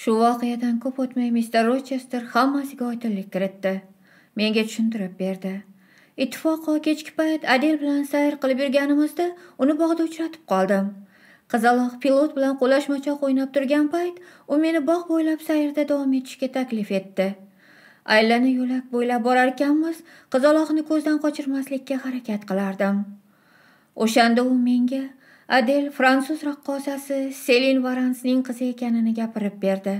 shu voqeadan ko'p o'tmay mister rochester hammasiga oydinlik kiritdi menga tushuntirib berdi ittifoqo kechki payt adel bilan sayr qilib yurganimizda uni bog'da uchratib qoldim qizaloq pilot bilan qo'lashmachoq o'ynab turgan payt u meni bog' bo'ylab sayrda davom etishga taklif etdi aylana yo'lak bo'ylab borarkanmiz qizaloqni ko'zdan qochirmaslikka harakat qilardim o'shanda u menga adel fransuz raqqosasi selin varansning qizi ekanini gapirib berdi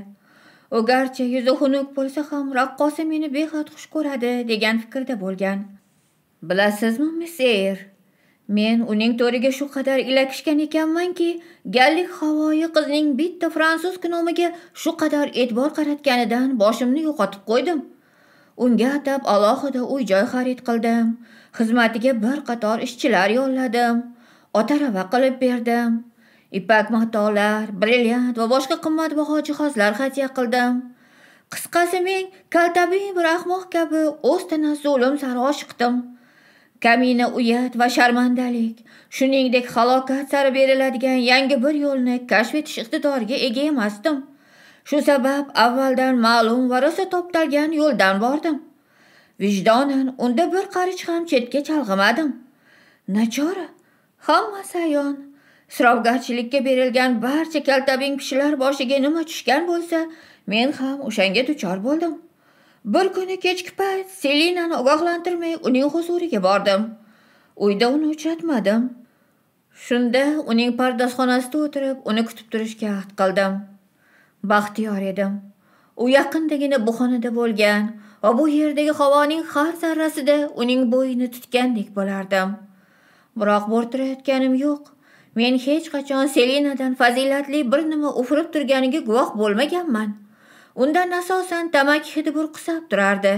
u garchi yuzi xunuk bo'lsa ham raqqosa meni behad xush ko'radi degan fikrda bo'lgan bilasizmi miss men uning to'riga shu qadar ilakishgan ekanmanki gallik havoyi qizning bitta fransuz kunomiga shu qadar e'tibor qaratganidan boshimni yo'qotib qo'ydim unga atab alohida uy joy xarid qildim xizmatiga bir qator ishchilar yolladim otarava qilib berdim ipak matolar brilliant va boshqa qimmatbaho jihozlar hadya qildim qisqasi men kaltabiy bir ahmoq kabi o'z tanazzulim sari oshiqdim kamina uyat va sharmandalik shuningdek halokat sari beriladigan yangi bir yo'lni kashf etish iqtidoriga ega emasdim shu sabab avvaldan ma'lum va rosa toptalgan yo'ldan bordim vijdonan unda bir qarich ham chetga chalg'imadim nachora hammasi ayon isrofgarchilikka berilgan barcha kaltabin kishilar boshiga nima tushgan bo'lsa men ham o'shanga duchor bo'ldim bir kuni kechki payt selinani ogohlantirmay uning huzuriga bordim uyda uni uchratmadim shunda uning pardozxonasida o'tirib uni kutib turishga ahd qildim baxtiyor edim u yaqindagina bu xonada bo'lgan va bu yerdagi havoning har zarrasida uning bo'yini tutgandek bo'lardim biroq bo'rttirayotganim yo'q men hech qachon selinadan fazilatli bir nima ufurib turganiga guvoh bo'lmaganman undan asosan tamaki hidi burqisab turardi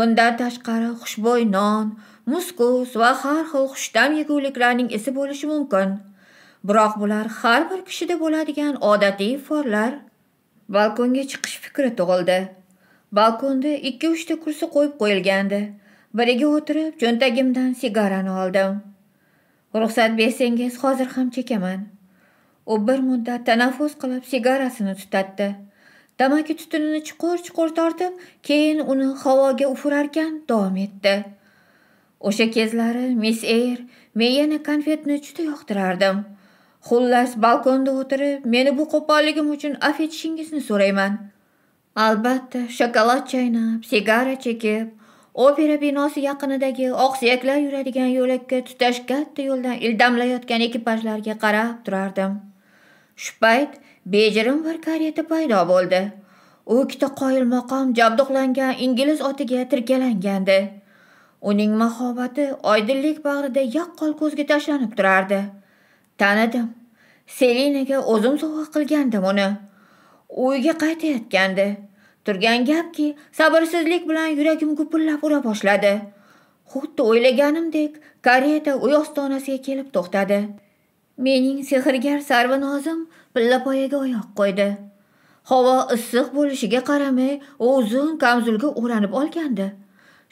bundan tashqari xushbo'y non muskus va har xil xushta'm yeguliklarning isi bo'lishi mumkin biroq bular har bir kishida bo'ladigan odatiy forlar balkonga chiqish fikri tug'ildi balkonda ikki uchta kursi qo'yib qo'yilgandi biriga o'tirib cho'ntagimdan sigarani oldim ruxsat bersangiz hozir ham chekaman u bir muddat tanaffus qilib sigarasini tutatdi tamaki tutunini chuqur chuqur tortib keyin uni havoga ufurarkan davom etdi o'sha kezlari miss eyr men yana konfetni juda yoqtirardim xullas balkonda o'tirib meni bu qo'polligim uchun afv etishingizni so'rayman albatta shokolad chaynab sigara chekib opera binosi yaqinidagi oqsuyaklar yuradigan yo'lakka tutash katta yo'ldan ildamlayotgan ekipajlarga qarab turardim shu payt bejirim bir kareta paydo bo'ldi u ikkita qoyilmaqom jabduqlangan ingliz otiga tirkalangandi uning mahobati oydinlik bag'rida yaqqol ko'zga tashlanib turardi tanidim selinaga o'zim sovg'a qilgandim uni uyga qaytayotgandi turgan gapki sabrsizlik bilan yuragim gupillab ura boshladi xuddi o'ylaganimdek kareta uy ostonasiga kelib to'xtadi mening sehrgar sarvinozim pillapoyaga oyoq qo'ydi havo issiq bo'lishiga qaramay u uzun kamzulga o'ranib olgandi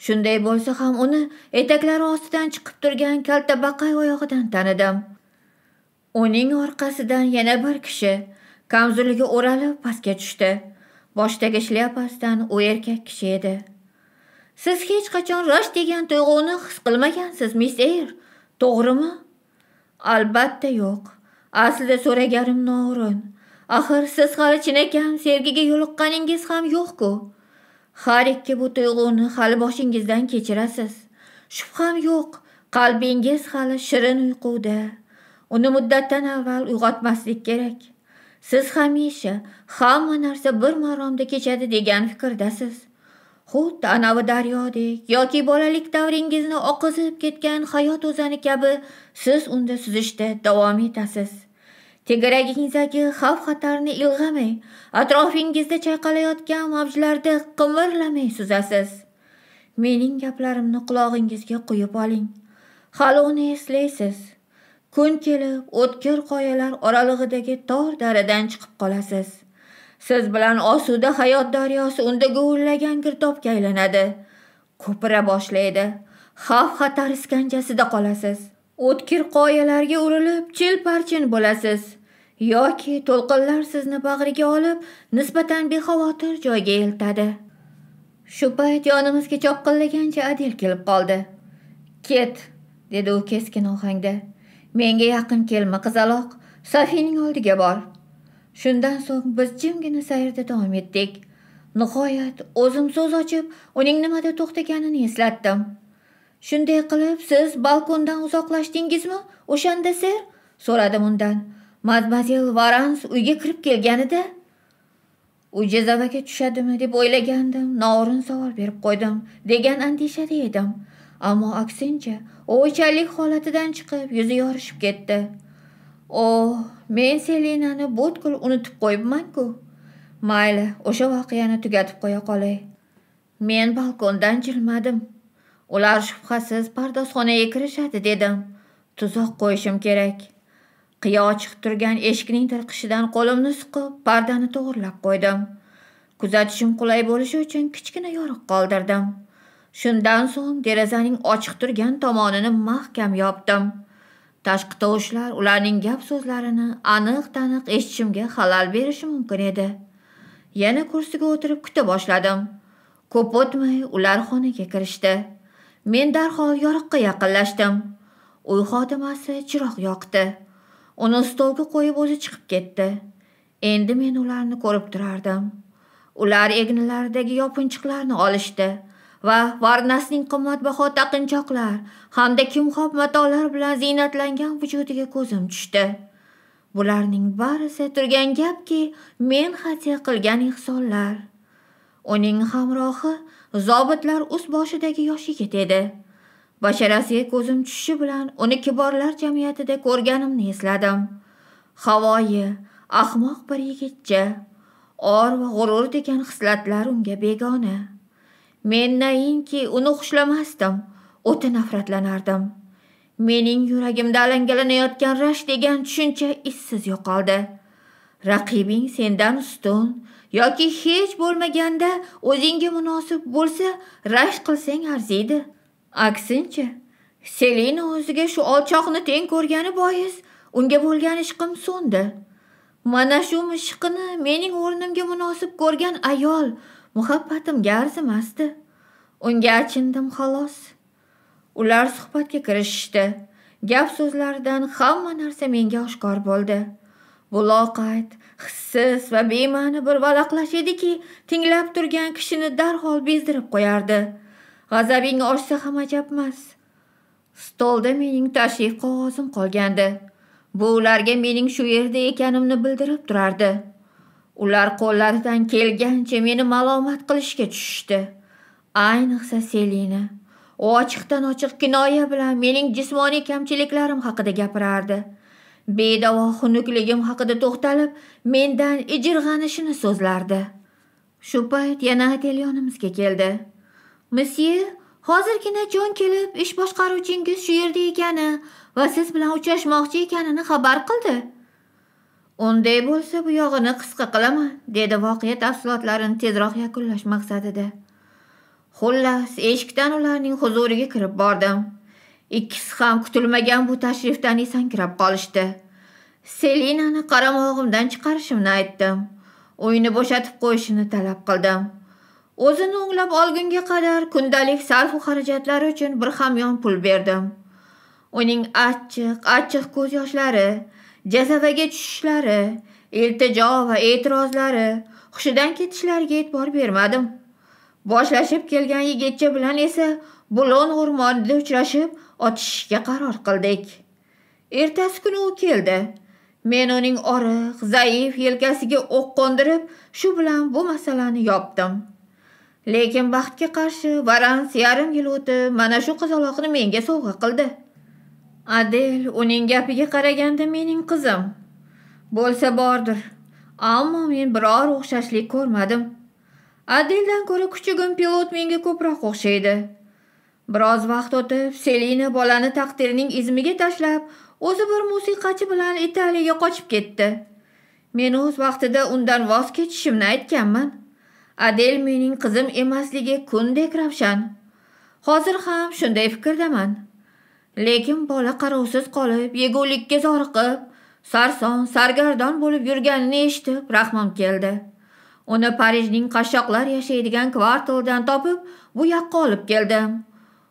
shunday bo'lsa ham uni etaklari ostidan chiqib turgan kaltabaqay oyog'idan tanidim uning orqasidan yana bir kishi kamzuliga o'ralib pastga tushdi boshdagi shlyapasidan u erkak kishi edi siz hech qachon rosh degan tuyg'uni his qilmagansiz miss er to'g'rimi albatta yo'q aslida so'raganim noo'rin axir siz hali chinakam sevgiga yo'liqqaningiz ham yo'q-ku har ikki bu tuyg'uni hali boshingizdan kechirasiz shubham yo'q qalbingiz hali shirin uyquda uni muddatdan avval uyg'otmaslik kerak siz hamisha hamma narsa bir maromda kechadi degan fikrdasiz xuddi anavi daryodek yoki bolalik davringizni oqizib ketgan hayot o'zani kabi siz unda suzishda davom etasiz tegaragingizdagi xavf xatarni ilg'amay atrofingizda chayqalayotgan mavjlarda qimirlamay suzasiz mening gaplarimni qulog'ingizga quyib oling hali uni eslaysiz kun kelib o'tkir qoyalar oralig'idagi tor daradan chiqib qolasiz siz bilan osuda hayot daryosi unda guvillagan girdobga aylanadi ko'pira boshlaydi xavf xatar iskanjasida qolasiz o'tkir qoyalarga urilib chil parchin bo'lasiz yoki to'lqinlar sizni bag'riga olib nisbatan bexavotir joyga eltadi shu payt yonimizga chopqillagancha adil kelib qoldi ket dedi u keskin ohangda menga yaqin kelma qizaloq sofining oldiga bor shundan so'ng biz jimgina sayrda davom etdik nihoyat o'zim so'z ochib uning nimada to'xtaganini eslatdim shunday qilib siz balkondan uzoqlashdingizmi o'shanda ser so'radim undan madmazel varans uyga kirib kelganida u jazavaga tushadimi deb o'ylagandim noo'rin savol berib qo'ydim degan andishada edim ammo aksincha ichanlik holatidan chiqib yuzi yorishib ketdi o oh, men selinani butkul unutib qo'yibman-ku mayli o'sha voqeani tugatib qo'ya qolay men balkondan jilmadim ular shubhasiz pardozxonaga kirishadi dedim tuzoq qo'yishim kerak qiya ochiq turgan eshikning tirqishidan qo'limni suqib pardani to'g'irlab qo'ydim kuzatishim qulay bo'lishi uchun kichkina yoriq qoldirdim shundan so'ng derazaning ochiq turgan tomonini mahkam yopdim tashqi tovushlar ularning gap so'zlarini aniq taniq eshitishimga xalal berishi mumkin edi yana kursiga o'tirib kuta boshladim ko'p o'tmay ular xonaga kirishdi men darhol yoriqqa yaqinlashdim uy xodimasi chiroq yoqdi uni stolga qo'yib o'zi chiqib ketdi endi men ularni ko'rib turardim ular egnilaridagi yopinchiqlarni olishdi va varnasning qimmatbaho taqinchoqlar hamda kimxob matolar bilan ziynatlangan vujudiga ko'zim tushdi bularning barisi turgan gapki men hadya qilgan ehsonlar uning hamrohi zobitlar ust boshidagi yosh yigit edi basharasiga ko'zim tushishi bilan uni kiborlar jamiyatida ko'rganimni esladim havoyi ahmoq bir yigitcha or va g'urur degan xislatlar unga begona men nainki uni xushlamasdim o'ta nafratlanardim mening yuragimda alangalanayotgan rash degan tushuncha izsiz yo'qoldi raqibing sendan ustun yoki hech bo'lmaganda o'zingga munosib bo'lsa rash qilsang arziydi aksincha selina o'ziga shu olchoqni teng ko'rgani bois unga bo'lgan ishqim so'ndi mana shu mishiqini mening o'rnimga munosib ko'rgan ayol muhabbatimga arzimasdi unga achindim xolos ular suhbatga kirishishdi gap so'zlaridan hamma narsa menga oshkor bo'ldi bu loqayd hissiz va bema'ni bir valaqlash ediki tinglab turgan kishini darhol bezdirib qo'yardi g'azabing oshsa ham ajabmas stolda mening tashrif qog'ozim qolgandi bu ularga mening shu yerda ekanimni bildirib turardi Ular qo'llaridan kelgancha meni malomat qilishga tushishdi. Ayniqsa Selina ochiqdan ochiq kinoya bilan mening jismoniy kamchiliklarim haqida gapirardi. Bedavo xunukligim haqida to'xtalib, mendan ijirg'anishini so'zlardi. Shu payt yana atelyonimizga keldi. "Monsieur, hozirgina Jon kelib, ish boshqaruvchingiz shu yerda ekani va siz bilan uchrashmoqchi ekanini xabar qildi." unday bo'lsa bu yog'ini qisqa qilaman dedi voqea tafsilotlarini tezroq yakunlash maqsadida xullas eshikdan ularning huzuriga kirib bordim ikkisi ham kutilmagan bu tashrifdan esankirab qolishdi selinani qaramog'imdan chiqarishimni aytdim uyni bo'shatib qo'yishini talab qildim o'zini o'nglab olgunga qadar kundalik sarfu xarajatlari uchun bir hamyon pul berdim uning achchiq achchiq ko'z yoshlari jazavaga tushishlari iltijo va e'tirozlari hushidan ketishlariga e'tibor bermadim boshlashib kelgan yigitcha bilan esa bulon o'rmonida uchrashib otishishga qaror qildik ertasi kuni u keldi men uning oriq zaif yelkasiga o'q qo'ndirib shu bilan bu masalani yopdim lekin baxtga qarshi varans yarim yil o'tib mana shu qizaloqni menga sovg'a qildi adel uning gapiga qaraganda mening qizim bo'lsa bordir ammo men biror o'xshashlik ko'rmadim adeldan ko'ra kuchugim pilot menga ko'proq o'xshaydi biroz vaqt o'tib selina bolani taqdirning izmiga tashlab o'zi bir musiqachi bilan italiyaga qochib ketdi men o'z vaqtida undan voz kechishimni aytganman adel mening qizim emasligi kundek ravshan hozir ham shunday fikrdaman lekin bola qarovsiz qolib yegulikka zoriqib sarson sargardon bo'lib yurganini eshitib rahmim keldi uni parijning qashshoqlar yashaydigan kvartaldan topib bu yoqqa olib keldim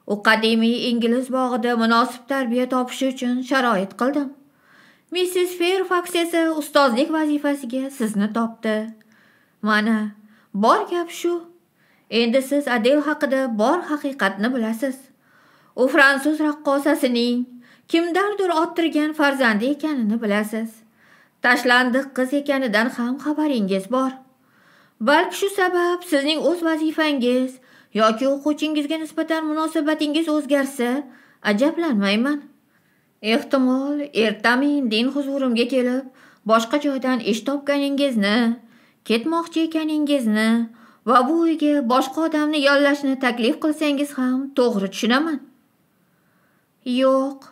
u qadimiy ingliz bog'ida munosib tarbiya topishi uchun sharoit qildim missis ferfaks esa ustozlik vazifasiga sizni topdi mana bor gap shu endi siz adel haqida bor haqiqatni bilasiz u fransuz raqqosasining kimdandir ottirgan farzandi ekanini bilasiz tashlandiq qiz ekanidan ham xabaringiz bor balki shu sabab sizning o'z vazifangiz yoki o'quvchingizga nisbatan munosabatingiz o'zgarsa ajablanmayman ehtimol ertami indin huzurimga kelib boshqa joydan ish topganingizni ketmoqchi ekaningizni va bu uyga boshqa odamni yollashni taklif qilsangiz ham to'g'ri tushunaman yo'q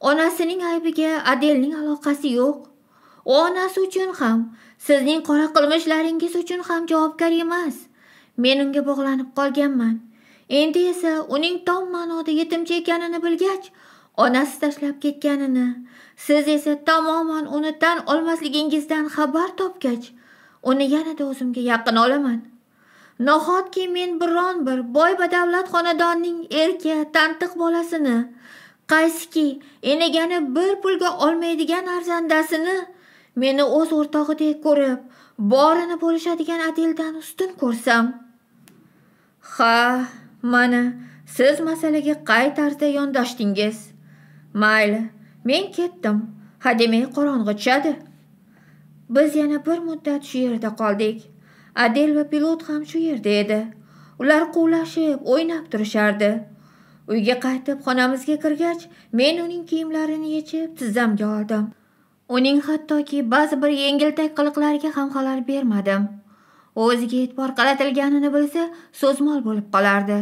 onasining aybiga adelning aloqasi yo'q u onasi uchun ham sizning qora qilmishlaringiz uchun ham javobgar emas men unga bog'lanib qolganman endi esa uning tom ma'noda yetimcha ekanini bilgach onasi tashlab ketganini siz esa tamoman uni tan olmasligingizdan xabar topgach uni yanada o'zimga yaqin olaman Nohotki men biron bir boy badavlat xonadonning erka tantiq bolasini qaysiki enagani bir pulga olmaydigan arzandasini meni o'z o'rtog'idek ko'rib borini bo'lishadigan adeldan ustun ko'rsam ha mana siz masalaga qay tarzda yondashdingiz mayli men ketdim demak qorong'i tushadi biz yana bir muddat shu yerda qoldik adel va pilot ham shu yerda edi ular quvlashib o'ynab turishardi uyga qaytib xonamizga kirgach men uning kiyimlarini yechib tizzamga oldim uning hattoki ba'zi bir yengiltak qiliqlariga ham xalal bermadim u o'ziga e'tibor qaratilganini bilsa so'zmol bo'lib qolardi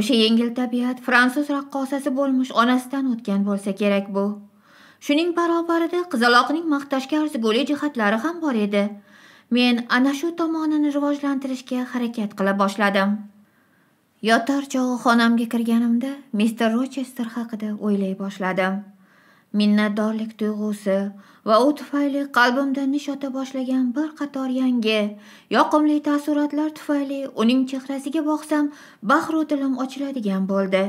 o'sha yengil tabiat fransuz raqqosasi bo'lmish onasidan o'tgan bo'lsa kerak bu shuning barobarida qizaloqning maqtashga arzigulik jihatlari ham bor edi men ana shu tomonini rivojlantirishga harakat qila boshladim yotar chog'i xonamga kirganimda Mr. rochester haqida o'ylay boshladim minnatdorlik tuyg'usi va u tufayli qalbimda nishota boshlagan bir qator yangi yoqimli taassurotlar tufayli uning chehrasiga boqsam bahru dilim ochiladigan bo'ldi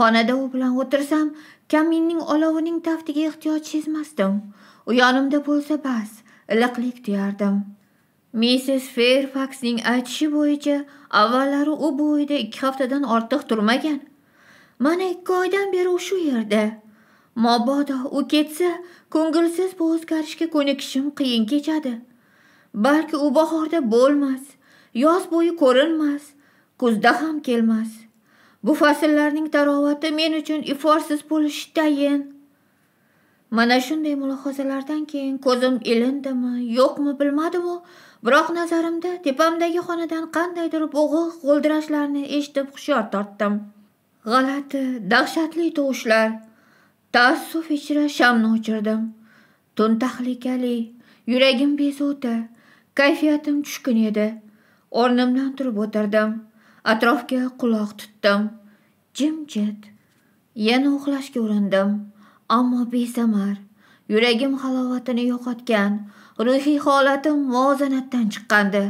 xonada u bilan o'tirsam kaminning olovining taftiga ehtiyoj sezmasdim u yonimda bo'lsa bas iliqlik tuyardim Mrs. Fairfaxning aytishi bo'yicha avvallari u bu uyda ikki haftadan ortiq turmagan mana ikki oydan beri u shu yerda mabodo u ketsa ko'ngilsiz bu o'zgarishga ko'nikishim qiyin kechadi balki u bahorda bo'lmas yoz bo'yi ko'rinmas kuzda ham kelmas bu fasllarning tarovati men uchun iforsiz bo'lishi tayin mana shunday mulohazalardan keyin ko'zim ilindimi yo'qmi bilmadim bilmadimu biroq nazarimda tepamdagi xonadan qandaydir bo'g'iq g'o'ldirashlarni eshitib hushyor tortdim g'alati dahshatli tovushlar taassuf ichra shamni o'chirdim tun tahlikali yuragim bezovta kayfiyatim tushkun edi o'rnimdan turib o'tirdim atrofga quloq tutdim jimjit yana uxlashga urindim ammo besamar yuragim halovatini yo'qotgan ruhiy holatim muvozanatdan chiqqandi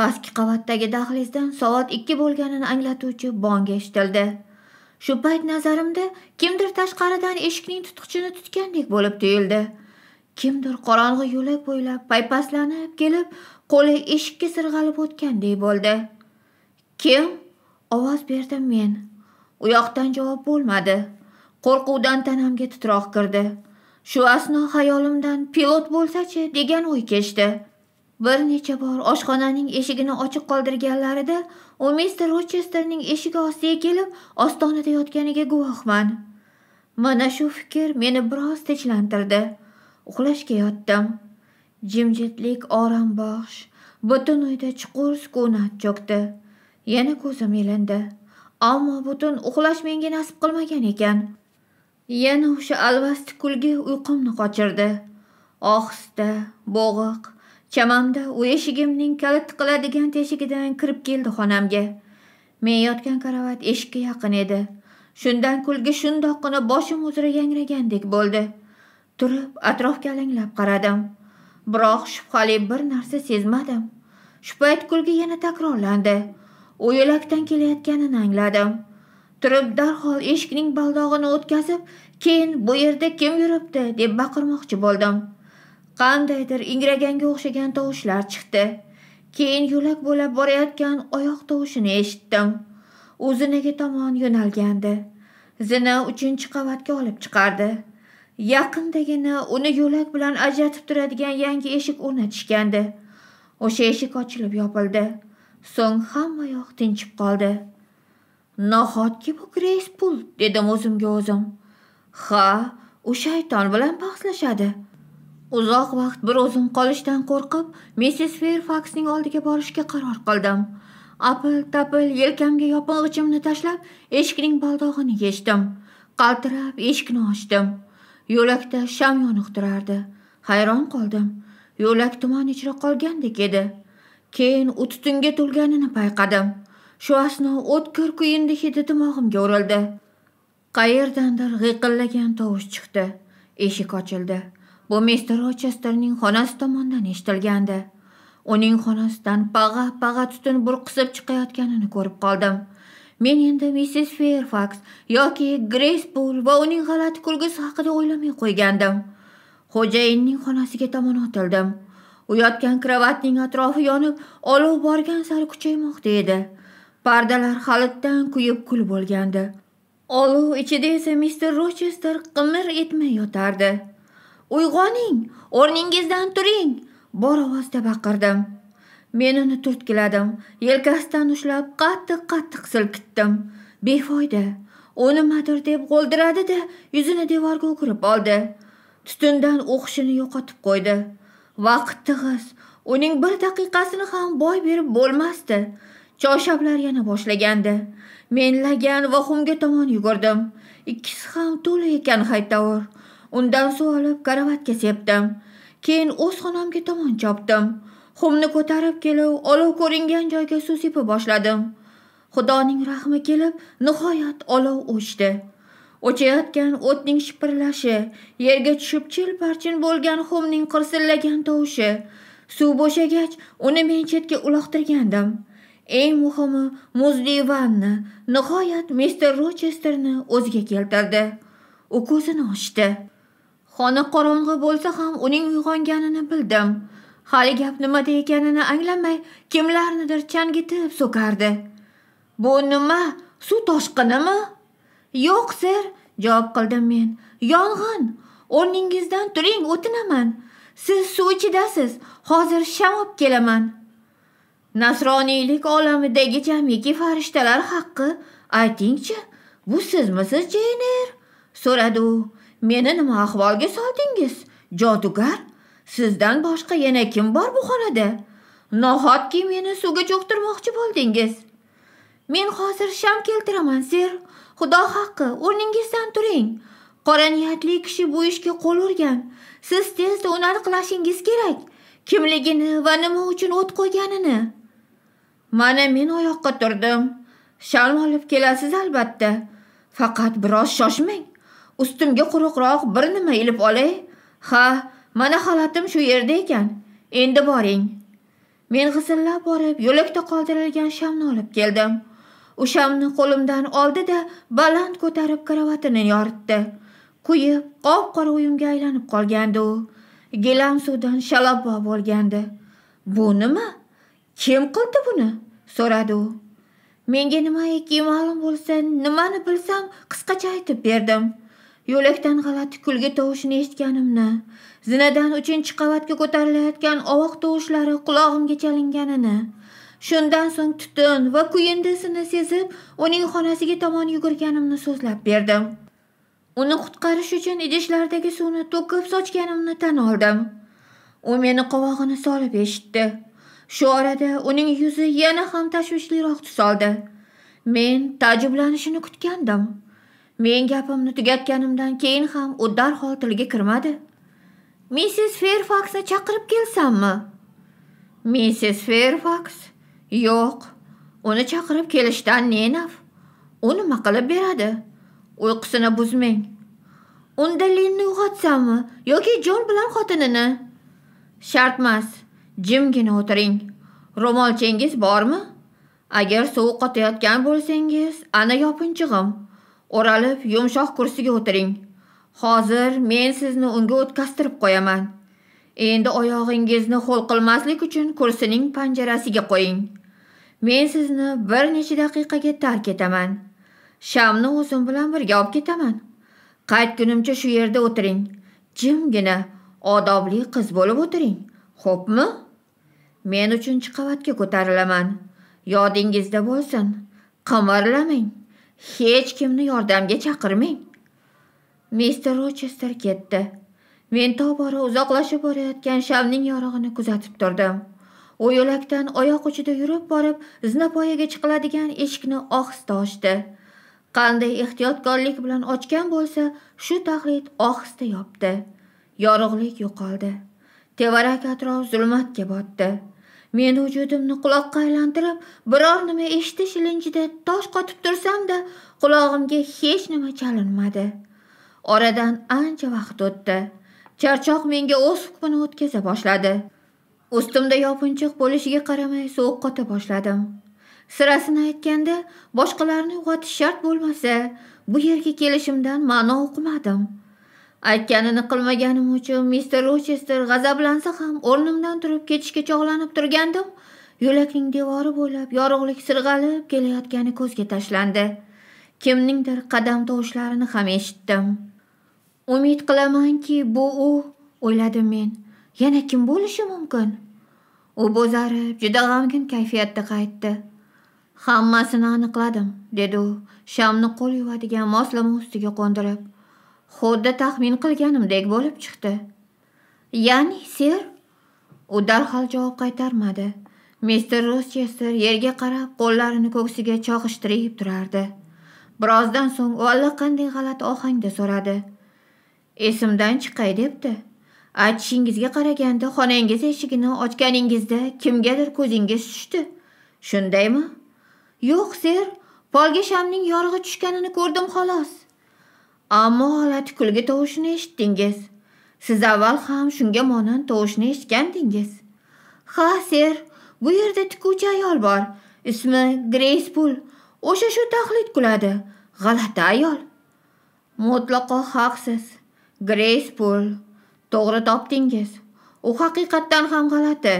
pastki qavatdagi dahlizdan soat ikki bo'lganini anglatuvchi bong eshitildi shu payt nazarimda kimdir tashqaridan eshikning tutqichini tutgandek bo'lib tuyuldi kimdir qorong'i yo'lak bo'ylab paypaslanib kelib qo'li eshikka sirg'alib o'tgandek bo'ldi kim ovoz berdim men u yoqdan javob bo'lmadi qo'rquvdan tanamga titroq kirdi shu asno xayolimdan pilot bo'lsachi degan o'y kechdi bir necha bor oshxonaning eshigini ochiq qoldirganlarida u mister rochesterning eshigi ostiga kelib ostonada yotganiga guvohman mana shu fikr meni biroz tinchlantirdi uxlashga yotdim jimjitlik bosh butun uyda chuqur sukunat cho'kdi yana ko'zim ilindi ammo butun uxlash menga nasib qilmagan ekan yana o'sha alvast kulgi uyqumni qochirdi ohista bo'g'iq chamamda u eshigimning kalit qiladigan teshigidan kirib keldi xonamga men yotgan karavot eshikka yaqin edi shundan kulgi shundoqqina boshim uzra yangragandek bo'ldi turib atrofga alanglab qaradim biroq shubhali bir narsa sezmadim shu payt kulgi yana takrorlandi u yo'lakdan kelayotganini angladim turib darhol eshikning baldog'ini o'tkazib keyin bu yerda kim yuribdi deb baqirmoqchi bo'ldim qandaydir ingraganga o'xshagan tovushlar chiqdi keyin yo'lak bo'lab borayotgan oyoq tovushini eshitdim u zinaga tomon yo'nalgandi zina uchinchi qavatga olib chiqardi yaqindagina uni yo'lak bilan ajratib turadigan yangi eshik o'rnatishgandi o'sha eshik ochilib yopildi so'ng hammayoq tinchib qoldi nahotki bu greys pul dedim o'zimga o'zim ha u shayton bilan bahslashadi uzoq vaqt bir o'zim qolishdan qo'rqib missis ferfaksning oldiga borishga qaror qildim apil tapil yelkamga yoping'ichimni tashlab eshikning baldog'ini yechdim qaltirab eshikni ochdim yo'lakda sham yonib turardi hayron qoldim yo'lak tuman ichra qolgandek edi keyin u tutunga to'lganini payqadim shu asno o'tkir kuyindi hidi dimog'imga urildi qayerdandir g'iqillagan tovush chiqdi eshik ochildi bu mister rochesterning xonasi tomondan eshitilgandi uning xonasidan pag'a pag'a tutun burqisib chiqayotganini ko'rib qoldim men endi missis ferfaks yoki greysbul va uning g'alati kulgisi haqida o'ylamay qo'ygandim xo'jayinning xonasiga tomon otildim u yotgan kravatning atrofi yonib olov borgan sari kuchaymoqda edi pardalar xalitdan kuyib kul bo'lgandi olov ichida esa mister rochester qimir etmay yotardi uyg'oning o'rningizdan turing bor ovozda baqirdim men uni turtkiladim yelkasidan ushlab qattiq qattiq silkitdim befoyda u nimadir deb g'o'ldiradida yuzini devorga o'girib oldi tutundan o'qishini yo'qotib qo'ydi vaqt tig'iz uning bir daqiqasini ham boy berib bo'lmasdi choyshablar yana boshlagandi men lagan va xumga tomon yugurdim ikkisi ham to'la ekan haytovur undan suv olib karavatga sepdim keyin o'z xonamga tomon chopdim xumni ko'tarib kelib olov ko'ringan joyga suv sepa boshladim xudoning rahmi kelib nihoyat olov o'chdi o'chayotgan o'tning shipirlashi yerga tushib chil parchin bo'lgan xumning qirsillagan tovushi suv bo'shagach uni men chetga uloqtirgandim eng muhimi muzdevanni nihoyat mister rochesterni o'ziga keltirdi u ko'zini ochdi xona qorong'i bo'lsa ham uning uyg'onganini bildim hali gap nimada ekanini anglamay kimlarnidir changitib so'kardi bu nima suv toshqinimi yo'q ser javob qildim men yong'in o'rningizdan turing o'tinaman siz suv ichidasiz hozir shamolib kelaman nasroniylik olamidagi jamiki farishtalar haqqi aytingchi bu sizmisiz jeyner so'radi u meni nima ahvolga soldingiz jodugar sizdan boshqa yana kim bor bu xonada nahotki meni suvga cho'ktirmoqchi bo'ldingiz men hozir sham keltiraman ser xudo haqqi o'rningizdan turing qora niyatli kishi bu ishga qo'l urgan siz tezda uni aniqlashingiz kerak kimligini va nima uchun o't qo'yganini Mana men oyoqqa turdim. Shalm olib kelasiz albatta. Faqat biroz shoshmang. Ustimga quruqroq bir nima ilib olay. Ha, mana xalatim shu yerda ekan. Endi boring. Men g'izillab borib, yo'lakda qoldirilgan shamni olib keldim. U shamni qo'limdan oldi-da, baland ko'tarib karavatini yoritdi. quyi qop-qora uyumga aylanib qolgandi u. Gilam suvdan shalabbo bo'lgandi. Bu nima? kim qildi buni so'radi u menga nimaiki ma'lum bo'lsa nimani bilsam qisqacha aytib berdim yo'lakdan g'alati kulgi tovushini eshitganimni zinadan uchinchi qavatga ko'tarilayotgan ovoq tovushlari qulog'imga chalinganini shundan so'ng tutun va kuyindisini sezib uning xonasiga tomon yugurganimni so'zlab berdim uni qutqarish uchun idishlardagi suvni to'kib sochganimni tan oldim u meni qovog'ini solib eshitdi shu orada uning yuzi yana ham tashvishliroq tus oldi men taajjublanishini kutgandim men gapimni tugatganimdan keyin ham u darhol tilga kirmadi missis ferfaksni chaqirib kelsammi missis ferfaks yo'q uni chaqirib kelishdan ne naf u nima qilib beradi uyqusini buzmang unda linni uyg'otsammi yoki jon bilan xotinini shartmas Jimgina o'tiring. ro'molchangiz bormi? Agar sovuq qotayotgan bo'lsangiz, ana yopinchig'im. O'ralib yumshoq kursiga o'tiring. Hozir men sizni unga o'tkastirib qo'yaman. Endi oyog'ingizni ho'l qilmaslik uchun kursining panjarasiga qo'ying. Men sizni bir necha daqiqaga tark etaman. Shamni o'zim bilan birga olib ketaman. Qaytgunimcha shu yerda o'tiring. Jimgina, odobli qiz bo'lib o'tiring. Xo'pmi? men uchinchi qavatga ko'tarilaman yodingizda bo'lsin qimirlamang hech kimni yordamga chaqirmang mister rochester ketdi men tobora uzoqlashib borayotgan shamning yorug'ini kuzatib turdim u yo'lakdan oyoq uchida yurib borib zinapoyaga chiqiladigan eshikni ohista ochdi qanday ehtiyotkorlik bilan ochgan bo'lsa shu tahlid ohista yopdi yorug'lik yo'qoldi tevarak atrof zulmatga botdi men vujudimni quloqqa aylantirib biror nima eshitish ilinjida tosh qotib tursamda qulog'imga hech nima chalinmadi oradan ancha vaqt o'tdi charchoq menga o'z hukmini o'tkaza boshladi ustimda yopinchiq bo'lishiga qaramay sovuq qota boshladim sirasini aytganda boshqalarni uyg'otish shart bo'lmasa bu yerga kelishimdan ma'no uqmadim aytganini qilmaganim uchun mister rochester g'azablansa ham o'rnimdan turib ketishga chog'lanib turgandim yo'lakning devori bo'ylab yorug'lik sirg'alib kelayotgani ko'zga tashlandi kimningdir qadam tovushlarini ham eshitdim umid qilamanki bu u o'yladim men yana kim bo'lishi mumkin u bo'zarib juda g'amgin kayfiyatda qaytdi hammasini aniqladim dedi u shamni qo'l yuvadigan moslama ustiga qo'ndirib xuddi taxmin qilganimdek bo'lib chiqdi ya'ni ser u darhol javob qaytarmadi mister rochester yerga qarab qo'llarini ko'ksiga chog'ishtirib turardi birozdan so'ng u allaqanday g'alati ohangda so'radi esimdan chiqay debdi aytishingizga qaraganda xonangiz eshigini ochganingizda kimgadir ko'zingiz tushdi shundaymi yo'q ser polga shamning yorug'i tushganini ko'rdim xolos ammo holati kulgi tovushini eshitdingiz siz avval ham shunga monand tovushni eshitgandingiz ha ser bu yerda tikuvchi ayol bor ismi greys pul o'sha shu taqlid qiladi g'alati ayol mutlaqo haqsiz greys pul to'g'ri topdingiz u haqiqatdan ham g'alati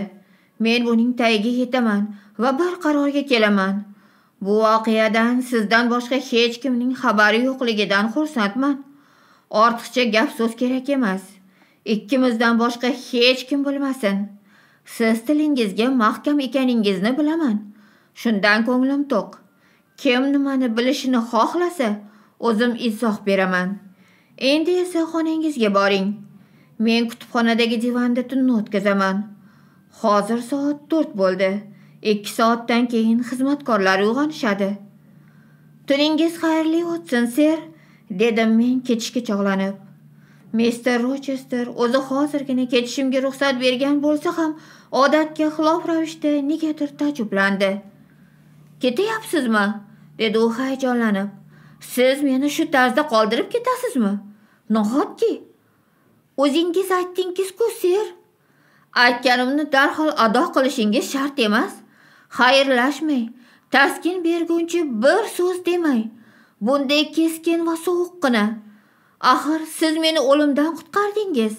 men buning tagiga yetaman va bir qarorga kelaman bu voqeadan sizdan boshqa hech kimning xabari yo'qligidan xursandman ortiqcha gap so'z kerak emas ikkimizdan boshqa hech kim bilmasin siz tilingizga mahkam ekaningizni bilaman shundan ko'nglim to'q kim nimani bilishini xohlasa o'zim izoh beraman endi esa xonangizga boring men kutubxonadagi divanda tunni o'tkazaman hozir soat to'rt bo'ldi ikki soatdan keyin xizmatkorlar uyg'onishadi tuningiz xayrli o'tsin ser dedim men ketishga chog'lanib mister rochester o'zi hozirgina ketishimga ruxsat bergan bo'lsa ham odatga xilof ravishda negadir taajjublandi ketyapsizmi dedi u hayajonlanib siz meni shu tarzda qoldirib ketasizmi nahotki o'zingiz aytdingizku ku Aytganimni darhol ado qilishingiz shart emas. xayrlashmay taskin berguncha bir so'z demay bunday keskin va sovuqqina axir siz meni o'limdan qutqardingiz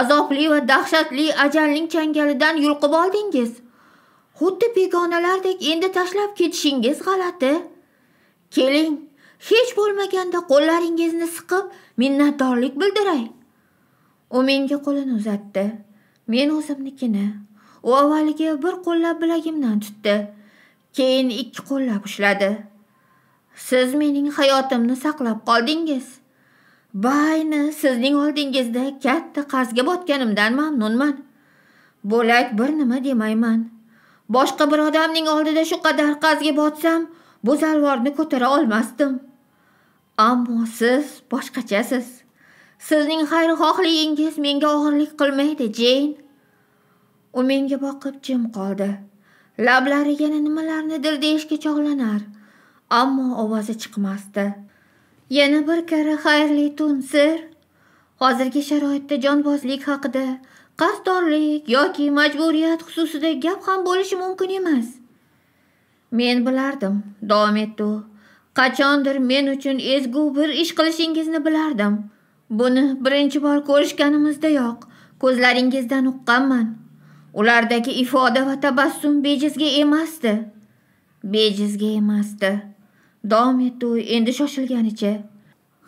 azobli va dahshatli ajalning changalidan yulqib oldingiz xuddi begonalardek endi tashlab ketishingiz g'alati keling hech bo'lmaganda qo'llaringizni siqib minnatdorlik bildiray u menga qo'lini uzatdi men o'zimnikini u avvaliga bir qo'llab bilagimdan tutdi keyin ikki qo'llab ushladi siz mening hayotimni saqlab qoldingiz bayni sizning oldingizda katta qarzga botganimdan mamnunman bo'lak bir nima demayman boshqa bir odamning oldida shu qadar qarzga botsam bu zalvorni ko'tara olmasdim ammo siz boshqachasiz sizning xayrixohligingiz menga og'irlik qilmaydi jeyn u menga boqib jim qoldi lablari yana nimalarnidir deyishga chog'lanar ammo ovozi chiqmasdi yana bir karra xayrli tun sir hozirgi sharoitda jonbozlik haqida qasdorlik yoki majburiyat xususida gap ham bo'lishi mumkin emas men bilardim davom etdi u qachondir men uchun ezgu bir ish qilishingizni bilardim buni birinchi bor ko'rishganimizdayoq ko'zlaringizdan uqqanman ulardagi ifoda va tabassum bejizga emasdi bejizga emasdi davom etdi u endi shoshilganicha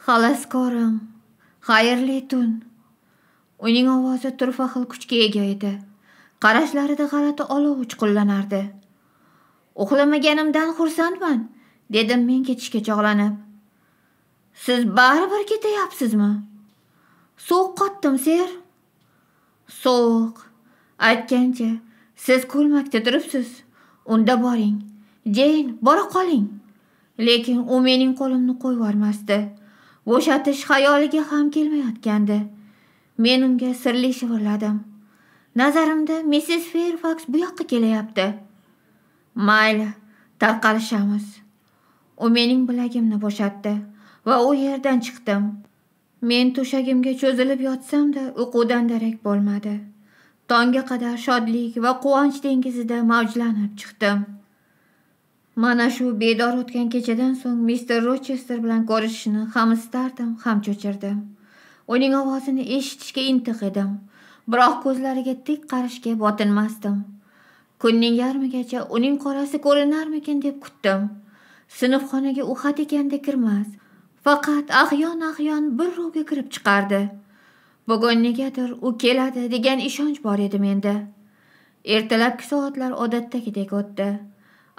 xalaskorim xayrli tun uning ovozi turfa xil kuchga ega edi qarashlarida g'alati olov uchqunlanardi uxlamaganimdan xursandman dedim men ketishga chog'lanib siz baribir ketayapsizmi sovuq qotdim ser sovuq aytgancha siz ko'lmakda turibsiz unda boring jeyn bora qoling lekin u mening qo'limni qo'yvormasdi bo'shatish xayoliga ham kelmayotgandi men unga sirli shivirladim nazarimda missis ferfaks bu yoqqa kelyapti mayli tarqalishamiz u mening bilagimni bo'shatdi va u yerdan chiqdim men to'shagimga cho'zilib yotsamda uyqudan darak bo'lmadi tongga qadar shodlik va quvonch dengizida mavjlanib chiqdim mana shu bedor o'tgan kechadan so'ng mister rochester bilan ko'rishishni ham istardim ham cho'chirdim uning ovozini eshitishga intiq edim biroq ko'zlariga tik qarashga botinmasdim kunning yarmigacha uning qorasi ko'rinarmikin deb kutdim sinfxonaga u ekanda kirmas faqat ahyon ahyon bir ruvga kirib chiqardi bugun negadir u keladi degan ishonch bor edi menda ertalabki soatlar odatdagidek o'tdi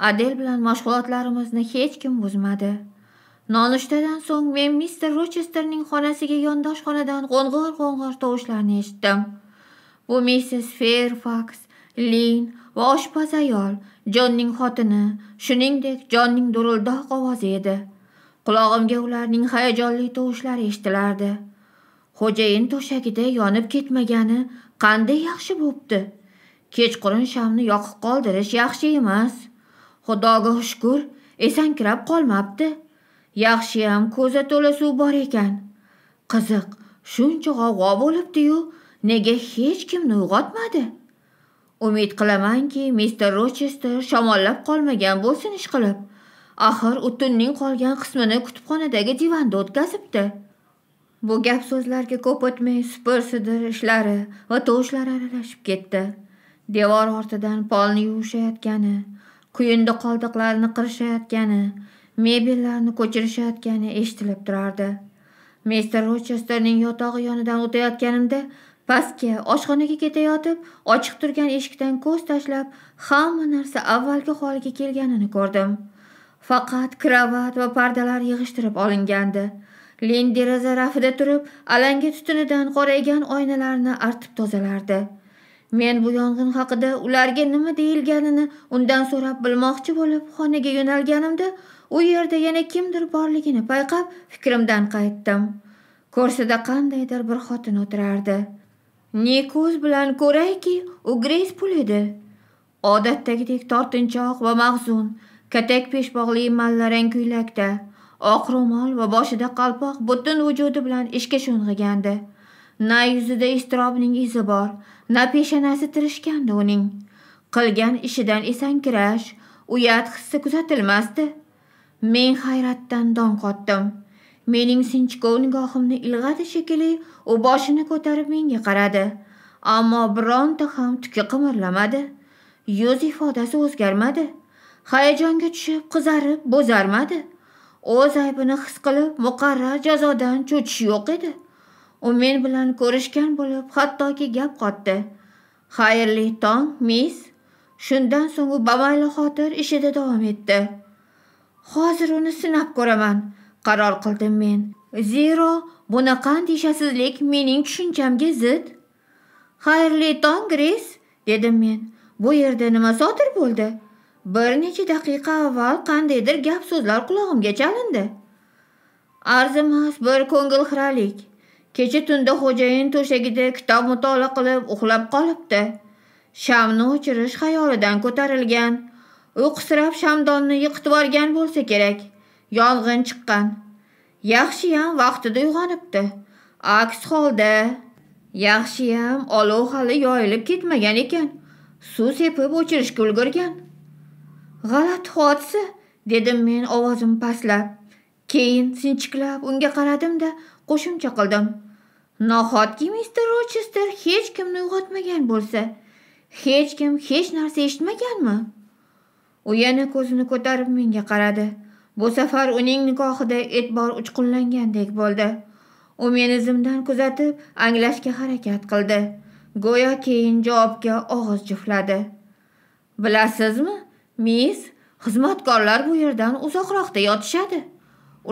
adel bilan mashg'ulotlarimizni hech kim buzmadi nonushtadan so'ng men mister rochesterning xonasiga yondosh xonadan qo'ng'ir qo'ng'ir tovushlarni eshitdim bu missis ferfaks lin va oshpaz ayol jonning xotini shuningdek jonning duruldoq ovozi edi qulog'imga ularning hayajonli tovushlari eshitilardi xo'jayin to'shagida yonib ketmagani qanday yaxshi bo'pti kechqurun shamni yoqib qoldirish yaxshi emas xudoga shukur esankirab qolmabdi yaxshiyam ko'za to'la suv bor ekan qiziq shuncha g'avg'o bo'libdiyu nega hech kimni uyg'otmadi umid qilamanki mister rochester shamollab qolmagan bo'lsin ishqilib axir u tunning qolgan qismini kutubxonadagi divanda o'tkazibdi bu gap so'zlarga ko'p o'tmay supur sidirishlari va tovushlar aralashib ketdi devor ortidan polni yuvishayotgani quyundi qoldiqlarni qirishayotgani mebellarni ko'chirishayotgani eshitilib turardi mister rochesterning yotog'i yonidan o'tayotganimda pastga oshxonaga ketayotib ochiq turgan eshikdan ko'z tashlab hamma narsa avvalgi holiga kelganini ko'rdim faqat kravat va pardalar yig'ishtirib olingandi lin deraza rafida turib alanga tutunidan qoraygan oynalarni artib tozalardi men bu yong'in haqida ularga nima deyilganini undan so'rab bilmoqchi bo'lib xonaga yo'nalganimda u yerda yana kimdir borligini payqab fikrimdan qaytdim ko'rsada qandaydir bir xotin o'tirardi ne ko'z bilan ko'rayki u greys pul edi odatdagidek tortinchoq va mahzun katak peshbog'li mallarang ko'ylakda oq ro'mol va boshida qalpoq butun vujudi bilan ishga sho'ng'igandi na yuzida iztirobning izi bor na peshanasi tirishgandi uning qilgan ishidan esankirash uyat hissi kuzatilmasdi men hayratdan don qotdim mening sinchkov nigohimni ilg'adi shekilli u boshini ko'tarib menga qaradi ammo bironta ham tuki qimirlamadi yuz ifodasi o'zgarmadi hayajonga tushib qizarib bo'zarmadi o'z aybini his qilib muqarrar jazodan cho'chish yo'q edi u men bilan ko'rishgan bo'lib hattoki gap qotdi xayrli tong miss shundan so'ng u bamayli xotir ishida davom etdi hozir uni sinab ko'raman qaror qildim men zero bunaqa andishasizlik mening tushunchamga zid xayrli tong gris dedim men bu yerda nima sodir bo'ldi bir necha daqiqa avval qandaydir gap so'zlar qulog'imga chalindi arzimas bir ko'ngilxiralik kecha tunda xo'jayin to'shagida kitob mutolaa qilib uxlab qolibdi shamni o'chirish xayolidan ko'tarilgan uyqusirab shamdonni yiqitib yuborgan bo'lsa kerak yong'in chiqqan yaxshiyam vaqtida uyg'onibdi aks holda yaxshiyam olov hali yoyilib ketmagan ekan suv sepib o'chirishga ulgurgan g'alati hodisa dedim men ovozim pastlab keyin sinchiklab unga qaradimda qo'shimcha qildim nahotki mister rochester hech kimni uyg'otmagan bo'lsa hech kim hech narsa eshitmaganmi u yana ko'zini ko'tarib menga qaradi bu safar uning nigohida e'tibor uchqunlangandek bo'ldi u meni zimdan kuzatib anglashga harakat qildi go'yo keyin javobga og'iz juftladi bilasizmi miss xizmatkorlar bu yerdan uzoqroqda yotishadi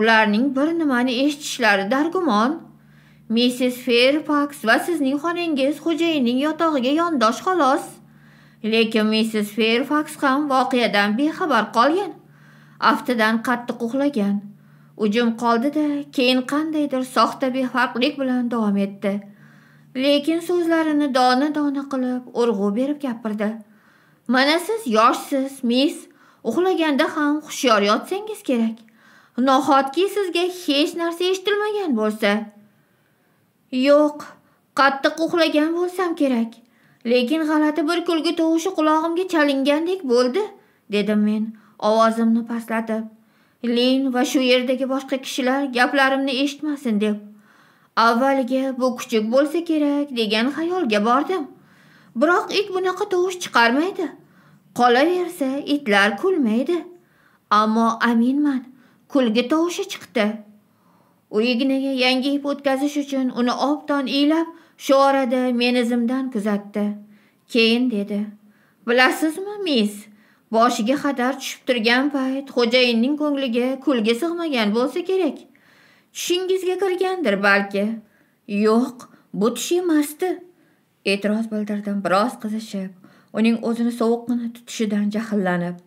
ularning bir nimani eshitishlari dargumon missis Fairfax va sizning xonangiz xo'jayinning yotog'iga yondosh xolos lekin missis Fairfax ham voqeadan bexabar qolgan aftidan qattiq uxlagan ujum qoldi-da, keyin qandaydir soxta befarqlik bilan davom etdi lekin so'zlarini dona dona qilib urg'u berib gapirdi mana siz yoshsiz miss uxlaganda ham hushyor yotsangiz kerak nohotki sizga hech narsa eshitilmagan bo'lsa yo'q qattiq uxlagan bo'lsam kerak lekin g'alati bir kulgi tovushi qulog'imga chalingandek bo'ldi dedim men ovozimni pastlatib lin va shu yerdagi boshqa kishilar gaplarimni eshitmasin deb avvaliga bu kuchuk bo'lsa kerak degan xayolga bordim biroq it bunaqa tovush chiqarmaydi qolaversa itlar kulmaydi ammo aminman kulgi tovushi chiqdi u ignaga yangi ip o'tkazish uchun uni obdon iylab shu orada meni zimdan kuzatdi keyin dedi bilasizmi miss boshiga xatar tushib turgan payt xo'jayinning ko'ngliga kulgi sig'magan bo'lsa kerak tushingizga kirgandir balki yo'q bu tush emasdi e'tiroz bildirdim biroz qizishib uning o'zini sovuqqina tutishidan jahllanib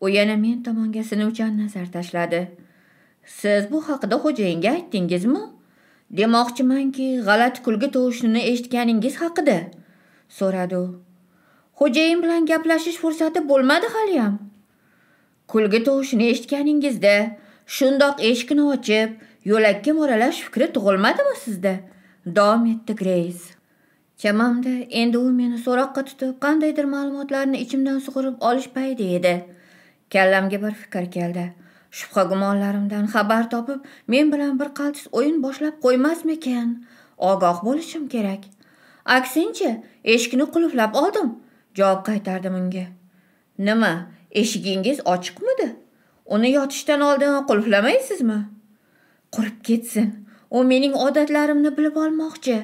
u yana men tomonga sinuvchan nazar tashladi siz bu haqida xo'jayinga aytdingizmi demoqchimanki g'alati kulgi tovushini eshitganingiz haqida so'radi u xo'jayin bilan gaplashish fursati bo'lmadi haliyam kulgi tovushini eshitganingizda shundoq eshikni ochib yo'lakka mo'ralash fikri tug'ilmadimi sizda davom etdi greys chamamda endi u meni so'roqqa tutib qandaydir ma'lumotlarni ichimdan sug'urib olish payti edi kallamga bir fikr keldi shubha gumonlarimdan xabar topib men bilan bir qaltis o'yin boshlab qo'ymasmikan ogoh bo'lishim kerak aksincha eshikni qulflab oldim javob qaytardim unga nima eshigingiz ochiqmidi uni yotishdan oldin qulflamaysizmi qurib ketsin u mening odatlarimni bilib olmoqchi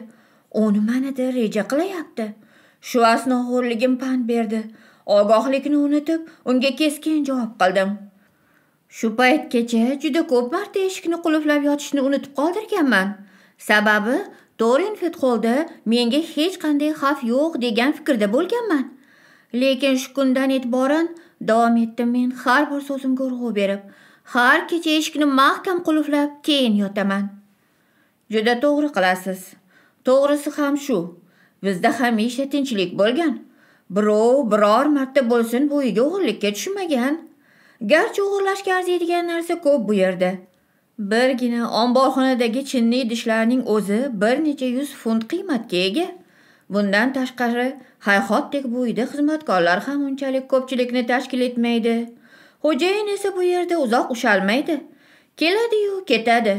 uni manida reja qilyapti shu asno xo'rligim pand berdi ogohlikni unutib unga keskin javob qildim shu paytgacha juda ko'p marta eshikni qulflab yotishni unutib qoldirganman sababi dorinfid holda menga hech qanday xavf yo'q degan fikrda bo'lganman lekin shu kundan e'tiboran davom etdim men har bir so'zimga urg'u berib har kecha eshikni mahkam qulflab keyin yotaman juda to'g'ri qilasiz to'g'risi ham shu bizda hamisha tinchlik bo'lgan birov biror marta bo'lsin bu uyga o'g'irlikka tushmagan garchi o'g'irlashga arziydigan narsa ko'p bu yerda birgina omborxonadagi chinni idishlarning o'zi bir necha yuz funt qiymatga ega bundan tashqari hayhotdek bu uyda xizmatkorlar ham unchalik ko'pchilikni tashkil etmaydi xo'jayin esa bu yerda uzoq ushalmaydi keladiyu ketadi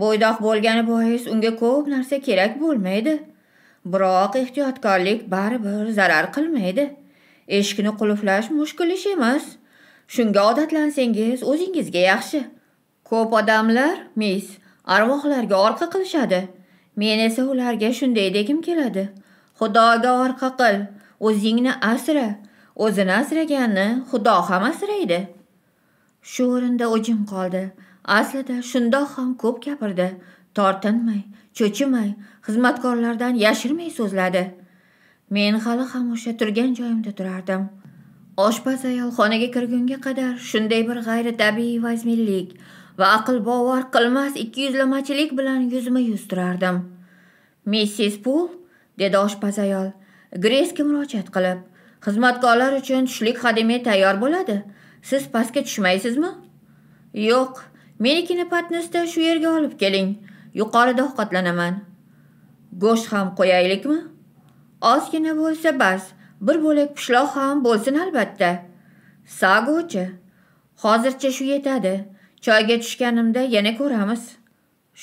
bo'ydoq bo'lgani bois unga ko'p narsa kerak bo'lmaydi biroq ehtiyotkorlik baribir zarar qilmaydi eshikni qulflash mushkul ish emas shunga odatlansangiz o'zingizga yaxshi ko'p odamlar miss arvohlarga orqa qilishadi men esa ularga shunday degim keladi xudoga orqa qil o'zingni asra o'zini asraganni xudo ham asraydi shu o'rinda o'jim qoldi aslida shundoq ham ko'p gapirdi tortinmay cho'chimay xizmatkorlardan yashirmay so'zladi men hali ham o'sha turgan joyimda turardim oshpaz ayol xonaga kirgunga qadar shunday bir g'ayritabiiy vazminlik va aql bovar qilmas ikkiyuzlamachilik bilan yuzma yuz turardim missis pul dedi oshpaz ayol greysga murojaat qilib xizmatkorlar uchun tushlik hademay tayyor bo'ladi siz pastga tushmaysizmi yo'q menikini patnisda shu yerga olib keling yuqorida ovqatlanaman go'sht ham qo'yaylikmi ozgina bo'lsa bas bir bo'lak pishloq ham bo'lsin albatta sagochi hozircha shu yetadi choyga tushganimda yana ko'ramiz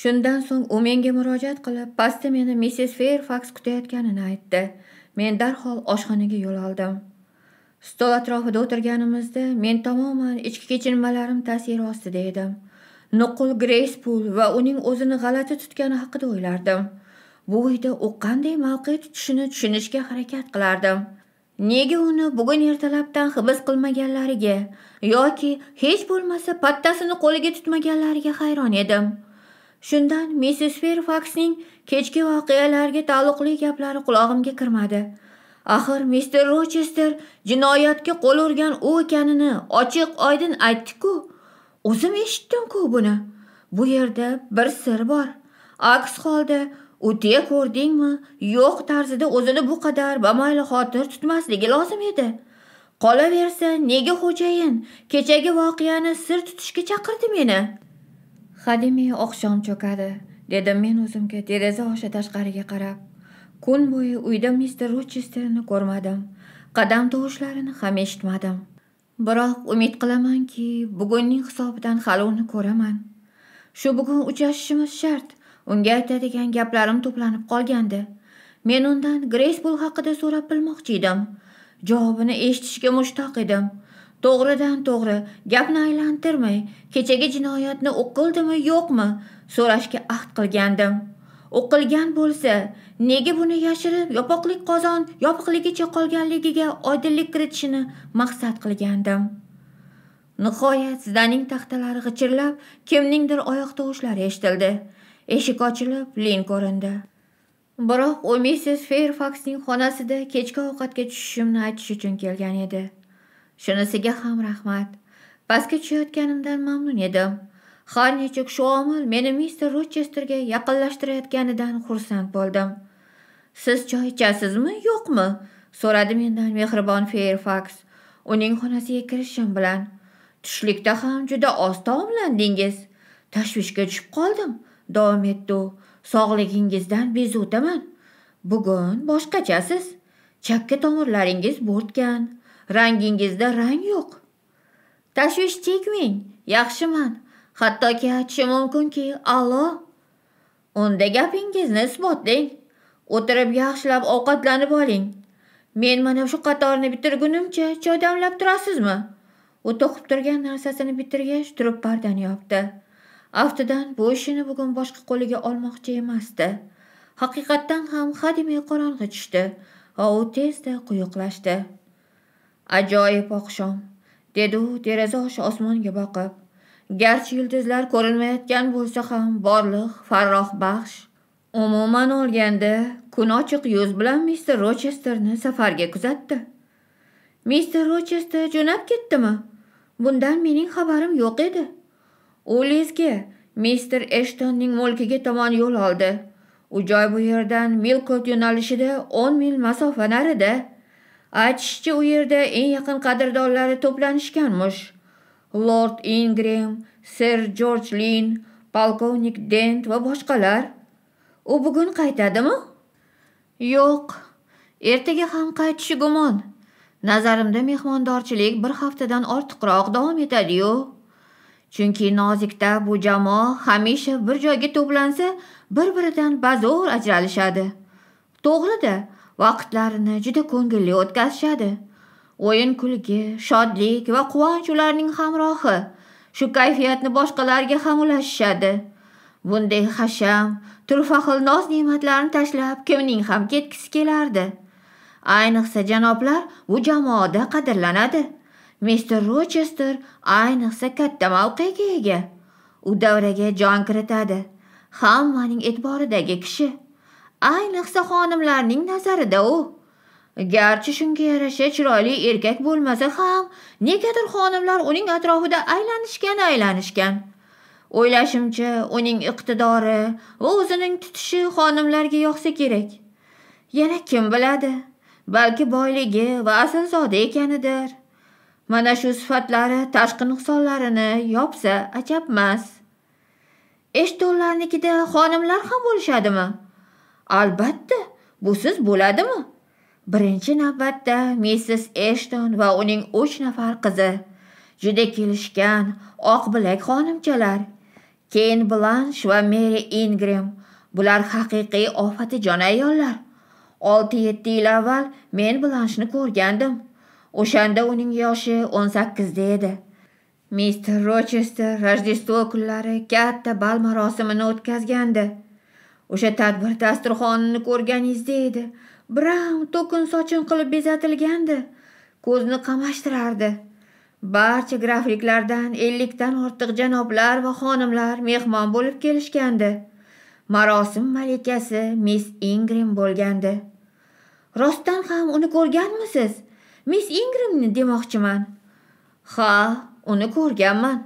shundan so'ng u menga murojaat qilib pastda meni Mrs. Fairfax kutayotganini aytdi men darhol oshxonaga yo'l oldim stol atrofida o'tirganimizda men tamoman ichki kechinmalarim ta'siri ostida edim nuqul pul va uning o'zini g'alati tutgani haqida o'ylardim bu uyda u qanday mavqe tutishini tushunishga harakat qilardim nega uni bugun ertalabdan hibs qilmaganlariga yoki hech bo'lmasa pattasini qo'liga tutmaganlariga hayron edim shundan missis ferfaksning kechki voqealarga taalluqli gaplari qulog'imga kirmadi axir mister rochester jinoyatga qo'l urgan u ekanini ochiq oydin aytdi-ku o'zim eshitdim-ku buni bu yerda bir sir bor aks holda o'tiya ko'rdingmi yo'q tarzida o'zini bu qadar bamayli xotir tutmasligi lozim edi qolaversa nega xo'jayin kechagi voqeani sir tutishga chaqirdi meni hademay oqshom cho'kadi dedim men o'zimga deraza osha tashqariga qarab kun bo'yi uyda mister rochesterni ko'rmadim qadam tovushlarini ham eshitmadim biroq umid qilamanki bugunning hisobidan hali uni ko'raman shu bugun uchrashishimiz shart unga aytadigan gaplarim to'planib qolgandi men undan greysbul haqida so'rab bilmoqchi edim javobini eshitishga mushtoq edim to'g'ridan to'g'ri gapni aylantirmay kechagi jinoyatni o'qildimi yo'qmi so'rashga ahd qilgandim o'qilgan bo'lsa nega buni yashirib yopiqlik qozon yopiqligicha qolganligiga oydinlik kiritishni maqsad qilgandim nihoyat zdaning taxtalari g'ichirlab kimningdir oyoq tovushlari eshitildi eshik ochilib lin ko'rindi biroq u missis ferfaksning xonasida kechki ovqatga tushishimni aytish uchun kelgan edi shunisiga ham rahmat pastga tushayotganimdan mamnun edim har nechuk shu omil meni mister rochesterga yaqinlashtirayotganidan xursand bo'ldim siz choy ichasizmi yo'qmi so'radi mendan mehribon ferfaks uning xonasiga kirishim bilan tushlikda ham juda oz taomlandingiz tashvishga tushib qoldim davom etdi u sog'lig'ingizdan bezovtaman bugun boshqachasiz chakka tomirlaringiz bo'rtgan rangingizda rang yo'q tashvish chekmang yaxshiman hattoki aytishim mumkinki allo unda gapingizni isbotlang o'tirib yaxshilab ovqatlanib oling men mana shu qatorni bitirgunimcha choy damlab turasizmi u to'qib turgan narsasini bitirgach turib pardani yopdi aftidan bu ishini bugun boshqa qo'liga olmoqchi emasdi haqiqatdan ham hademay qorong'i tushdi va u tezda quyuqlashdi ajoyib oqshom dedi u deraza osha osmonga boqib garchi yulduzlar ko'rinmayotgan bo'lsa ham borliq farrohbaxsh Umuman olganda, kun ochiq yuz bilan Mister Rochesterni safarga kuzatdi. Mister Rochester jo'nab ketdimi? Bundan mening xabarim yo'q edi. U Lizga Mister Eshtonning mulkiga tomon yo'l oldi. U joy bu yerdan Milkot yo'nalishida 10 mil masofa narida. Aytishicha u yerda eng yaqin qadrdonlari to'planishganmish. Lord Ingram, Sir George Lynn, polkovnik Dent va boshqalar u bugun qaytadimi yo'q ertaga ham qaytishi gumon nazarimda mehmondorchilik bir haftadan ortiqroq davom etadiyu chunki nozikda bu jamoa hamisha bir joyga to'plansa bir biridan bazo'r ajralishadi to'g'rida vaqtlarini juda ko'ngilli o'tkazishadi o'yin kulgi shodlik va quvonch ularning hamrohi shu kayfiyatni boshqalarga ham ulashishadi bunday hasham turfa xil noz ne'matlarni tashlab kimning ham ketgisi kelardi ayniqsa janoblar bu jamoada qadrlanadi mister rochester ayniqsa katta mavqega ega u davraga jon kiritadi hammaning e'tiboridagi kishi ayniqsa xonimlarning nazarida u garchi shunga yarasha chiroyli erkak bo'lmasa ham negadir xonimlar uning atrofida aylanishgan aylanishgan o'ylashimcha uning iqtidori va o'zining tutishi xonimlarga yoqsa kerak yana kim biladi balki boyligi va asilzoda ekanidir mana shu sifatlari tashqi nuqsonlarini yopsa ajabmas eshto'llarnikida xonimlar ham bo'lishadimi albatta busiz bo'ladimi birinchi navbatda missis eshton va uning uch nafar qizi juda kelishgan oq bilak xonimchalar keyn blansh va meri ingrem bular haqiqiy ofatijon ayollar 6 yetti yil avval men blanshni ko'rgandim o'shanda uning yoshi 18 sakkizda edi mister rochester rojdestvo kunlari katta bal marosimini o'tkazgandi o'sha tadbir dasturxonini ko'rganingizda edi Браун to'kin sochin qilib bezatilgandi ko'zni qamashtirardi barcha grafliklardan ellikdan ortiq janoblar va xonimlar mehmon bo'lib kelishgandi marosim malikasi miss ingrim bo'lgandi rostdan ham uni ko'rganmisiz miss ingrimni demoqchiman ha uni ko'rganman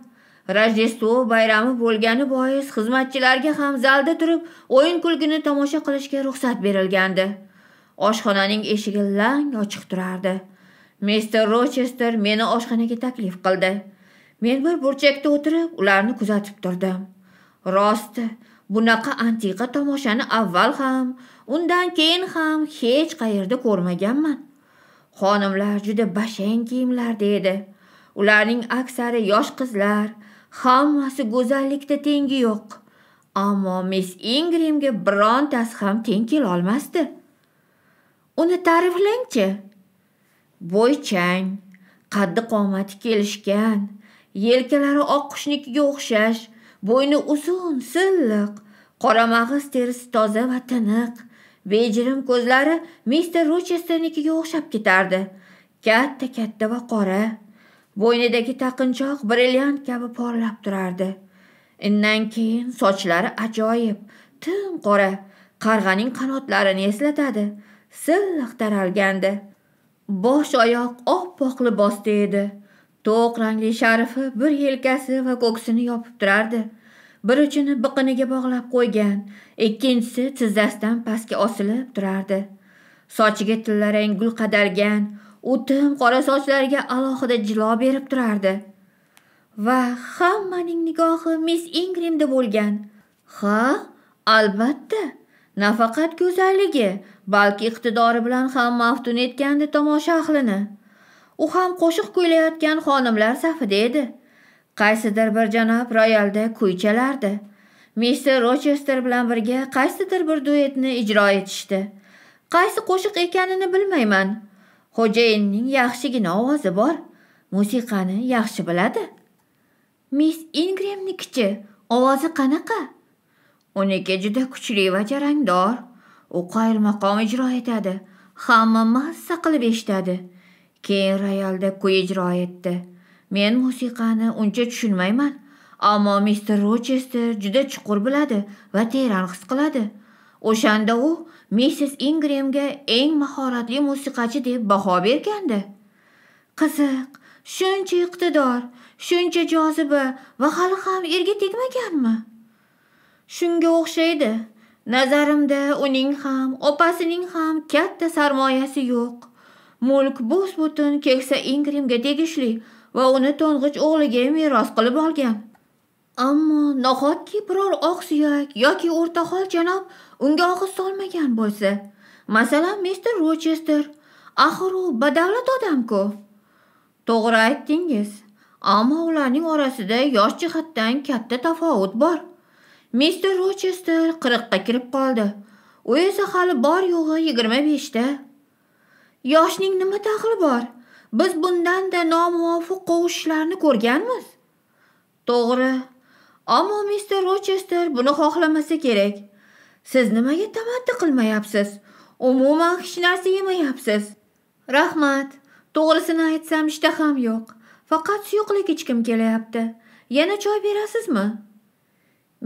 rojdestvo bayrami bo'lgani bois xizmatchilarga ham zalda turib o'yin kulgini tomosha qilishga ruxsat berilgandi oshxonaning eshigi lang ochiq turardi mister rochester meni oshxonaga taklif qildi men bir burchakda o'tirib ularni kuzatib turdim rosti bunaqa antiqa tomoshani avval ham undan keyin ham hech qayerda ko'rmaganman xonimlar juda bashang kiyimlarda edi ularning aksari yosh qizlar hammasi go'zallikda tengi yo'q ammo miss ingrimga birontasi ham teng kelolmasdi uni ta'riflangchi bo'ychang qaddi qomati kelishgan yelkalari oqqushnikiga o'xshash bo'yni uzun silliq qora mag'iz terisi toza va tiniq bejirim ko'zlari mister rochesternikiga o'xshab ketardi katta katta va qora bo'ynidagi taqinchoq brilliant kabi porlab turardi undan keyin sochlari ajoyib tin qora qarg'aning qanotlarini eslatadi silliq taralgandi bosh oyoq oppoq libosda edi to'q rangli sharifi bir yelkasi va ko'ksini yopib turardi bir uchini biqiniga bog'lab qo'ygan ikkinchisi tizzasidan pastga osilib turardi sochiga tillarang gul qadalgan o'tin qora sochlariga alohida jilo berib turardi va hammaning nigohi miss ingrimda bo'lgan ha albatta nafaqat go'zalligi balki iqtidori bilan ham maftun etgandi tomosha ahlini u ham qo'shiq kuylayotgan xonimlar safida edi qaysidir bir janob royalda kuy chalardi mister rochester bilan birga qaysidir bir duetni ijro etishdi qaysi qo'shiq ekanini bilmayman xo'jayinning yaxshigina ovozi bor musiqani yaxshi biladi miss ingrimnikichi ovozi qanaqa uniki juda kuchli va jarangdor u qoyil maqom ijro etadi hamma massa qilib eshitadi keyin royalda kuy ijro etdi men musiqani uncha tushunmayman ammo mister rochester juda chuqur biladi va teran his qiladi o'shanda u missis ingrimga eng mahoratli musiqachi deb baho bergandi qiziq shuncha iqtidor shuncha joziba va hali ham erga tegmaganmi shunga o'xshaydi nazarimda uning ham opasining ham katta sarmoyasi yo'q mulk bo'z butun keksa ingrimga tegishli va uni to'ng'ich o'g'liga meros qilib olgan ammo nohaqki biror oq suyak yoki o'rtahol janob unga og'iz solmagan bo'lsa masalan mister rochester axir u badavlat odam-ku. to'g'ri aytdingiz ammo ularning orasida yosh jihatdan katta tafovut bor Mr. Rochester 40 ga kirib qoldi. U esa hali bor yo'g'i 25 da. Yoshning nima taqli bor? Biz bundan da nomuvofiq qo'shishlarni ko'rganmiz. To'g'ri. Ammo Mr. Rochester buni xohlamasa kerak. Siz nimaga tamaddi qilmayapsiz? Umuman hech narsa yemayapsiz. Rahmat. To'g'risini aytsam ishtaham yo'q. Faqat suyuqlik ichkim kelyapti. Yana choy berasizmi?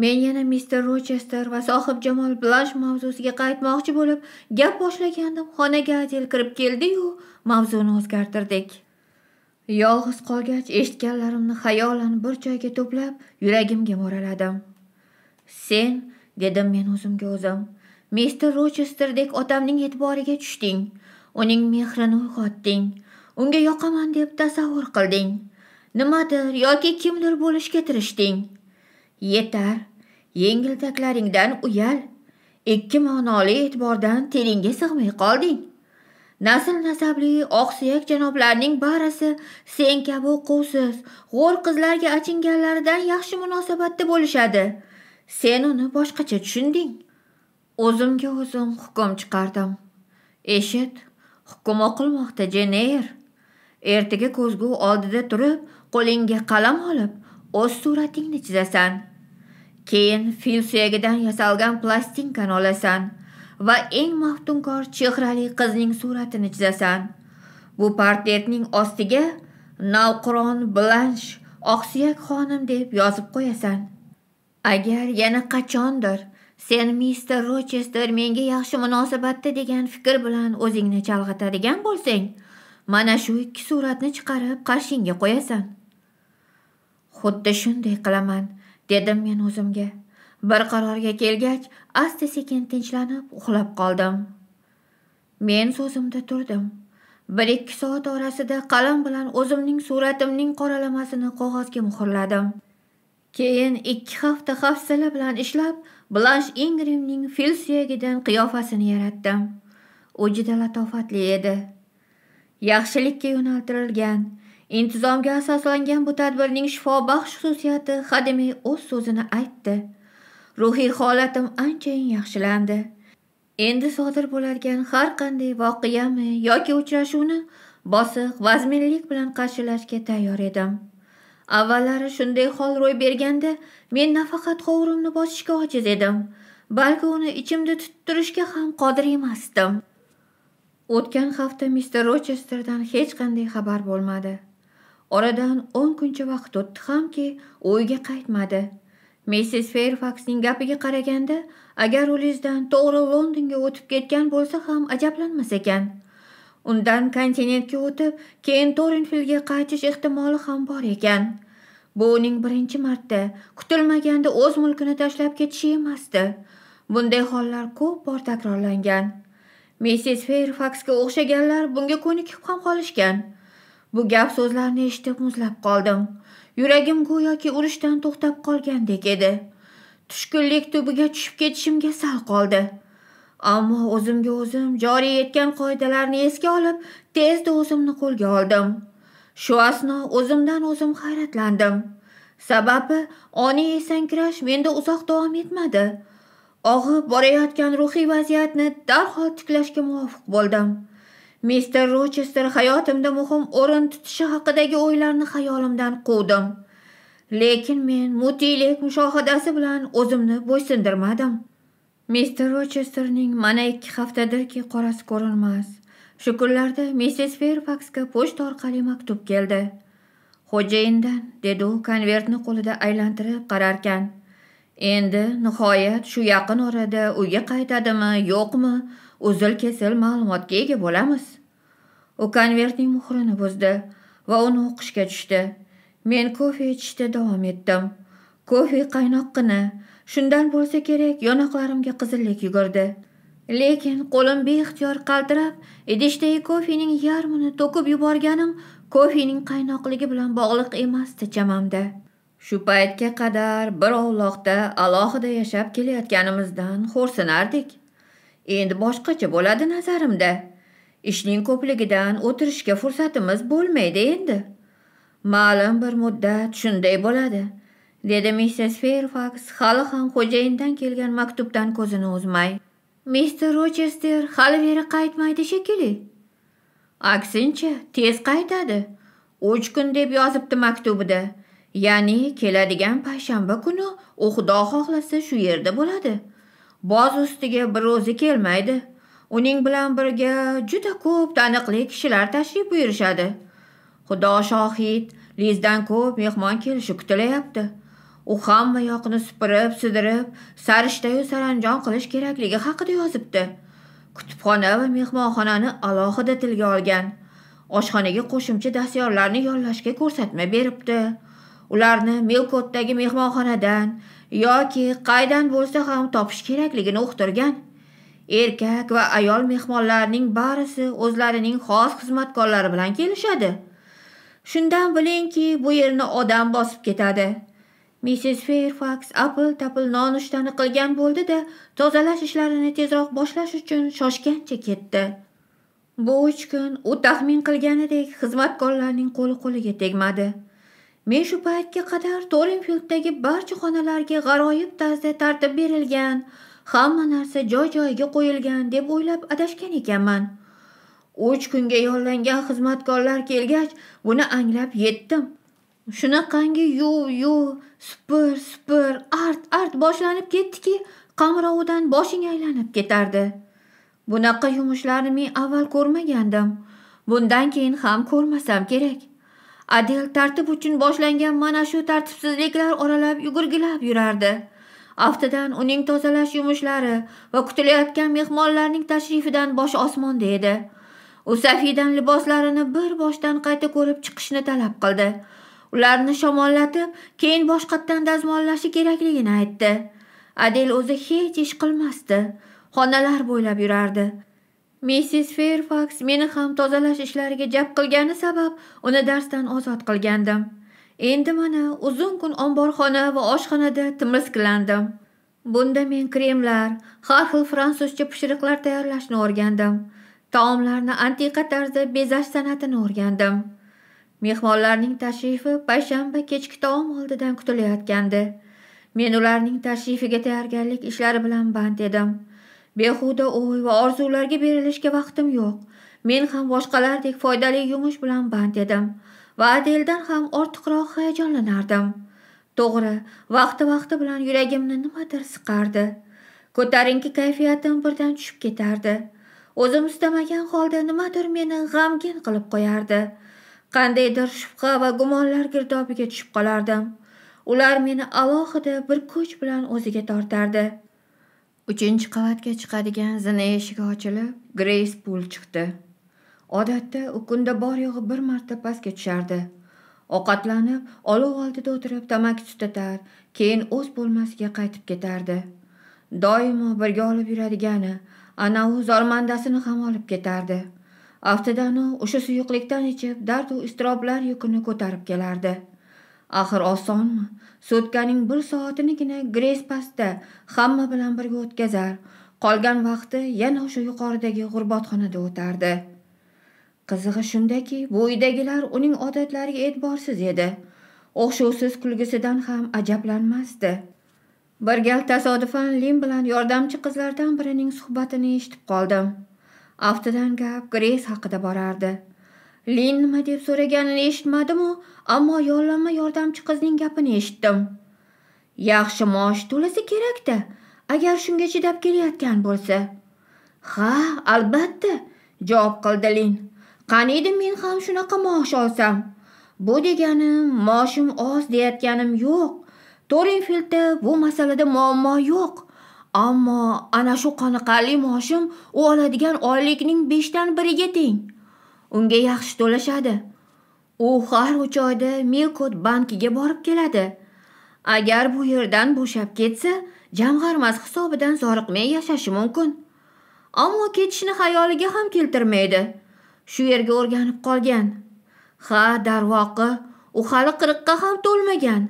men yana mister rochester va sohibjamol blash mavzusiga qaytmoqchi bo'lib gap boshlagandim xonaga adel kirib keldiyu mavzuni o'zgartirdik yolg'iz qolgach eshitganlarimni xayolan bir joyga to'plab yuragimga mo'raladim sen dedim men o'zimga o'zim mister rochesterdek otamning e'tiboriga tushding uning mehrini uyg'otding unga yoqaman deb tasavvur qilding nimadir yoki kimdir bo'lishga tirishding Yetar, yengiltaklaringdan uyal. Ikki ma'noli e'tibordan teringga sig'may qolding. Nasl nasabli oqsuyak janoblarning barisi sen kabi o'quvsiz, g'o'r qizlarga achinganlaridan yaxshi munosabatda bo'lishadi. Sen uni boshqacha tushunding. O'zimga o'zim hukm chiqardim. Eshit, hukm o'qilmoqda Jener. Ertaga ko'zgu oldida turib, qo'lingga qalam olib, o'z suratingni chizasan keyin fil suyagidan yasalgan plastinkani olasan va eng maftunkor chehrali qizning suratini chizasan bu portretning ostiga navqiron blansh oqsuyak xonim deb yozib qo'yasan agar yana qachondir sen mister rochester menga yaxshi munosabatda degan fikr bilan o'zingni chalg'itadigan bo'lsang mana shu ikki suratni chiqarib qarshingga qo'yasan xuddi shunday qilaman dedim men o'zimga bir qarorga kelgach asta sekin tinchlanib uxlab qoldim men so'zimda turdim bir ikki soat orasida qalam bilan o'zimning suratimning qoralamasini qog'ozga muhrladim keyin ikki hafta hafsala bilan ishlab blansh ingrimning fil suyagidan qiyofasini yaratdim u juda latofatli edi yaxshilikka yo'naltirilgan Intizomga asoslangan bu tadbirning shifobaxsh xususiyati Hadimey o'z so'zini aytdi. Ruhiy holatim anchayin yaxshilandi. Endi sodir bo'largan har qanday voqeami yoki uchrashuvni bosiq vazminlik bilan qarshilashga tayyor edim. Avvallari shunday hol ro'y berganda men nafaqat hovurimni bosishga ojiz edim, balki uni ichimda tutib turishga ham qodir emasdim. O'tgan hafta Mr. Rochesterdan hech qanday xabar bo'lmadi. oradan o'n kuncha vaqt o'tdi hamki uyga qaytmadi missis ferfaksning gapiga qaraganda agar ulizzdan to'g'ri londonga o'tib ketgan bo'lsa ham ajablanmas ekan undan kontinentga o'tib keyin torinfilga qaytish ehtimoli ham bor ekan bu uning birinchi marta kutilmaganda o'z mulkini tashlab ketishi emasdi bunday hollar ko'p bor takrorlangan missis ferfaksga o'xshaganlar bunga ko'nikib ham qolishgan bu gap so'zlarni eshitib muzlab qoldim yuragim go'yoki urishdan to'xtab qolgandek edi tushkunlik tubiga tushib ketishimga sal qoldi ammo o'zimga o'zim joriy etgan qoidalarni esga olib tezda o'zimni qo'lga oldim shu asno o'zimdan o'zim hayratlandim sababi oniy esankirash menda uzoq davom etmadi og'ib borayotgan ruhiy vaziyatni darhol tiklashga muvaffaq bo'ldim mister rochester hayotimda muhim o'rin tutishi haqidagi o'ylarni xayolimdan quvdim lekin men mutiylik mushohadasi bilan o'zimni bo'ysundirmadim mister rochesterning mana ikki haftadirki qorasi ko'rinmas shu kunlarda missis ferfaksga pochta orqali maktub keldi xo'jayindan dedi u konvertni qo'lida aylantirib qararkan endi nihoyat shu yaqin orada uyga qaytadimi yo'qmi uzil kesil ma'lumotga ega bo'lamiz u konvertning muhrini buzdi va uni o'qishga tushdi men kofe ichishda davom etdim kofe qaynoqqina shundan bo'lsa kerak yonoqlarimga qizillik yugurdi lekin qo'lim beixtiyor qaltirab idishdagi kofening yarmini to'kib yuborganim kofening qaynoqligi bilan bog'liq emasdi chamamda shu paytga qadar bir ovloqda alohida yashab kelayotganimizdan xo'rsinardik endi boshqacha bo'ladi nazarimda ishning ko'pligidan o'tirishga fursatimiz bo'lmaydi endi ma'lum bir muddat shunday bo'ladi dedi missis ferfaks hali ham xo'jayindan kelgan maktubdan ko'zini uzmay mister rochester hali beri qaytmaydi shekilli aksincha tez qaytadi uch kun deb yozibdi maktubida ya'ni keladigan payshanba kuni u xudo xohlasa shu yerda bo'ladi boz ustiga bir o'zi kelmaydi uning bilan birga juda ko'p taniqli kishilar tashrif buyurishadi xudo shohid lizdan ko'p mehmon kelishi kutilyapti u hamma yoqni supurib sidirib sarishtayu saranjon qilish kerakligi haqida yozibdi kutubxona va mehmonxonani alohida tilga olgan oshxonaga qo'shimcha dastyorlarni yollashga ko'rsatma beribdi ularni melkotdagi mehmonxonadan yoki qaydan bo'lsa ham topish kerakligini uqtirgan erkak va ayol mehmonlarning barisi o'zlarining xos xizmatkorlari bilan kelishadi shundan bilingki bu yerni odam bosib ketadi missis ferfaks apil tapil nonushtani qilgan bo'ldi da tozalash ishlarini tezroq boshlash uchun shoshgancha ketdi bu uch kun u taxmin qilganidek xizmatkorlarning qo'li qo'liga tegmadi men shu paytga qadar torinfilddagi barcha xonalarga g'aroyib tarzda tartib berilgan hamma narsa joy joyiga qo'yilgan deb o'ylab adashgan ekanman uch kunga yollangan xizmatkorlar kelgach buni anglab yetdim shunaqangi yuv yuv supur supur art art boshlanib ketdiki qamrovidan boshing aylanib ketardi bunaqa yumushlarni men avval ko'rmagandim bundan keyin ham ko'rmasam kerak adil tartib uchun boshlangan mana shu tartibsizliklar oralab yugurgilab yurardi aftidan uning tozalash yumushlari va kutilayotgan mehmonlarning tashrifidan bosh osmonda edi u safiydan liboslarini bir boshdan qayta ko'rib chiqishni talab qildi ularni shamollatib keyin boshqatdan dazmollashi kerakligini aytdi adel o'zi hech ish qilmasdi xonalar bo'ylab yurardi Mrs. Fairfax meni ham tozalash ishlariga jab qilgani sabab uni darsdan ozod qilgandim endi mana uzun kun omborxona va oshxonada timirsklandim. bunda men kremlar har xil fransuzcha pishiriqlar tayyorlashni o'rgandim taomlarni antiqa tarzda bezash san'atini o'rgandim mehmonlarning tashrifi payshanba kechki taom oldidan kutilayotgandi men ularning tashrifiga tayyorgarlik ishlari bilan band edim behuda o'y va orzularga berilishga vaqtim yo'q men ham boshqalardek foydali yumush bilan band edim va adeldan ham ortiqroq hayajonlanardim to'g'ri vaqti vaqti bilan yuragimni nimadir siqardi ko'tarinki kayfiyatim birdan tushib ketardi o'zim istamagan holda nimadir meni g'amgin qilib qo'yardi qandaydir shubha va gumonlar girdobiga tushib qolardim ular meni alohida bir kuch bilan o'ziga tortardi uchinchi qavatga chiqadigan zina eshigi ochilib greys pul chiqdi odatda u kunda bor yo'g'i bir marta pastga tushardi ovqatlanib olov oldida o'tirib tamaki tutatar keyin o'z bo'lmasiga qaytib ketardi doimo birga olib yuradigani anavi zormandasini ham olib ketardi aftidan u o'sha suyuqlikdan ichib dardu iztiroblar yukini ko'tarib kelardi axir osonmi sutkaning bir soatinigina gres pastda hamma bilan birga o'tkazar qolgan vaqti yana o'sha yuqoridagi g'urbatxonada o'tardi qizig'i shundaki bu uydagilar uning odatlariga e'tiborsiz edi o'xshovsiz kulgisidan ham ajablanmasdi bir gal tasodifan lim bilan yordamchi qizlardan birining suhbatini eshitib qoldim aftidan gap gres haqida borardi Lin nima deb so'raganini eshitmadim ku ammo yollanma yordamchi qizning gapini eshitdim. Yaxshi maosh to'lasa kerakda agar shunga chidab kelayotgan bo'lsa. Ha, albatta, javob qildi Lin. Qaniydi men ham shunaqa maosh olsam. Bu deganim maoshim oz deyotganim yo'q. Torinfildda bu masalada muammo yo'q. Ammo ana shu qoniqarli maoshim u oladigan oylikning 5 dan biriga teng. unga yaxshi to'lashadi u har uch oyda milkod bankiga borib keladi agar bu yerdan bo'shab ketsa jamg'armas hisobidan zoriqmay yashashi mumkin ammo ketishni xayoliga ham keltirmaydi shu yerga o'rganib qolgan ha darvoqi u hali qirqqa ham to'lmagan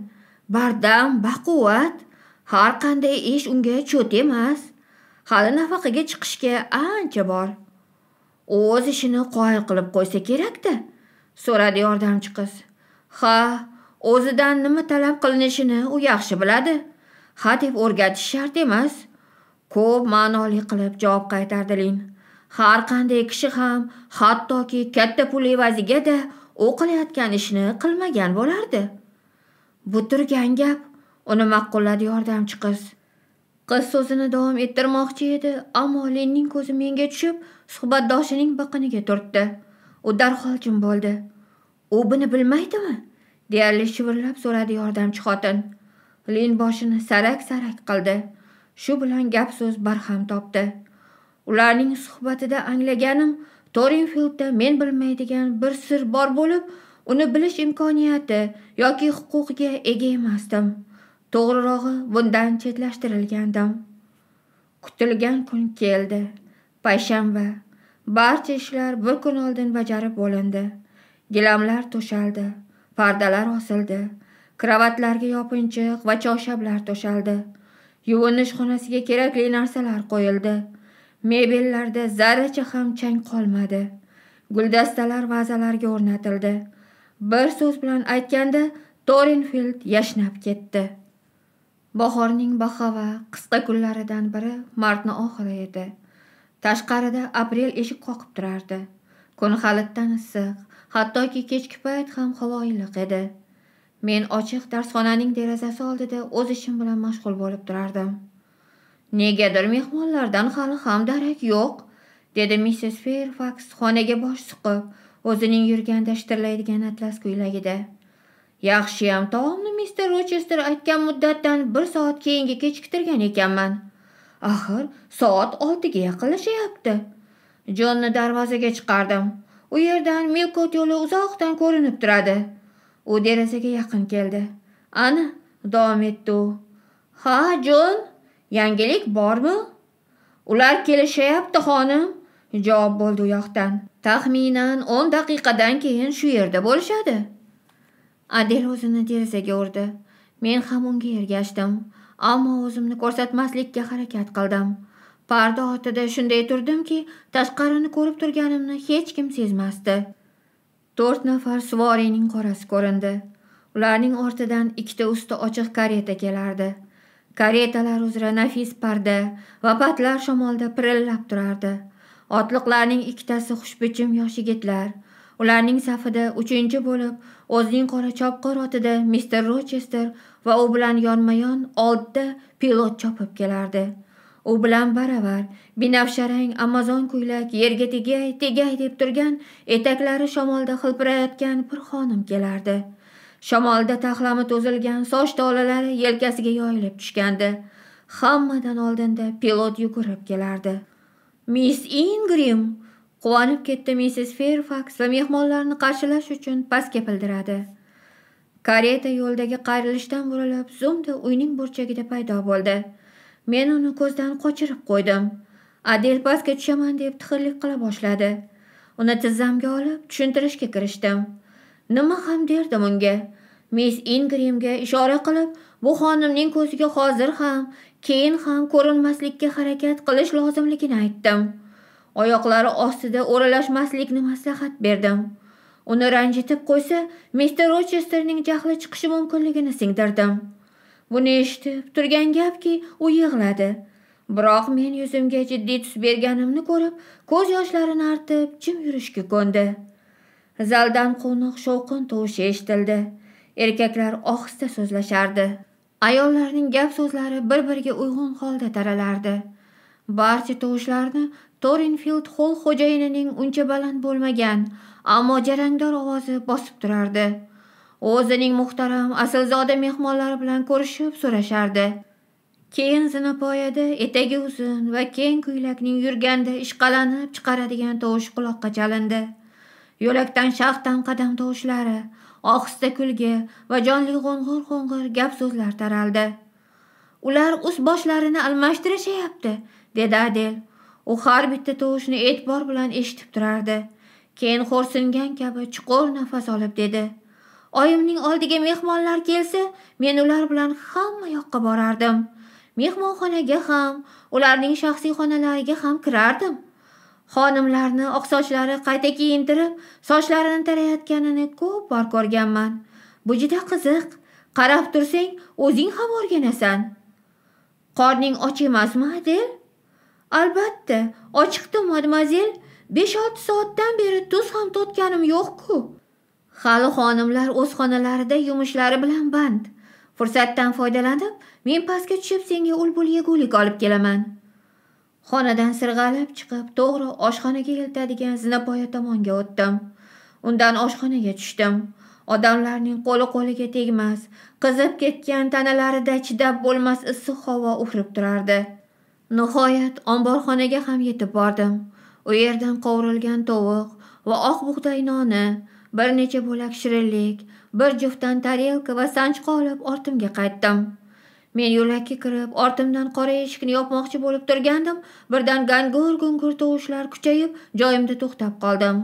bardam baquvvat har qanday ish unga cho't emas hali nafaqaga chiqishga ancha bor o'z ishini qoyil qilib qo'ysa kerak-da, so'radi yordamchi qiz. Ha, o'zidan nima talab qilinishini u yaxshi biladi. Ha deb o'rgatish shart emas. Ko'p ma'noli qilib javob qaytardi Lin. Har qanday kishi ham, hattoki katta pul evaziga da u qilayotgan ishni qilmagan bo'lardi. Bu turgan gap uni ma'qulladi yordamchi qiz. Qiz so'zini davom ettirmoqchi edi, ammo linning ko'zi menga tushib, suhbatdoshining biqiniga turtdi u darhol jim bo'ldi u buni bilmaydimi deyarli shivirlab so'radi yordamchi xotin lin boshini sarak sarak qildi shu bilan gap so'z barham topdi ularning suhbatida anglaganim torinfildda men bilmaydigan bir sir bor bo'lib uni bilish imkoniyati yoki huquqiga ega emasdim to'g'rirog'i bundan chetlashtirilgandim kutilgan kun keldi payshanba barcha ishlar bir kun oldin bajarib bo'lindi gilamlar to'shaldi pardalar osildi kravatlarga yopinchiq va choshablar to'shaldi yuvinish xonasiga kerakli narsalar qo'yildi mebellarda zarracha ham chang qolmadi guldastalar vazalarga o'rnatildi bir so'z bilan aytganda torinfild yashnab ketdi bahorning bahava qisqa kunlaridan biri martni oxiri edi tashqarida aprel eshik qoqib turardi kun halitdan issiq hattoki kechki payt ham havo iliq edi men ochiq darsxonaning derazasi oldida o'z ishim bilan mashg'ul bo'lib turardim negadir mehmonlardan hali ham darak yo'q dedi missis ferfaks xonaga bosh suqib o'zining yurganda shitirlaydigan atlas ko'ylagida yaxshiyam taomni mister rochester aytgan muddatdan bir soat keyinga kechiktirgan ekanman Axir soat 6 ga yaqinlashyapti. Jonni darvozaga chiqardim. U yerdan Milkot yo'li uzoqdan ko'rinib turadi. U derazaga yaqin keldi. Ana, davom etdi u. Ha, Jon, yangilik bormi? Ular kelishayapti, xonim. Javob bo'ldi u yoqdan. Taxminan 10 daqiqadan keyin shu yerda bo'lishadi. Adel o'zini derazaga urdi. Men ham unga ergashdim. ammo o'zimni ko'rsatmaslikka harakat qildim parda ortida shunday turdimki tashqarini ko'rib turganimni hech kim sezmasdi to'rt nafar suvoriyning qorasi ko'rindi ularning ortidan ikkita usti ochiq kareta kelardi karetalar uzra nafis parda va patlar shamolda pirillab turardi otliqlarning ikkitasi xushbichim yosh yigitlar ularning safida uchinchi bo'lib o'zining qora chopqir otida mister rochester va u bilan yonma yon oltita pilot chopib kelardi u bilan baravar binafsharang amazon ko'ylak yerga tegay tegay deb turgan etaklari shamolda hilpirayotgan bir xonim kelardi shamolda taxlami to'zilgan soch tolalari yelkasiga yoyilib tushgandi hammadan oldinda pilot yugurib kelardi miss ingrim quvonib ketdi missis ferfaks va mehmonlarni qarshilash uchun pastga pildiradi kareta yo'ldagi qayrilishdan burilib zumda uyning burchagida paydo bo'ldi men uni ko'zdan qochirib qo'ydim adel pastga tushaman deb tixirlik qila boshladi uni tizzamga olib tushuntirishga kirishdim nima ham derdim unga miss ingrimga ishora qilib bu xonimning ko'ziga hozir ham keyin ham ko'rinmaslikka harakat qilish lozimligini aytdim oyoqlari ostida o'ralashmaslikni maslahat berdim uni ranjitib qo'ysa mister rochesterning jahli chiqishi mumkinligini singdirdim buni eshitib turgan gapki u yig'ladi biroq men yuzimga jiddiy tus berganimni ko'rib ko'z yoshlarini artib jim yurishga ko'ndi zaldan quvnoq shovqin tovushi eshitildi erkaklar ohista so'zlashardi ayollarning gap so'zlari bir biriga uyg'un holda taralardi barcha tovushlarni Torinfield Hall xo'jayinining uncha baland bo'lmagan ammo jarangdor ovozi bosib turardi o'zining muhtaram aslzoda mehmonlari bilan ko'rishib so'rashardi keyin zinapoyada etagi uzun va keng ko'ylakning yurganda ishqalanib chiqaradigan tovush quloqqa chalindi yo'lakdan shaxtan qadam tovushlari ohista kulgi va jonli qo'ng'ir qo'ng'ir gap so'zlar taraldi ular us boshlarini almashtirishyapti dedi adel u har bitta tovushni e'tibor bilan eshitib turardi keyin xo'rsingan kabi chuqur nafas olib dedi oyimning oldiga mehmonlar kelsa men ular bilan hamma yoqqa borardim mehmonxonaga ham ularning shaxsiy xonalariga ham kirardim xonimlarni oq sochlari qayta kiyintirib sochlarini tarayotganini ko'p bor ko'rganman bu juda qiziq qarab tursang o'zing ham o'rganasan qorning och emasmi adel albatta ochiqdi madmazel besh olti soatdan beri tuz ham totganim yo'q-ku hali xonimlar o'z xonalarida yumushlari bilan band fursatdan foydalanib men pastga tushib senga ul bul yegulik olib kelaman xonadan sirg'alib chiqib to'g'ri oshxonaga eltadigan zinapoya tomonga o'tdim undan oshxonaga tushdim odamlarning qo'li qo'liga tegmas qizib ketgan tanalarida chidab bo'lmas issiq havo ufurib turardi nihoyat omborxonaga ham yetib bordim u yerdan qovurilgan tovuq va oq bug'doy noni bir necha bo'lak shirinlik bir juftdan tarelka va sanchqa olib ortimga qaytdim men yo'lakka kirib ortimdan qora eshikni yopmoqchi bo'lib turgandim birdan gangur gungur tovushlar kuchayib joyimda to'xtab qoldim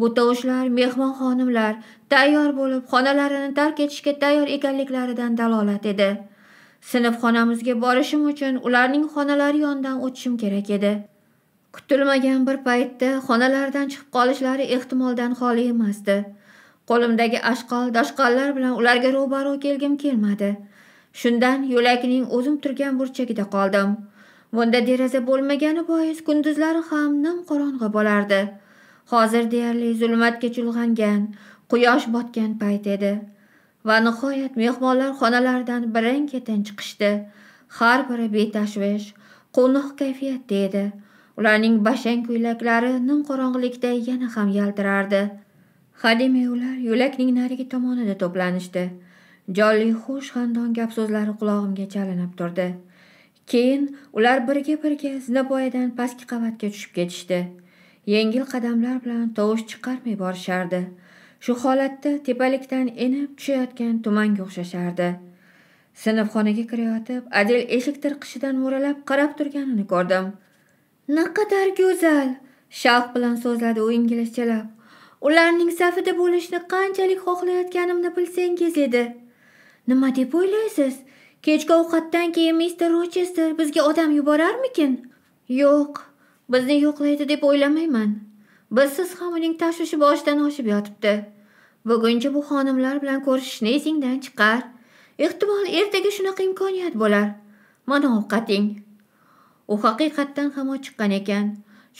bu tovushlar mehmon xonimlar tayyor bo'lib xonalarini tark etishga tayyor ekanliklaridan dalolat edi xonamizga borishim uchun ularning xonalari yonidan o'tishim kerak edi kutilmagan bir paytda xonalaridan chiqib qolishlari ehtimoldan xoli emasdi qo'limdagi ashqol doshqollar bilan ularga ro'baro kelgim kelmadi shundan yo'lakning o'zim turgan burchagida qoldim bunda deraza bo'lmagani bois kunduzlari ham nim qorong'i bo'lardi hozir deyarli zulmatga chulg'angan quyosh botgan payt edi va nihoyat mehmonlar xonalaridan birin ketin chiqishdi har biri betashvish quvnoq kayfiyatda edi ularning bashang ko'ylaklari nimqorong'ilikda yana ham yaltirardi hademay ular yo'lakning narigi tomonida to'planishdi jonli xush xandon gap so'zlari qulog'imga chalinib turdi keyin ular birga birga zinapoyadan pastki qavatga tushib ketishdi yengil qadamlar bilan tovush chiqarmay borishardi shu holatda tepalikdan enib tushayotgan tumanga o'xshashardi sinfxonaga kirayotib adel eshik tirqishidan mo'ralab qarab turganini ko'rdim naqadar go'zal shavq bilan so'zladi u inglizchalab ularning safida bo'lishni qanchalik xohlayotganimni bilsangiz edi nima deb o'ylaysiz kechki ovqatdan keyin mister rochester bizga odam yuborarmikin yo'q bizni yo'qlaydi deb o'ylamayman biz siz ham uning tashvishi boshidan oshib yotibdi buguncha bu xonimlar bilan ko'rishishni esingdan chiqar ehtimol ertaga shunaqa imkoniyat bo'lar mana ovqating u haqiqatdan ham ochiqqan ekan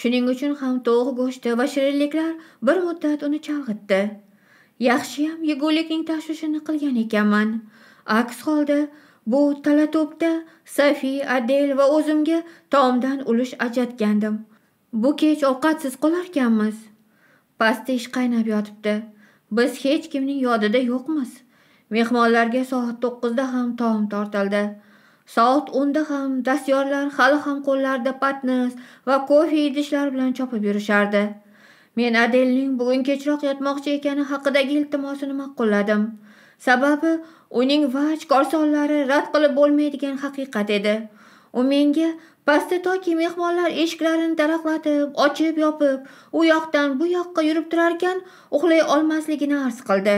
shuning uchun ham tovuq go'shti va shirinliklar bir muddat uni chalg'itdi yaxshiyam yegulikning tashvishini qilgan ekanman aks holda bu tala to'pda safi adel va o'zimga taomdan ulush ajratgandim Bu kech ovqatsiz qolarkanmiz. Pastda ish qaynab yotibdi. Biz hech kimning yodida yo'qmiz. Mehmonlarga soat 9da ham taom tortildi. Soat 10da ham dastyorlar hali ham qo'llarida patnis va kofe idishlari bilan chopib yurishardi. Men Adelning bugun kechroq yotmoqchi ekani haqidagi iltimosini ma'qulladim. Sababi uning vaj korsonlari rad qilib bo'lmaydigan haqiqat edi. U menga pastda toki mehmonlar eshiklarini taraqlatib ochib yopib u yoqdan bu yoqqa yurib turarkan uxlay olmasligini arz qildi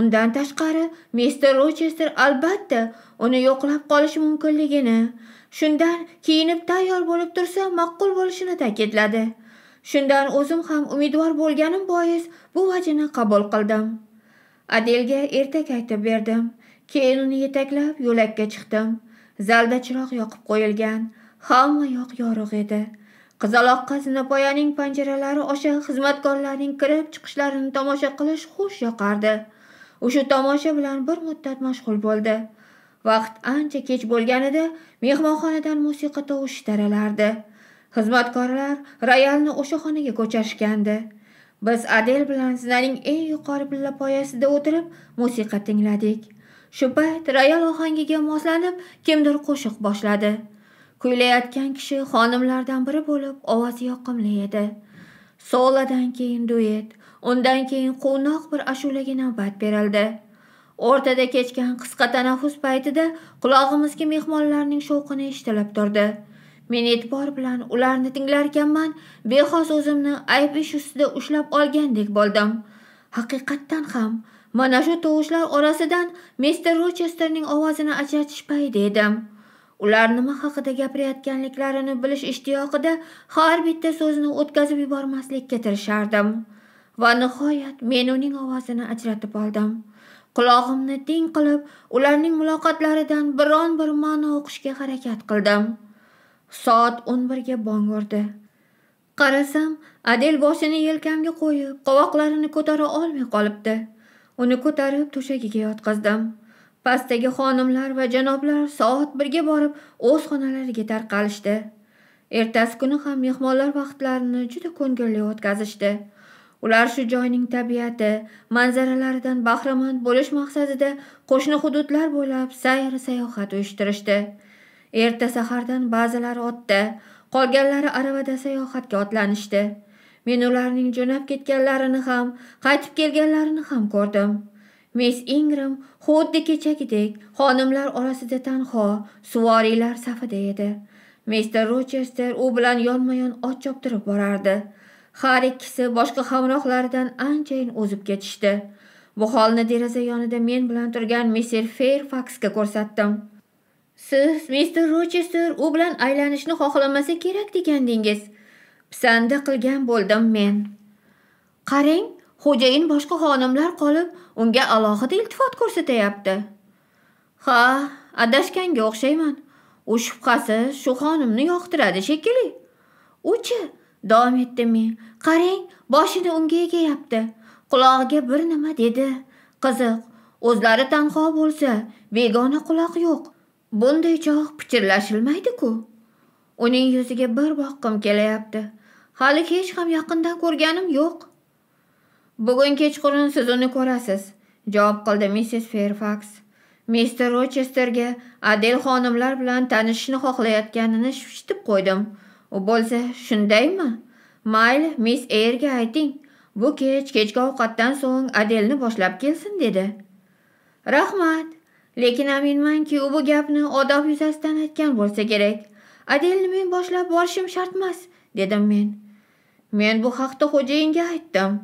undan tashqari mister rochester albatta uni yo'qlab qolishi mumkinligini shundan kiyinib tayyor bo'lib tursa ma'qul bo'lishini ta'kidladi shundan o'zim ham umidvor bo'lganim bois bu vajini qabul qildim adelga ertak aytib berdim keyin uni yetaklab yo'lakka chiqdim zalda chiroq yoqib qo'yilgan yoq yorug' edi qizaloqqa zinapoyaning panjaralari osha xizmatkorlarning kirib chiqishlarini tomosha qilish xush yoqardi o'sha tomosha bilan bir muddat mashg'ul bo'ldi vaqt ancha kech bo'lganida mehmonxonadan musiqa tovushi taralardi xizmatkorlar rayalni o'sha xonaga ko'chirishgandi biz adel bilan zinaning eng yuqori pillapoyasida o'tirib musiqa tingladik shu payt rayal ohangiga moslanib kimdir qo'shiq boshladi kuylayotgan kishi xonimlardan biri bo'lib ovozi yoqimli edi soladan keyin duet undan keyin quvnoq bir ashulaga navbat berildi o'rtada kechgan qisqa tanaffus paytida qulog'imizga mehmonlarning shovqini eshitilib turdi men e'tibor bilan ularni tinglarkanman bexos o'zimni ayb ish ustida ushlab olgandek bo'ldim haqiqatdan ham mana shu tovushlar orasidan mister rochesterning ovozini ajratish payida edim ular nima haqida gapirayotganliklarini bilish ishtiyoqida har bitta so'zni o'tkazib yubormaslikka tirishardim va nihoyat men uning ovozini ajratib oldim qulog'imni teng qilib ularning muloqotlaridan biron bir ma'no o'qishga harakat qildim soat o'n birga bong urdi qarasam adel boshini yelkamga qo'yib qovoqlarini ko'tara olmay qolibdi uni ko'tarib to'shagiga yotqizdim pastdagi xonimlar va janoblar soat birga borib o'z xonalariga tarqalishdi ertasi kuni ham mehmonlar vaqtlarini juda ko'ngilli o'tkazishdi ular shu joyning tabiati manzaralaridan bahramand bo'lish maqsadida qo'shni hududlar bo'ylab sayr sayohat uyushtirishdi erta sahardan ba'zilari otda qolganlari aravada sayohatga otlanishdi men ularning jo'nab ketganlarini ham qaytib kelganlarini ham ko'rdim miss ingram xuddi kechagidek xonimlar orasida tanho suvoriylar safida edi mister rochester u bilan yonma yon ot choptirib borardi har ikkisi boshqa hamrohlaridan anchayin o'zib ketishdi bu holni deraza yonida men bilan turgan mister fairfaxga ko'rsatdim siz mister rochester u bilan aylanishni xohlamasa kerak degandingiz pisanda qilgan bo'ldim men qarang xo'jayin boshqa xonimlar qolib unga alohida iltifot ko'rsatayapti Ha, adashganga o'xshayman. U shubhasiz shu xonimni yoqtiradi shekilli. Uchi, davom etdi men. Qarang, boshini unga egayapti. Qulog'iga bir nima dedi. Qiziq, o'zlari tanho bo'lsa, begona quloq yo'q. Bunday chog' pichirlashilmaydi-ku. Uning yuziga bir boqqim kelyapti. Hali hech ham yaqindan ko'rganim yo'q. bugun kechqurun siz uni ko'rasiz javob qildi missis ferfaks mister rochesterga adel xonimlar bilan tanishishni xohlayotganini shipshitib qo'ydim u bo'lsa shundaymi mayli miss eyrga ayting bu kech kechki ovqatdan so'ng adelni boshlab kelsin dedi rahmat lekin aminmanki u bu gapni odob yuzasidan aytgan bo'lsa kerak adelni men boshlab borishim shart emas dedim men men bu haqda xo'jayinga aytdim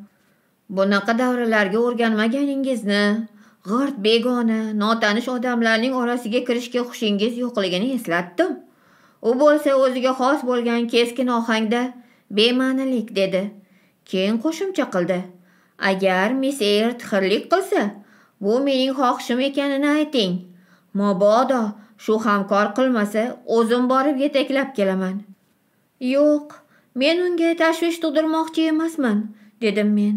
bunaqa davralarga o'rganmaganingizni g'irt begona notanish odamlarning orasiga kirishga xushingiz yo'qligini eslatdim u bo'lsa o'ziga xos bo'lgan keskin ohangda bema'nilik dedi keyin qo'shimcha qildi agar miss er tixirlik qilsa bu mening xohishim ekanini ayting mobodo shu hamkor qilmasa o'zim borib yetaklab kelaman yo'q men unga tashvish tug'dirmoqchi emasman dedim men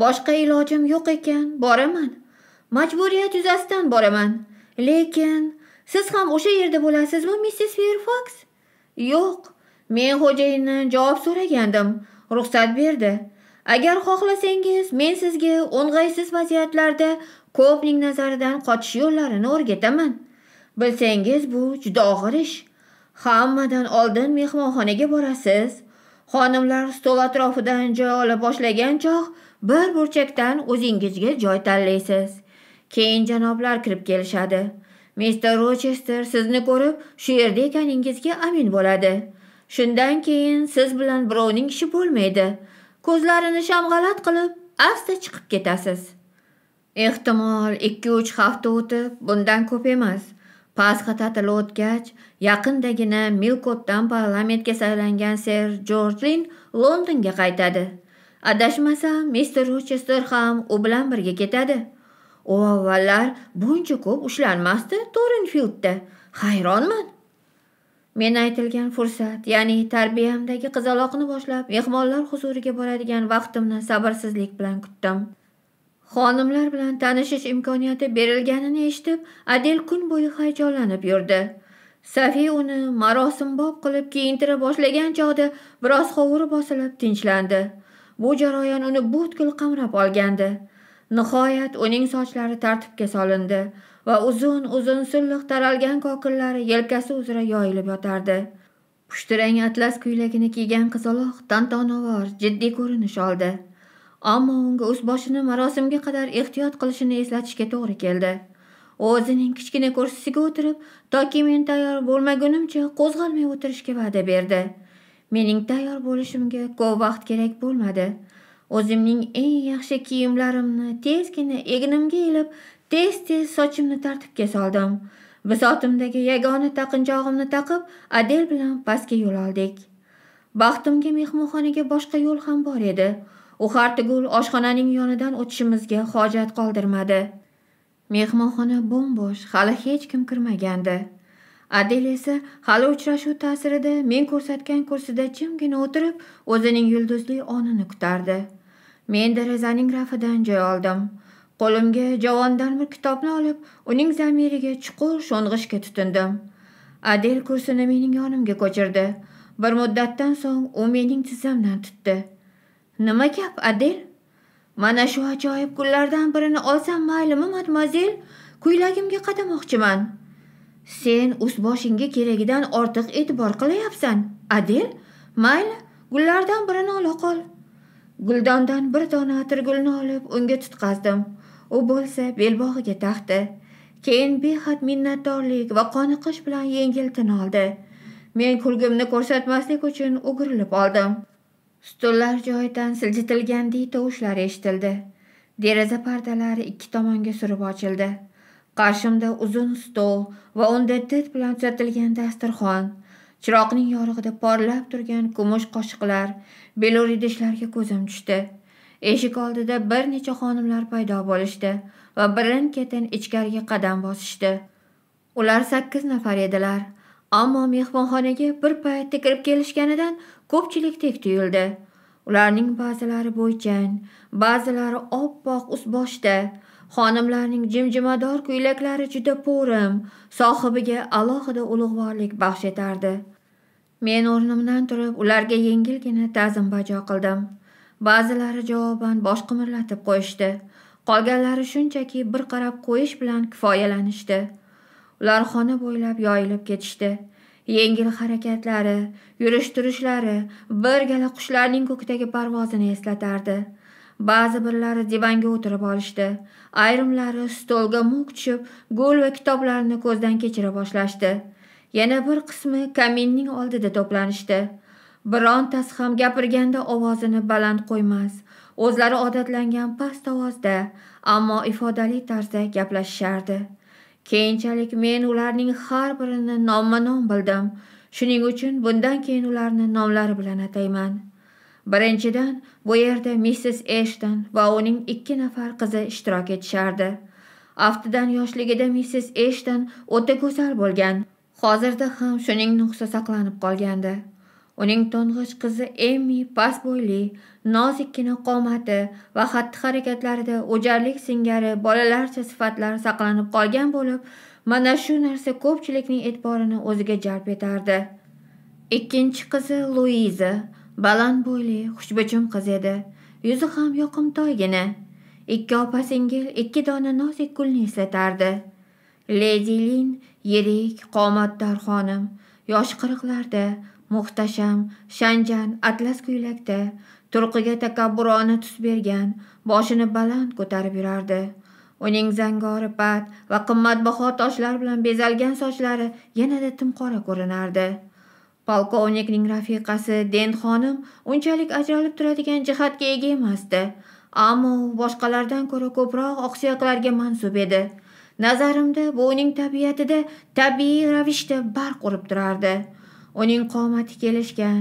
boshqa ilojim yo'q ekan boraman majburiyat yuzasidan boraman lekin siz ham o'sha yerda bo'lasizmi missis Fairfax? yo'q men xo'jayindan javob so'ragandim ruxsat berdi agar xohlasangiz men sizga o'ng'aysiz vaziyatlarda ko'pning nazaridan qochish yo'llarini o'rgataman bilsangiz bu juda og'ir ish hammadan oldin mehmonxonaga borasiz xonimlar stol atrofidan joy ola boshlagan chog' bir burchakdan o'zingizga joy tanlaysiz keyin janoblar kirib kelishadi mister rochester sizni ko'rib shu yerda ekaningizga amin bo'ladi shundan keyin siz bilan birovning ishi bo'lmaydi ko'zlarini shamg'alat qilib asta chiqib ketasiz ehtimol ikki uch hafta o'tib bundan ko'p emas pasxa ta'tili o'tgach yaqindagina milkotdan parlamentga saylangan ser jorjlin londonga qaytadi adashmasam mister rochester ham u bilan birga ketadi u avvallar buncha ko'p ushlanmasdi torinfildda hayronman men aytilgan fursat ya'ni tarbiyamdagi qizaloqni boshlab mehmonlar huzuriga boradigan vaqtimni sabrsizlik bilan kutdim xonimlar bilan tanishish imkoniyati berilganini eshitib adel kun bo'yi hayajonlanib yurdi safi uni marosimbob qilib kiyintira boshlagan chog'da biroz hovuri bosilib tinchlandi bu jarayon uni butkul qamrab olgandi nihoyat uning sochlari tartibga solindi va uzun uzun silliq taralgan ko'killari yelkasi uzra yoyilib yotardi pushtirang atlas ko'ylagini kiygan qizaloq tantonavor jiddiy ko'rinish oldi ammo unga o'z boshini marosimga qadar ehtiyot qilishini eslatishga to'g'ri keldi o'zining kichkina kursisiga o'tirib toki men tayyor bo'lmagunimcha qo'zg'almay o'tirishga va'da berdi Mening tayyor bo'lishimga ko'p vaqt kerak bo'lmadi. O'zimning eng yaxshi kiyimlarimni tezgina egnimga ilib, tez-tez sochimni tartibga soldim. Bisotimdagi yagona taqinchog'imni taqib, Adel bilan pastga yo'l oldik. Baxtimga mehmonxonaga boshqa yo'l ham bor edi. U hartigul oshxonaning yonidan o'tishimizga hojat qoldirmadi. Mehmonxona bo'sh hali hech kim kirmagandi. adel esa hali uchrashuv ta'sirida men ko'rsatgan kursida jimgina o'tirib o'zining yulduzli onini kutardi men derazaning rafidan joy oldim qo'limga javondan bir kitobni olib uning zamiriga chuqur sho'ng'ishga tutindim adel kursini mening yonimga ko'chirdi bir muddatdan so'ng u mening tizzamdan tutdi nima gap adel mana shu ajoyib kunlardan birini olsam maylimi madmazel kuylagimga qadamoqchiman sen ust boshingga keragidan ortiq e'tibor qilyapsan adel mayli gullardan birini ola qol guldondan bir dona atirgulni olib unga tutqazdim u bo'lsa belbog'iga taxdi keyin behad minnatdorlik va qoniqish bilan yengil tin oldi men kulgimni ko'rsatmaslik uchun o'girilib oldim stullar joyidan siljitilgandek tovushlar eshitildi deraza pardalari ikki tomonga surib ochildi qarshimda uzun stol va unda tit bilan tuzatilgan dasturxon chiroqning yorug'ida porlab turgan kumush qoshiqlar beluri idishlarga ko'zim tushdi eshik oldida bir necha xonimlar paydo bo'lishdi va birin ketin ichkariga qadam bosishdi ular sakkiz nafar edilar ammo mehmonxonaga bir paytda kirib kelishganidan ko'pchilikdek tuyuldi ularning ba'zilari bo'ychan ba'zilari oppoq ust boshda xonimlarning jimjimador kuylaklari juda po'rim sohibiga alohida ulug'vorlik baxsh etardi men o'rnimdan turib ularga yengilgina ta'zim bajo qildim ba'zilari javoban bosh qimirlatib qo'yishdi qolganlari shunchaki bir qarab qo'yish bilan kifoyalanishdi ular xona bo'ylab yoyilib ketishdi yengil harakatlari yurish turishlari bir gala qushlarning ko'kdagi parvozini eslatardi ba'zi birlari divanga o'tirib olishdi ayrimlari stolga muk tushib gul va kitoblarni ko'zdan kechira boshlashdi yana bir qismi kaminning oldida to'planishdi birontasi ham gapirganda ovozini baland qo'ymas o'zlari odatlangan past ovozda ammo ifodali tarzda gaplashishardi keyinchalik men ularning har birini nomma nom bildim shuning uchun bundan keyin ularni nomlari bilan atayman Birinchidan, bu yerda Mrs. Eshton va uning ikki nafar qizi ishtirok etishardi. Aftidan yoshligida Mrs. Eshton o'ta go'zal bo'lgan. Hozirda ham shuning nuqsa saqlanib qolgandi. Uning to'ng'ich qizi Emmi past bo'yli, nozikkina qomati va xatti-harakatlarida o'jarlik singari bolalarcha sifatlar saqlanib qolgan bo'lib, mana shu narsa ko'pchilikning e'tiborini o'ziga jalb etardi. Ikkinchi qizi Luiza baland bo'yli xushbichim qiz edi yuzi ham yoqimtoygina ikki opa singil ikki dona nozik gulni eslatardi ledi lin yirik qomatdor xonim yosh qirqlarda muhtasham shanjan atlas ko'ylakda turqiga takabburona tus bergan boshini baland ko'tarib yurardi uning zangori pat va qimmatbaho toshlar bilan bezalgan sochlari yanada timqora ko'rinardi polkovnikning rafiqasi den xonim unchalik ajralib turadigan jihatga ega emasdi ammo boshqalardan ko'ra ko'proq oqsuyaklarga mansub edi nazarimda bu uning tabiatida tabiiy ravishda barq urib turardi uning qomati kelishgan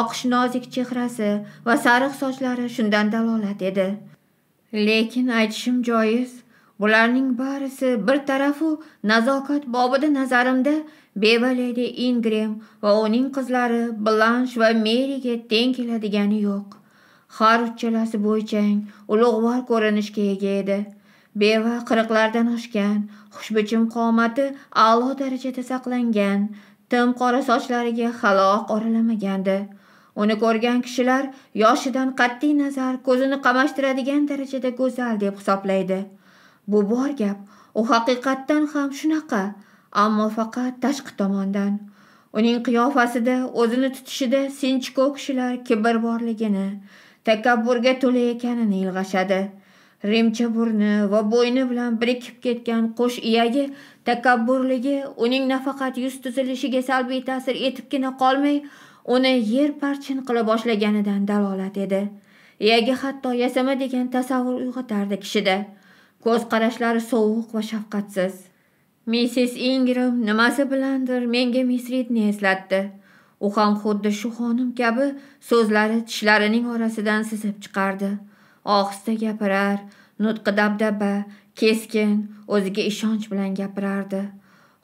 oqish nozik chehrasi va sariq sochlari shundan dalolat edi lekin aytishim joiz bularning barisi bir tarafu nazokat bobida nazarimda bevaledi ingrem va uning qizlari blansh va meriga teng keladigani yo'q har uchchalasi bo'ychang ulug'vor ko'rinishga ega edi beva qirqlardan oshgan xushbichim qomati a'lo darajada saqlangan tim qora sochlariga xaloq oralamagandi uni ko'rgan kishilar yoshidan qat'iy nazar ko'zini qamashtiradigan darajada go'zal deb hisoblaydi bu bor gap u haqiqatdan ham shunaqa ammo faqat tashqi tomondan uning qiyofasida o'zini tutishida sinchko kishilar kibr borligini takabburga to'la ekanini ilg'ashadi rimcha burni va bo'yni bilan birikib ketgan qo'sh iyagi takabburligi uning nafaqat yuz tuzilishiga salbiy ta'sir etibgina qolmay uni yer parchin qila boshlaganidan dalolat edi iyagi hatto yasama degan tasavvur uyg'otardi kishida ko'z qarashlari sovuq va shafqatsiz missis ingram nimasi bilandir menga misridni eslatdi u ham xuddi shu xonim kabi so'zlari tishlarining orasidan sizib chiqardi ohista gapirar nutqi dabdaba keskin o'ziga ishonch bilan gapirardi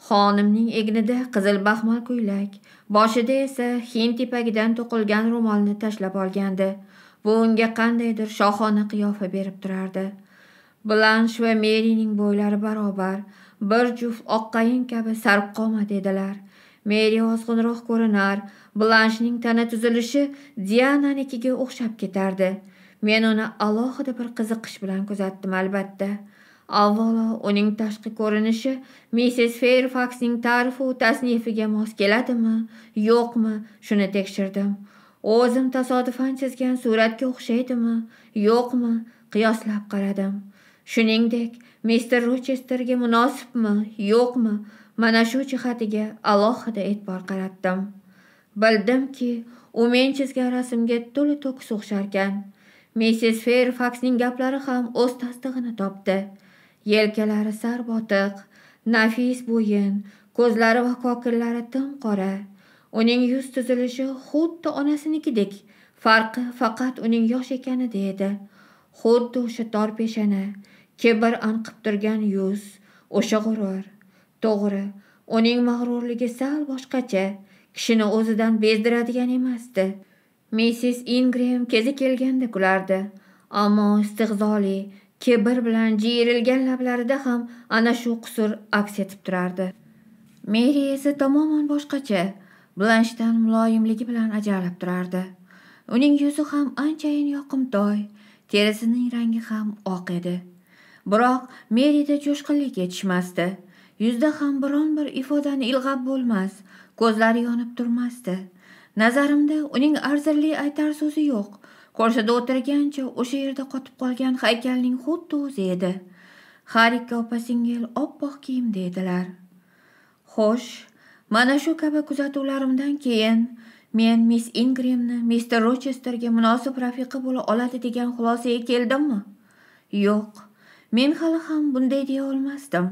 xonimning egnida qizil baxmal ko'ylak boshida esa hind tepagidan to'qilgan ro'molni tashlab olgandi bu unga qandaydir shohona qiyofa berib turardi blansh va merining bo'ylari barobar bir juft oqqayin kabi sarvqoma dedilar meri ozg'inroq ko'rinar blanshning tana tuzilishi diananikiga o'xshab ketardi men uni alohida bir qiziqish bilan kuzatdim albatta avvalo uning tashqi ko'rinishi missis ferfaksning tarifu tasnifiga mos keladimi yo'qmi shuni tekshirdim o'zim tasodifan chizgan suratga o'xshaydimi yo'qmi qiyoslab qaradim shuningdek mister rochesterga munosibmi yo'qmi mana shu jihatiga alohida e'tibor qaratdim bildimki u men chizgan rasmga to'la to'kis o'xsharkan missis ferfaksning gaplari ham o'z tasdig'ini topdi yelkalari sarbotiq nafis bo'yin ko'zlari va kokillari tim qora uning yuz tuzilishi xuddi onasinikidek farqi faqat uning yosh ekanida edi xuddi o'sha tor peshana kebir anqib turgan yuz o'sha g'urur to'g'ri uning mag'rurligi sal boshqacha kishini o'zidan bezdiradigan emasdi missis ingrem kezi kelganda kulardi ammo istig'zoli kibr bilan jiyirilgan lablarida ham ana shu qusur aks etib turardi meri esa tamoman boshqacha blanshdan muloyimligi bilan ajralib turardi uning yuzi ham anchayin yoqimtoy terisining rangi ham oq edi biroq merida cho'shqinlik yetishmasdi yuzda ham biron bir ifodani ilg'ab bo'lmas ko'zlari yonib turmasdi nazarimda uning arzirli aytar so'zi yo'q ko'rshada o'tirgancha o'sha yerda qotib qolgan haykalning xuddi o'zi edi har ikki opa singil oppoq kiyimda edilar xo'sh mana shu kabi kuzatuvlarimdan keyin men miss ingrimni mister rochesterga munosib rafiqa bo'la oladi degan xulosaga keldimmi yo'q men hali ham bunday deya olmasdim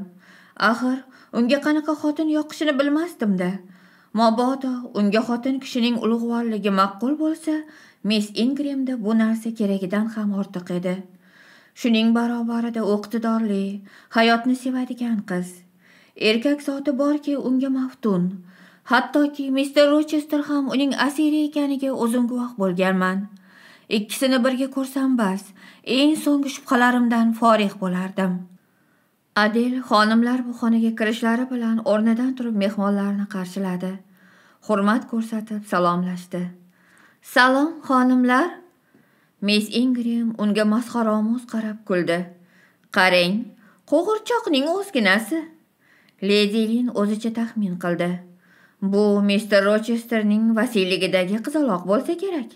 axir unga qanaqa xotin yoqishini bilmasdimda mabodo unga xotin kishining ulug'vorligi ma'qul bo'lsa miss ingrimda bu narsa keragidan ham ortiq edi shuning barobarida iqtidorli hayotni sevadigan qiz erkak zoti borki unga maftun hattoki mister rochester ham uning asiri ekaniga o'zim guvoh bo'lganman ikkisini birga ko'rsam bas eng so'nggi shubhalarimdan forig' bo'lardim adel xonimlar bu xonaga kirishlari bilan o'rnidan turib mehmonlarni qarshiladi hurmat ko'rsatib salomlashdi salom xonimlar miss ingrim unga masxaromuz qarab kuldi qarang qo'g'irchoqning o'zginasi ledi lin o'zicha taxmin qildi bu mister rochesterning vasiyligidagi qizaloq bo'lsa kerak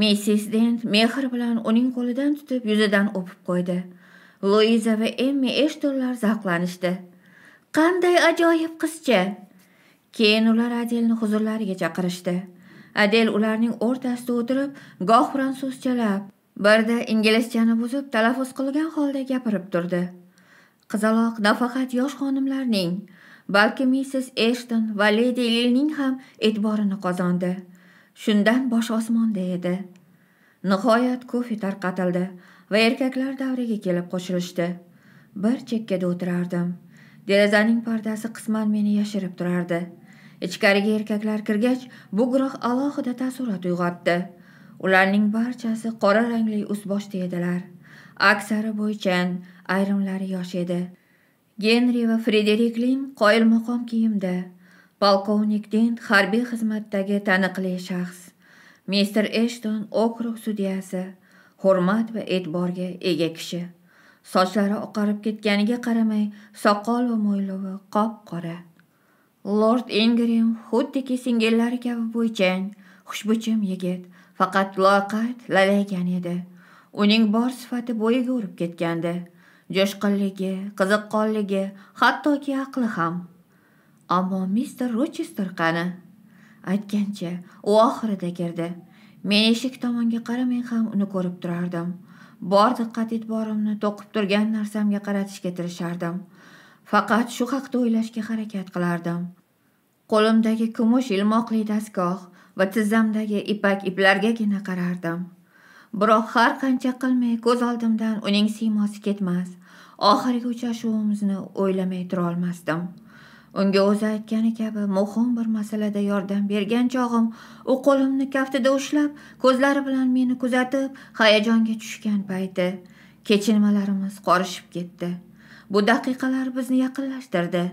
missis dent mehr bilan uning qo'lidan tutib yuzidan o'pib qo'ydi luiza va Emmy eshtonlar zaqlanishdi. qanday ajoyib qizcha keyin ular adelni huzurlariga chaqirishdi adel ularning o'rtasida o'tirib goh fransuzchalab birda inglizchani buzib talaffuz qilgan holda gapirib turdi qizaloq nafaqat yosh xonimlarning balki missis Ashton va Lady lilning ham e'tiborini qozondi shundan bosh osmonda edi nihoyat kofe tarqatildi va erkaklar davriga kelib qo'shilishdi bir chekkada o'tirardim derazaning pardasi qisman meni yashirib turardi ichkariga erkaklar kirgach bu guruh alohida taassurot uyg'otdi ularning barchasi qora rangli ustboshda edilar aksari bo'ychan ayrimlari yosh edi genri va frederik lin qoyilmaqom kiyimda polkovnik din harbiy xizmatdagi taniqli shaxs Mr. Ashton okrug sudyasi hurmat va e'tiborga ega kishi sochlari oqarib ketganiga qaramay soqol va mo'ylovi qop qora lord ingrim xuddiki singillari kabi bo'ychan xushbichim yigit faqat loqayt lalaygan edi uning bor sifati bo'yiga urib ketgandi jo'shqinligi qiziqqonligi hattoki aqli ham ammo mister rochester qani aytgancha u oxirida kirdi men eshik tomonga qaramay ham uni ko'rib turardim bor diqqat e'tiborimni to'qib turgan narsamga qaratishga tirishardim faqat shu haqda o'ylashga harakat qilardim qo'limdagi kumush ilmoqli dastgoh va tizzamdagi ipak iplargagina qarardim biroq har qancha qilmay ko'z oldimdan uning siymosi ketmas oxirgi uchrashuvimizni o'ylamay turolmasdim unga o'zi aytgani kabi muhim bir masalada yordam bergan chog'im u qo'limni kaftida ushlab ko'zlari bilan meni kuzatib hayajonga tushgan payti kechinmalarimiz qorishib ketdi bu daqiqalar bizni yaqinlashtirdi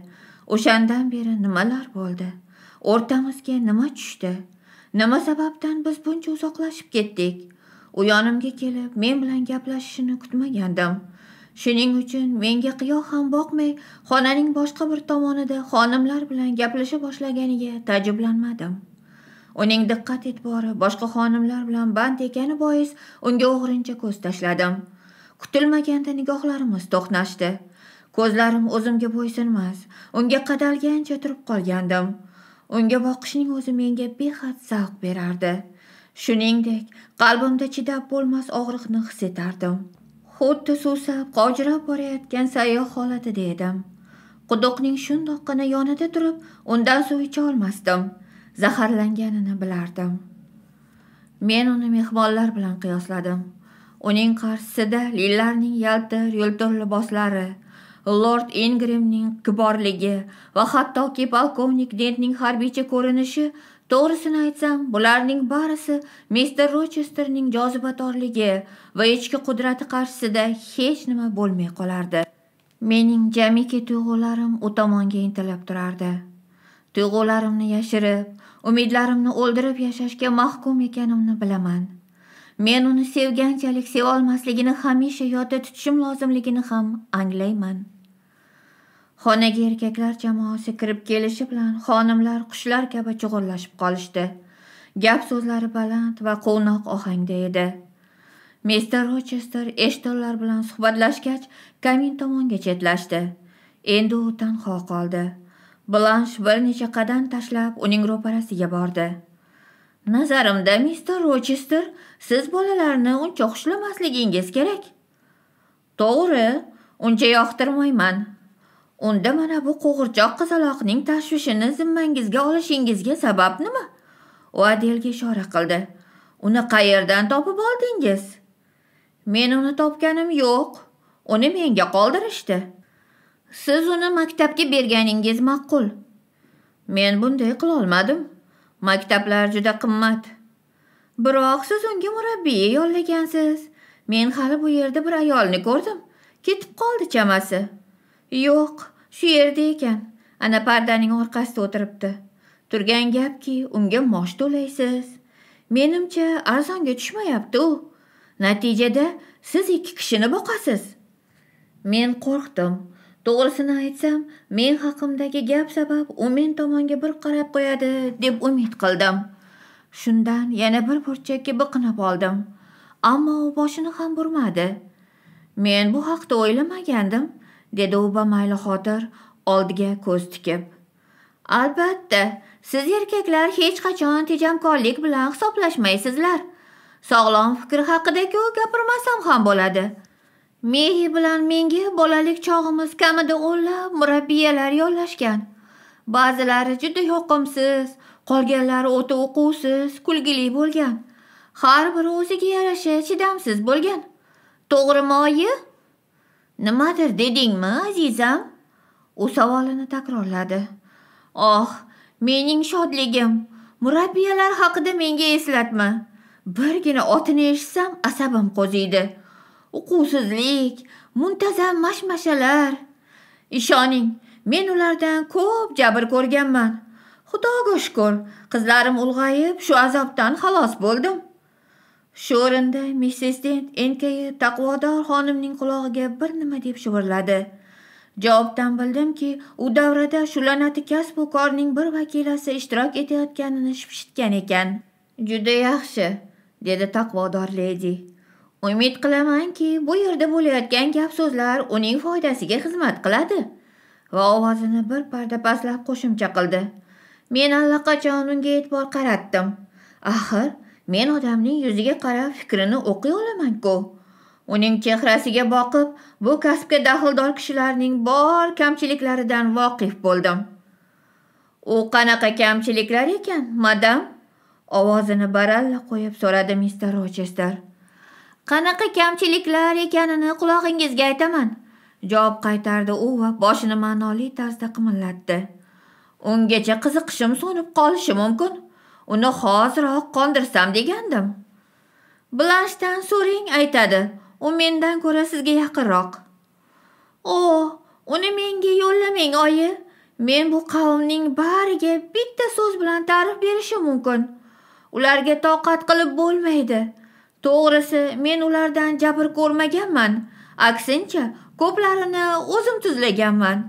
o'shandan beri nimalar bo'ldi o'rtamizga nima tushdi nima sababdan biz buncha uzoqlashib ketdik u yonimga kelib men bilan gaplashishini kutmagandim shuning uchun menga qiyo ham boqmay xonaning boshqa bir tomonida xonimlar bilan gaplasha boshlaganiga taajjublanmadim uning diqqat e'tibori boshqa xonimlar bilan band ekani bois unga o'g'rincha ko'z tashladim kutilmaganda nigohlarimiz to'qnashdi ko'zlarim o'zimga bo'ysunmas unga qadalgancha turib qolgandim unga boqishning o'zi menga behad zavq berardi shuningdek qalbimda chidab bo'lmas og'riqni his etardim xuddi suvsab qojirab borayotgan sayyoh holatida edim quduqning shundoqqina yonida turib undan suv icha olmasdim zaharlanganini bilardim men uni mehmonlar bilan qiyosladim uning qarshisida lillarning yaltir yultir liboslari lord ingrimning kiborligi va hattoki polkovnik dentning harbiycha ko'rinishi to'g'risini aytsam bularning barisi mister rochesterning jozibatorligi va ichki qudrati qarshisida hech nima bo'lmay qolardi mening jamiki tuyg'ularim u tomonga intilib turardi tuyg'ularimni yashirib umidlarimni o'ldirib yashashga mahkum ekanimni bilaman men uni sevganchalik sevolmasligini hamisha yodda tutishim lozimligini ham anglayman xonaga erkaklar jamoasi kirib kelishi bilan xonimlar qushlar kabi chug'urlashib qolishdi gap so'zlari baland va quvnoq ohangda edi mister rochester eshtonlar bilan suhbatlashgach kamin tomonga chetlashdi endi u tanho qoldi blansh bir necha qadam tashlab uning ro'parasiga bordi nazarimda mister rochester siz bolalarni uncha xushlamasligingiz kerak to'g'ri uncha yoqtirmayman unda mana bu qo'g'irchoq qizaloqning tashvishini zimmangizga olishingizga sabab nima u adelga ishora qildi uni qayerdan topib oldingiz men uni topganim yo'q uni menga qoldirishdi siz uni maktabga berganingiz ma'qul men bunday qilolmadim maktablar juda qimmat biroq siz unga murabbiy yollagansiz men hali bu yerda bir ayolni ko'rdim ketib qoldi chamasi yo'q shu yerda ekan ana pardaning orqasida o'tiribdi turgan gapki unga mosh to'laysiz menimcha arzonga tushmayapti u natijada siz ikki kishini boqasiz men qo'rqdim to'g'risini aytsam men haqimdagi gap sabab u men tomonga bir qarab qo'yadi deb umid qildim shundan yana bir burchakka biqinib oldim ammo u boshini ham burmadi men bu haqda o'ylamagandim dedi u mayli-xotir oldiga ko'z tikib albatta siz erkaklar hech qachon tejamkorlik bilan hisoblashmaysizlar sog'lom fikr haqidaku gapirmasam ham bo'ladi mehi bilan menga bolalik chog'imiz kamida o'nlab murabbiyalar yollashgan ba'zilari juda yoqimsiz qolganlari o'ta o'quvsiz kulgili bo'lgan har biri o'ziga yarasha chidamsiz bo'lgan to'g'rimi oyi nimadir dedingmi azizam u savolini takrorladi oh mening shodligim murabbiyalar haqida menga eslatma birgina otini eshitsam asabim qo'ziydi uquvsizlik muntazam mashmashalar ishoning men ulardan ko'p jabr ko'rganman xudoga shukur qizlarim ulg'ayib shu azobdan xalos bo'ldim shorinda Mrs. missis dent enkayi taqvodor xonimning qulog'iga bir nima deb shivirladi javobdan bildimki u davrada shu la'nati kasbu korning bir vakilasi ishtirok etayotganini shipshitgan ekan juda yaxshi dedi taqvodor ledi umid qilamanki bu yerda bo'layotgan gap so'zlar uning foydasiga xizmat qiladi va ovozini bir parda pastlab qo'shimcha qildi men allaqachon unga e'tibor qaratdim axir men odamning yuziga qarab fikrini o'qiy olaman-ku uning chehrasiga boqib bu kasbga daxldor kishilarning bor kamchiliklaridan voqif bo'ldim u qanaqa kamchiliklar ekan madam ovozini baralla qo'yib so'radi mister rochester qanaqa kamchiliklar ekanini qulog'ingizga aytaman javob qaytardi u va boshini ma'noli tarzda qimirlatdi ungacha qiziqishim so'nib qolishi mumkin uni hoziroq qondirsam degandim blanshdan so'rang aytadi u mendan ko'ra sizga yaqinroq o uni menga yo'llamang oyi men bu qavmning bariga bitta so'z bilan ta'rif berishim mumkin ularga toqat qilib bo'lmaydi to'g'risi men ulardan jabr ko'rmaganman aksincha ko'plarini o'zim tuzlaganman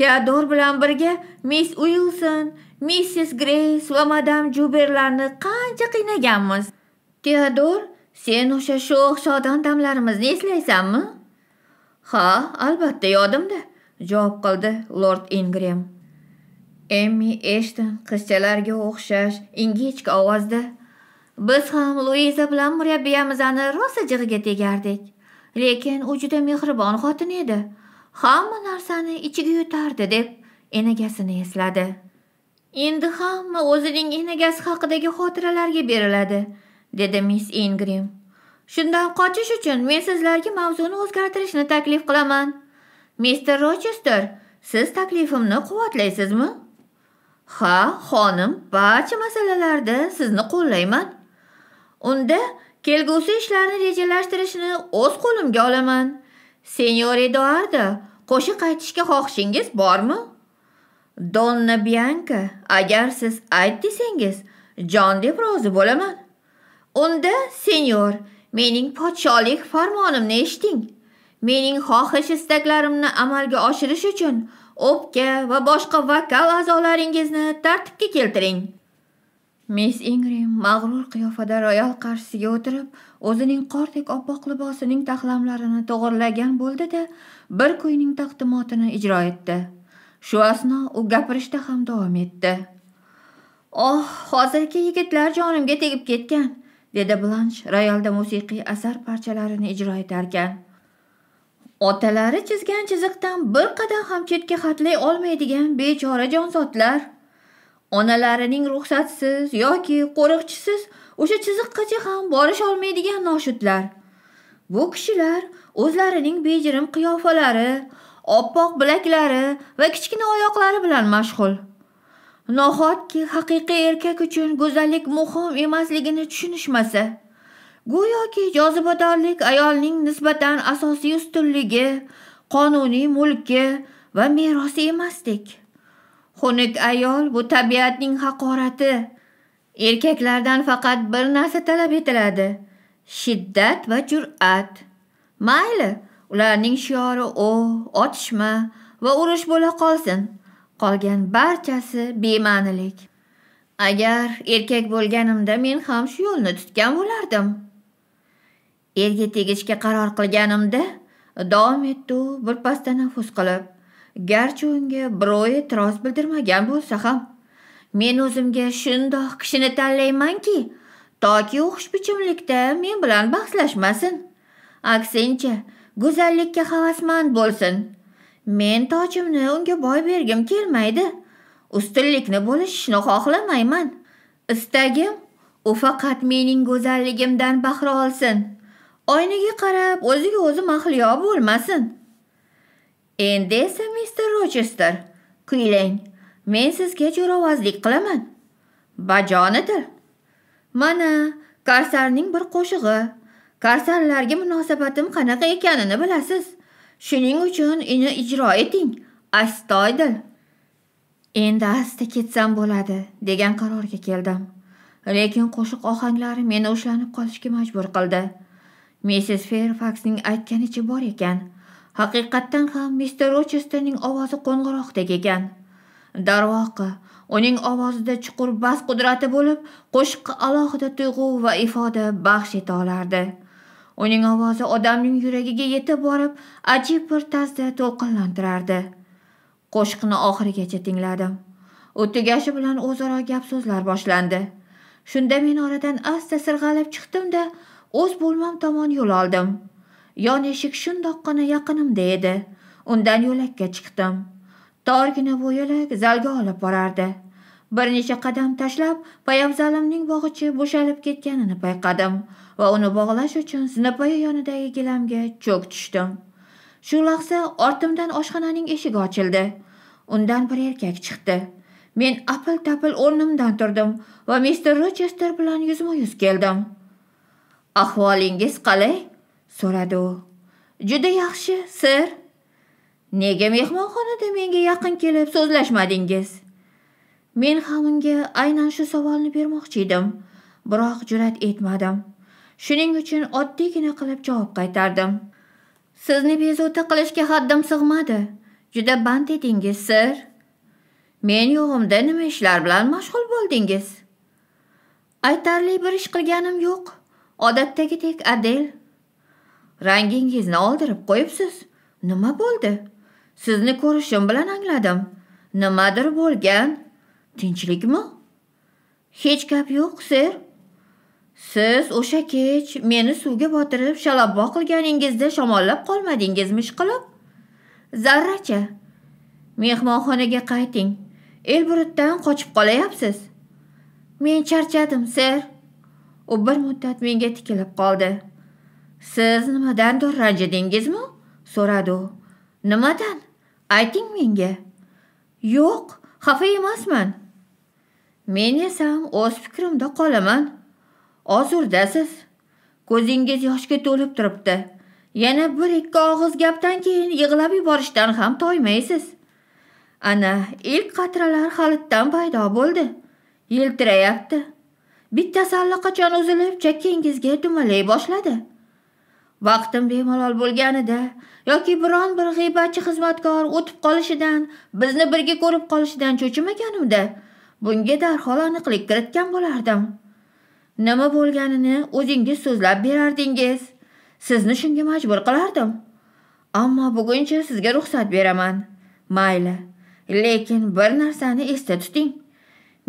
teodor bilan birga miss uilson missis greys va madam juberlarni qancha qiynaganmiz teodor sen o'sha sho'x shodon damlarimizni eslaysanmi ha albatta yodimda javob qildi lord ingrem emmi eshton qizchalarga o'xshash ingichka ovozda biz ham luiza bilan murabbiyamizani rosa jig'iga tegardik lekin u juda mehribon xotin edi hamma narsani ichiga yutardi deb enagasini esladi Endi hamma o'zining enagasi haqidagi xotiralarga beriladi, dedi Miss Ingrim. Shundan qochish uchun men sizlarga mavzuni o'zgartirishni taklif qilaman. Mr. Rochester, siz taklifimni quvvatlaysizmi? Ha, xonim, barcha masalalarda sizni qo'llayman. Unda kelgusi ishlarni rejalashtirishni o'z qo'limga olaman. Senyor Eduardo, qo'shiq aytishga xohishingiz bormi? donna bianka agar siz ayt desangiz jon deb rozi bo'laman unda senyor mening podsholik farmonimni eshiting mening xohish istaklarimni amalga oshirish uchun o'pka va boshqa vokal a'zolaringizni tartibga keltiring miss ingrim mag'rur qiyofada royal qarshisiga o'tirib o'zining qordek oppoq libosining taxlamlarini to'g'irlagan bo'ldi da bir kuyning taqdimotini ijro etdi shu asno u gapirishda ham davom etdi oh hozirgi yigitlar jonimga tegib ketgan dedi Blanche, royalda musiqiy asar parchalarini ijro etarkan otalari chizgan chiziqdan bir qadam ham chetga xatlay olmaydigan bechora jonzotlar onalarining ruxsatsiz yoki qo'riqchisiz o'sha chiziqqacha ham borish olmaydigan noshudlar bu kishilar o'zlarining bejirim qiyofalari oppoq bilaklari va kichkina oyoqlari bilan mashg'ul nohotki haqiqiy erkak uchun go'zallik muhim emasligini tushunishmasa go'yoki jozibadorlik ayolning nisbatan asosiy ustunligi qonuniy mulki va merosi emasdek xunuk ayol bu tabiatning haqorati erkaklardan faqat bir narsa talab etiladi shiddat va jur'at mayli Ularning shiori o otishma va urush bo'la qolsin. Qolgan barchasi bema'nilik. Agar erkak bo'lganimda men ham shu yo'lni tutgan bo'lardim. Erga tegishga qaror qilganimda davom etdi u birpas tanaffus qilib. Garchi unga birov e'tiroz bildirmagan bo'lsa ham, men o'zimga shundoq kishini tanlaymanki, toki u xushbichimlikda men bilan bahslashmasin. Aksincha, go'zallikka havasmand bo'lsin men tojimni unga boy bergim kelmaydi ustunlikni bo'lishishni xohlamayman istagim u faqat mening go'zalligimdan bahra olsin oynaga qarab o'ziga o'zi mahliyo bo'lmasin endi esa mister rochester kuylang men sizga jo'ravozlik qilaman bajonidil mana korsarning bir qo'shig'i karsanlarga munosabatim qanaqa ekanini bilasiz. Shuning uchun uni ijro eting, astoydil. Endi asta ketsam bo'ladi degan qarorga keldim. Lekin qo'shiq ohanglari meni ushlanib qolishga majbur qildi. Missis ferfaksning aytganicha bor ekan. Haqiqatdan ham Mr. Rochesterning ovozi qo'ng'iroqdek ekan. Darvoqa, uning ovozida chuqur bas qudrati bo'lib qo'shiqqa alohida tuyg'u va ifoda baxsh eta olardi uning ovozi odamning yuragiga yetib borib ajib bir tarzda to'lqinlantirardi qo'shiqni oxirigacha tingladim u tugashi bilan o'zaro gap so'zlar boshlandi shunda men oradan asta sirg'alib chiqdimda o'z bo'lmam tomon yo'l oldim yon eshik shundoqqina yaqinimda edi undan yo'lakka chiqdim torgina bu yo'lak zalga olib borardi bir necha qadam tashlab poyabzalimning bog'ichi bo'shalib ketganini payqadim va uni bog'lash uchun zinapoya yonidagi gilamga cho'k tushdim shu lahza ortimdan oshxonaning eshigi ochildi undan bir erkak chiqdi men apil tapil o'rnimdan turdim va mister rochester bilan yuzma yuz keldim ahvolingiz qalay so'radi u juda yaxshi sir nega mehmonxonada menga yaqin kelib so'zlashmadingiz men ham unga aynan shu savolni bermoqchi edim biroq jur'at etmadim Shuning uchun oddiygina qilib javob qaytardim. Sizni bezovta qilishga haddim sig'madi. Juda band edingiz, sir. Men yo'g'imda nima ishlar bilan mashg'ul bo'ldingiz? Aytarli bir ish qilganim yo'q. Odatdagidek Adel. Rangingizni oldirib qo'yibsiz. Nima bo'ldi? Sizni ko'rishim bilan angladim. Nimadir bo'lgan? Tinchlikmi? Hech gap yo'q, sir. siz o'sha kech meni suvga botirib shalabbo qilganingizda shamollab qolmadingizmi ishqilib zarracha mehmonxonaga qayting elburutdan qochib qolayapsiz men charchadim ser u bir muddat menga tikilib qoldi siz nimadandir ranjidingizmi so'radi u nimadan ayting menga yo'q xafa emasman men esa o'z fikrimda qolaman ozurdasiz ko'zingiz yoshga to'lib turibdi yana bir ikki og'iz gapdan keyin yig'lab yuborishdan ham toymaysiz ana ilk qatralar halitdan paydo bo'ldi yiltirayapti bittasi allaqachon uzilib chakkangizga dumalay boshladi vaqtim bemalol bo'lganida yoki biron bir g'iybatchi xizmatkor o'tib qolishidan bizni birga ko'rib qolishidan cho'chimaganimda bunga darhol aniqlik kiritgan bo'lardim nima bo'lganini o'zingiz so'zlab berardingiz sizni shunga majbur qilardim ammo buguncha sizga ruxsat beraman mayli lekin bir narsani esda tuting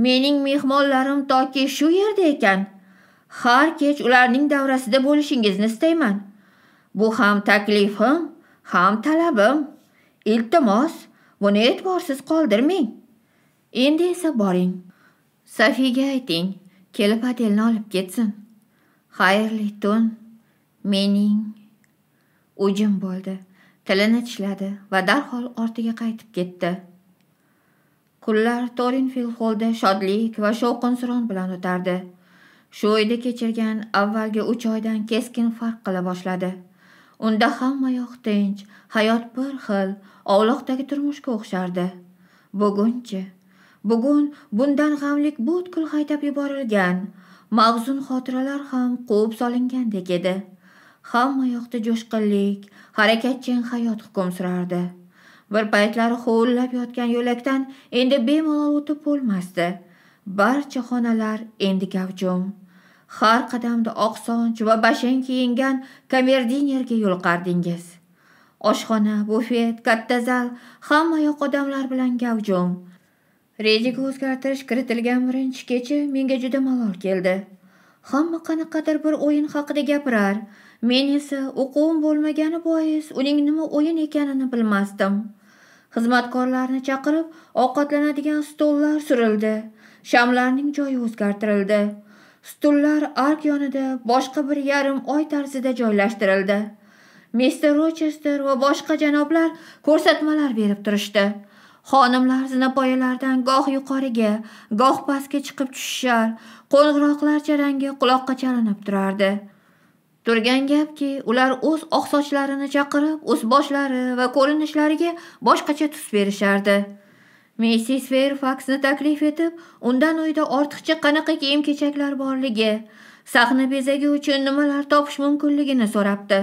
mening mehmonlarim toki shu yerda ekan har kech ularning davrasida bo'lishingizni istayman bu ham taklifim ham talabim iltimos buni e'tiborsiz qoldirmang endi esa boring Safiyaga ayting kelib otelni olib ketsin xayrli tun mening u jim bo'ldi tilini tishladi va darhol ortiga qaytib ketdi kunlar torinfil holda shodlik va shovqin suron bilan o'tardi shu uyda kechirgan avvalgi uch oydan keskin farq qila boshladi unda hammayoq tinch hayot bir xil ovloqdagi turmushga o'xshardi bugunchi bugun bundan g'amlik butkul haydab yuborilgan mavzun xotiralar ham quvib solingandek edi hamma yoqda jo'shqinlik harakatchan hayot hukm surardi bir paytlari huvillab yotgan yo'lakdan endi bemalol o'tib bo'lmasdi barcha xonalar endi gavjum har qadamda oqsonch va bashang kiyingan kamerdinerga yo'liqardingiz oshxona bufet katta zal hammayoq odamlar bilan gavjum rejaga o'zgartirish kiritilgan birinchi kecha menga juda malol keldi hamma qanaqadir bir o'yin haqida gapirar men esa o'quvim bo'lmagani bois uning nima o'yin ekanini bilmasdim xizmatkorlarni chaqirib ovqatlanadigan stollar surildi shamlarning joyi o'zgartirildi stullar ark yonida boshqa bir yarim oy tarzida joylashtirildi Mr. rochester va boshqa janoblar ko'rsatmalar berib turishdi xonimlar zinapoyalardan goh yuqoriga goh pastga chiqib tushishar qo'ng'iroqlar rangi quloqqa chalinib turardi turgan gapki ular o'z oq sochlarini chaqirib o'z boshlari va ko'rinishlariga boshqacha tus berishardi missis ferfaksni taklif etib undan uyda ortiqcha qanaqa kiyim kechaklar borligi sahna bezagi uchun nimalar topish mumkinligini so'rabdi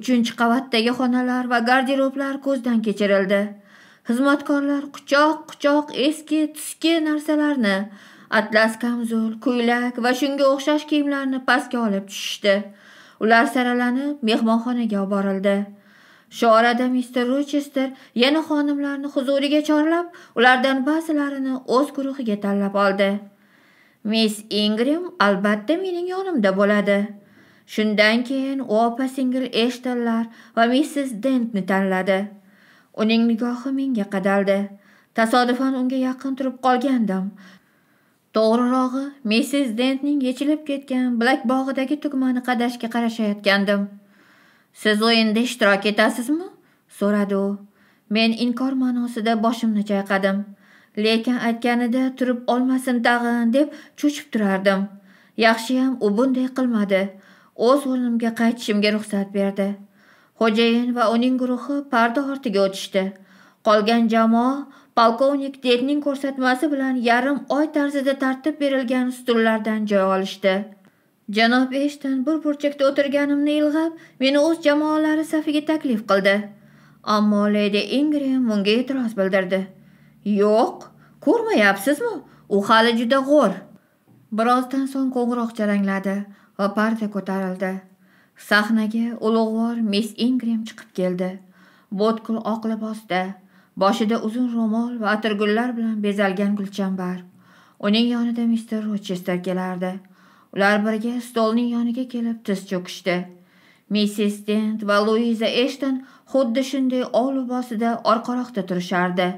uchinchi qavatdagi xonalar va garderoblar ko'zdan kechirildi xizmatkorlar quchoq quchoq eski tuski narsalarni atlas kamzul ko'ylak va shunga o'xshash kiyimlarni pastga olib tushishdi ular saralanib mehmonxonaga olib borildi shu orada mister rochester yana xonimlarni huzuriga chorlab ulardan ba'zilarini o'z guruhiga tanlab oldi miss ingrim albatta mening yonimda bo'ladi shundan keyin u opa singil eshtonlar va missis dentni tanladi uning nigohi menga qadaldi tasodifan unga yaqin turib qolgandim to'g'rirog'i missis dentning yechilib ketgan bilak bog'idagi tugmani qadashga qarashayotgandim siz o'yinda ishtirok etasizmi so'radi u men inkor ma'nosida boshimni chayqadim lekin aytganida turib olmasin tag'in deb cho'chib turardim yaxshiyam u bunday qilmadi o'z o'rnimga qaytishimga ruxsat berdi xo'jayin va uning guruhi parda ortiga o'tishdi qolgan jamoa polkovnik dedning ko'rsatmasi bilan yarim oy tarzida tartib berilgan stullardan joy olishdi janob eshton bir burchakda o'tirganimni ilg'ab meni o'z jamoalari safiga taklif qildi ammo ledi ingrim bunga e'tiroz bildirdi yo'q ko'rmayapsizmi u hali juda g'o'r birozdan so'ng qo'ng'iroq jarangladi va parda ko'tarildi sahnaga ulug'vor miss ingrem chiqib keldi bo'tkul oq libosda boshida uzun ro'mol va atirgullar bilan bezalgan gulchambar uning yonida mister rochester kelardi ular birga stolning yoniga kelib tiz cho'kishdi missis dent va luiza eshton xuddi shunday ov libosida orqaroqda turishardi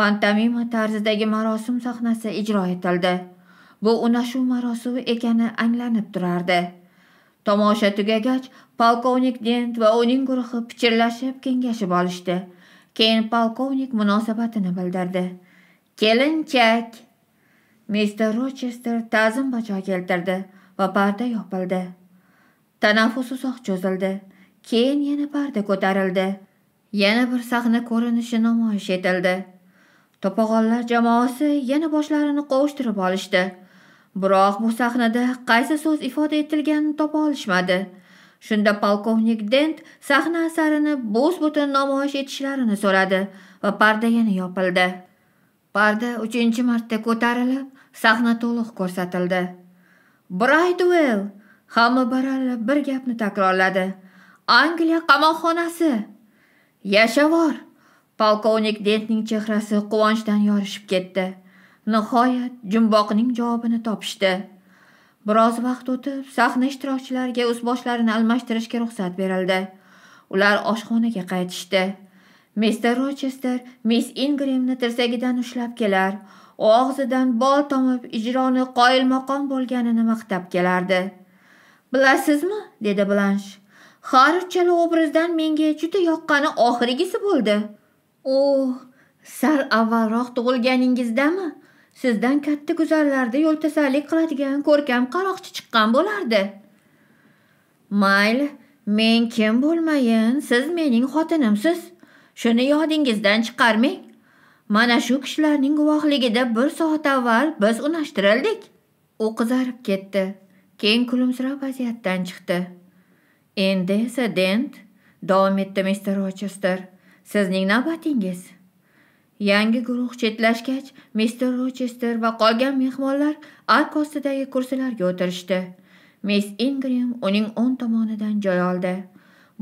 pantomima tarzidagi marosim sahnasi ijro etildi bu unashuv marosimi ekani anglanib turardi tomosha tugagach polkovnik dent va uning guruhi pichirlashib kengashib olishdi keyin polkovnik munosabatini bildirdi kelinchak mister rochester ta'zim bajo keltirdi va parda yopildi tanaffus uzoq cho'zildi keyin yana parda ko'tarildi yana bir sahna ko'rinishi namoyish etildi to'pag'onlar jamoasi yana boshlarini qovushtirib olishdi biroq bu sahnada qaysi so'z ifoda etilganini topa olishmadi shunda polkovnik dent sahna asarini bo'z butun namoyish etishlarini so'radi va parda yana yopildi parda uchinchi marta ko'tarilib sahna to'liq ko'rsatildi Brightwell hamma baralla bir gapni takrorladi angliya qamoqxonasi yashavor polkovnik dentning chehrasi quvonchdan yorishib ketdi nihoyat jumboqning javobini topishdi biroz vaqt o'tib sahna ishtirokchilariga o'z boshlarini almashtirishga ruxsat berildi ular oshxonaga qaytishdi mister rochester miss ingrimni tirsagidan ushlab kelar u og'zidan bol tomib ijroni qoyilmaqom bo'lganini maqtab kelardi bilasizmi dedi blansh har uchala obrazdan menga juda yoqqani oxirgisi bo'ldi u oh, sal avvalroq tug'ilganingizdami sizdan katta guzarlarda yo'l tasalik qiladigan ko'rkam qaroqchi chiqqan bo'lardi mayli men kim bo'lmayin siz mening xotinimsiz shuni yodingizdan chiqarmang mana shu kishilarning guvohligida bir soat avval biz unashtirildik u qizarib ketdi keyin kulimsirab vaziyatdan chiqdi endi esa dent davom etdi mister rochester sizning navbatingiz yangi guruh chetlashgach mister rochester va qolgan mehmonlar ark ostidagi kursilarga o'tirishdi miss ingrim uning o'ng tomonidan joy oldi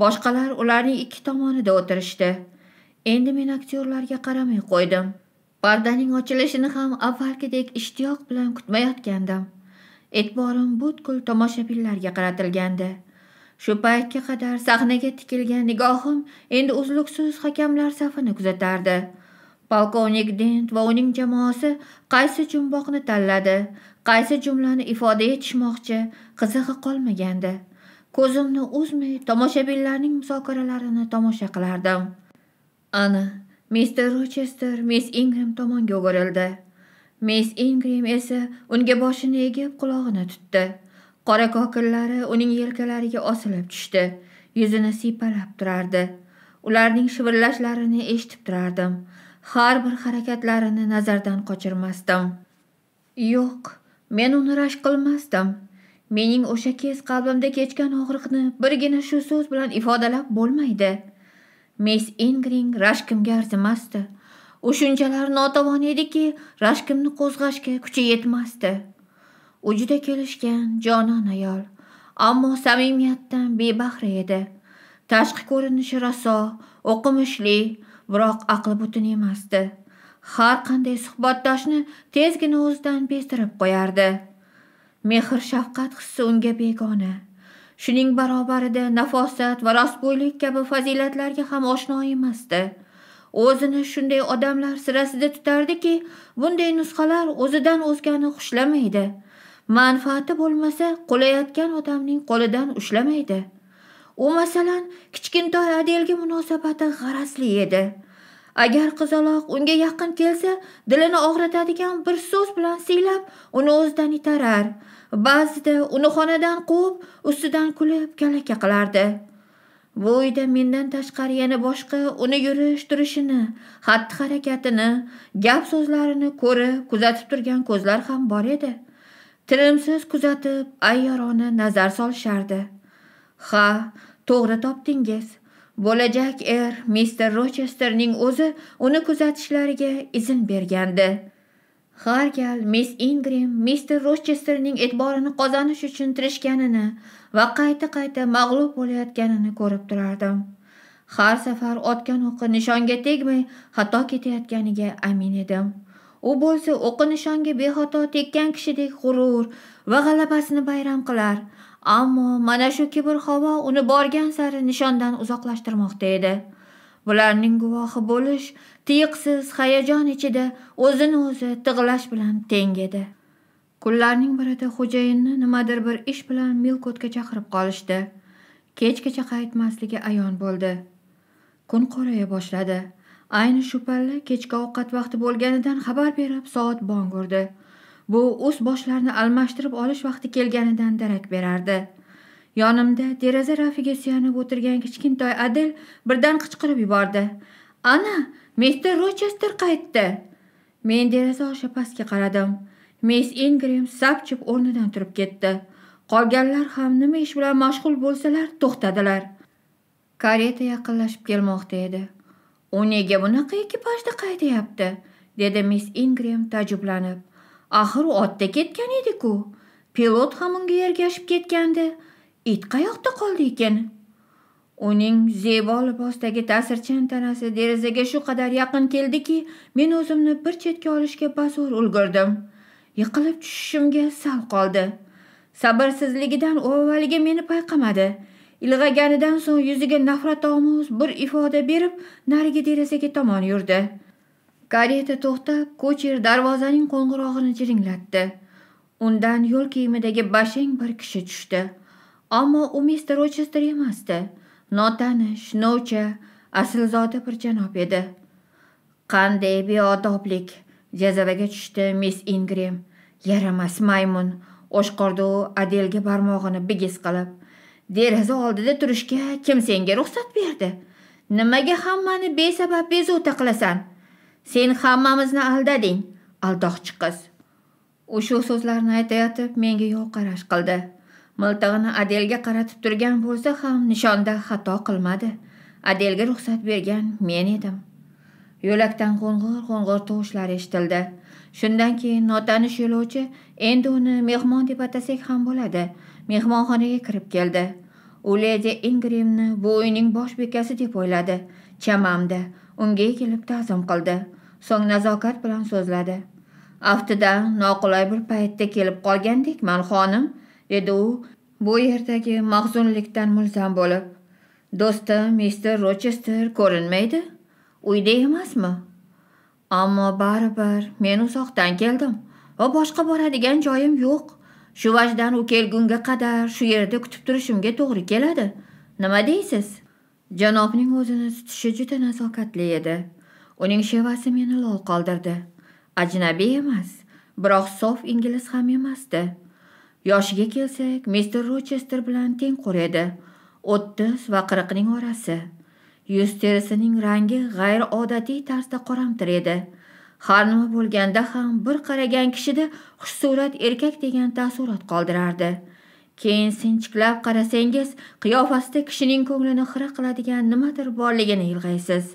boshqalar ularning ikki tomonida o'tirishdi endi men aktyorlarga qaramay qo'ydim pardaning ochilishini ham avvalgidek ishtiyoq bilan kutmayotgandim e'tiborim butkul tomoshabinlarga qaratilgandi shu paytga qadar sahnaga tikilgan nigohim endi uzluksiz hakamlar safini kuzatardi polkovnik dent va uning jamoasi qaysi jumboqni tanladi qaysi jumlani ifoda etishmoqchi qizig'i qolmagandi ko'zimni uzmay tomoshabinlarning muzokaralarini tomosha qilardim ana Mr. rochester miss ingram tomonga o'girildi miss ingram esa unga boshini egib quloqini tutdi qora kokillari uning yelkalariga osilib tushdi yuzini sipalab turardi ularning shivirlashlarini eshitib turardim har bir harakatlarini nazardan qochirmasdim yo'q men uni rashk qilmasdim mening o'sha kez qalbimda kechgan og'riqni birgina shu so'z bilan ifodalab bo'lmaydi miss ingring rashkimga arzimasdi u shunchalar notavon ediki rashkimni qo'zg'ashga kuchi yetmasdi u juda kelishgan jonon ayol ammo samimiyatdan bebahra edi tashqi ko'rinishi raso o'qimishli biroq aqli butun emasdi har qanday suhbatdoshni tezgina o'zidan bezdirib qo'yardi mehr shafqat hissi unga begona shuning barobarida nafosat va rostbo'ylik kabi fazilatlarga ham oshno emasdi o'zini shunday odamlar sirasida tutardiki bunday nusxalar o'zidan o'zgani xushlamaydi manfaati bo'lmasa qulayotgan odamning qo'lidan ushlamaydi u masalan kichkintoy adelga munosabati g'arazli edi agar qizaloq unga yaqin kelsa dilini og'ritadigan bir so'z bilan siylab uni o'zidan itarar ba'zida uni xonadan quvib ustidan kulib kalaka qilardi bu uyda mendan tashqari yana boshqa uni yurish turishini xatti harakatini gap so'zlarini ko'rib kuzatib turgan ko'zlar ham bor edi tinimsiz kuzatib ayyorona nazar solishardi ha to'g'ri topdingiz bo'lajak er mister rochesterning o'zi uni kuzatishlariga izn bergandi har gal miss ingrim mister rochesterning e'tiborini qozonish uchun tirishganini va qayta qayta mag'lub bo'layotganini ko'rib turardim har safar otgan o'qi nishonga tegmay xato ketayotganiga amin edim u bo'lsa o'qi nishonga bexato tekkan kishidek g'urur va g'alabasini bayram qilar ammo mana shu kibr havo uni borgan sari nishondan uzoqlashtirmoqda edi bularning guvohi bo'lish tiyiqsiz hayajon ichida o'zini o'zi tig'lash bilan teng edi kunlarning birida xo'jayinni nimadir bir ish bilan milkotga chaqirib qolishdi kechgacha qaytmasligi ayon bo'ldi kun qoraya boshladi ayni shu palla kechki ovqat vaqti bo'lganidan xabar berib soat bong urdi bu o'z boshlarini almashtirib olish vaqti kelganidan darak berardi yonimda deraza rafiga suyanib o'tirgan kichkintoy adel birdan qichqirib yubordi ana mister rochester qaytdi men deraza osha pastga qaradim miss ingrim sapchib o'rnidan turib ketdi qolganlar ham nima ish bilan mashg'ul bo'lsalar to'xtadilar kareta yaqinlashib kelmoqda edi u nega bunaqa ekipajda qaytyapti dedi miss ingrim taajjublanib axir otda ketgan edi-ku. pilot ham unga ergashib ketgandi it qayoqda qoldi ekan uning zebo libosdagi ta'sirchan tanasi derazaga shu qadar yaqin keldiki men o'zimni bir chetga olishga bazo'r ulgurdim yiqilib tushishimga sal qoldi sabrsizligidan u avvaliga meni payqamadi ilg'aganidan so'ng yuziga nafratomuz bir ifoda berib nariga derazaga tomon yurdi kareta to'xtab kocher darvozaning qo'ng'irog'ini jiringlatdi undan yo'l kiyimidagi bashang bir kishi tushdi ammo u mister rochester emasdi notanish novcha aslzoda bir janob edi qanday beodoblik jazavaga tushdi miss ingrim yaramas maymun oshqorda u adelga barmog'ini bigiz qilib deraza oldida turishga kim senga ruxsat berdi nimaga hammani besabab bezovta qilasan sen hammamizni aldading aldoqchi qiz u shu so'zlarni aytayotib menga yo'q qarash qildi miltig'ini adelga qaratib turgan bo'lsa ham nishonda xato qilmadi adelga ruxsat bergan men edim yo'lakdan qo'ng'ir qo'ng'ir tovushlar eshitildi shundan keyin notanish yo'lovchi endi uni mehmon deb atasak ham bo'ladi mehmonxonaga kirib keldi u ledi ingrimni bu uyning bosh bekasi deb o'yladi chamamda unga egilib ta'zim qildi so'ng nazokat bilan so'zladi aftidan noqulay bir paytda kelib qolgandek malxonim dedi u bu yerdagi mahzunlikdan mulzam bo'lib do'stim mister rochester ko'rinmaydi uyda emasmi ammo baribir men uzoqdan keldim va boshqa boradigan joyim yo'q shu vajdan u kelgunga qadar shu yerda kutib turishimga to'g'ri keladi nima deysiz janobning o'zini tutishi juda nazokatli edi uning shevasi meni lol qoldirdi ajnabiy emas biroq sof ingliz ham emasdi yoshiga kelsak mister rochester bilan teng qo'r edi o'ttiz va qirqning orasi yuz terisining rangi g'ayriodatiy tarzda qoramtir edi har nima bo'lganda ham bir qaragan kishida xushsurat erkak degan taassurot qoldirardi keyin sinchiklab qarasangiz qiyofasida kishining ko'nglini xira qiladigan nimadir borligini ilg'aysiz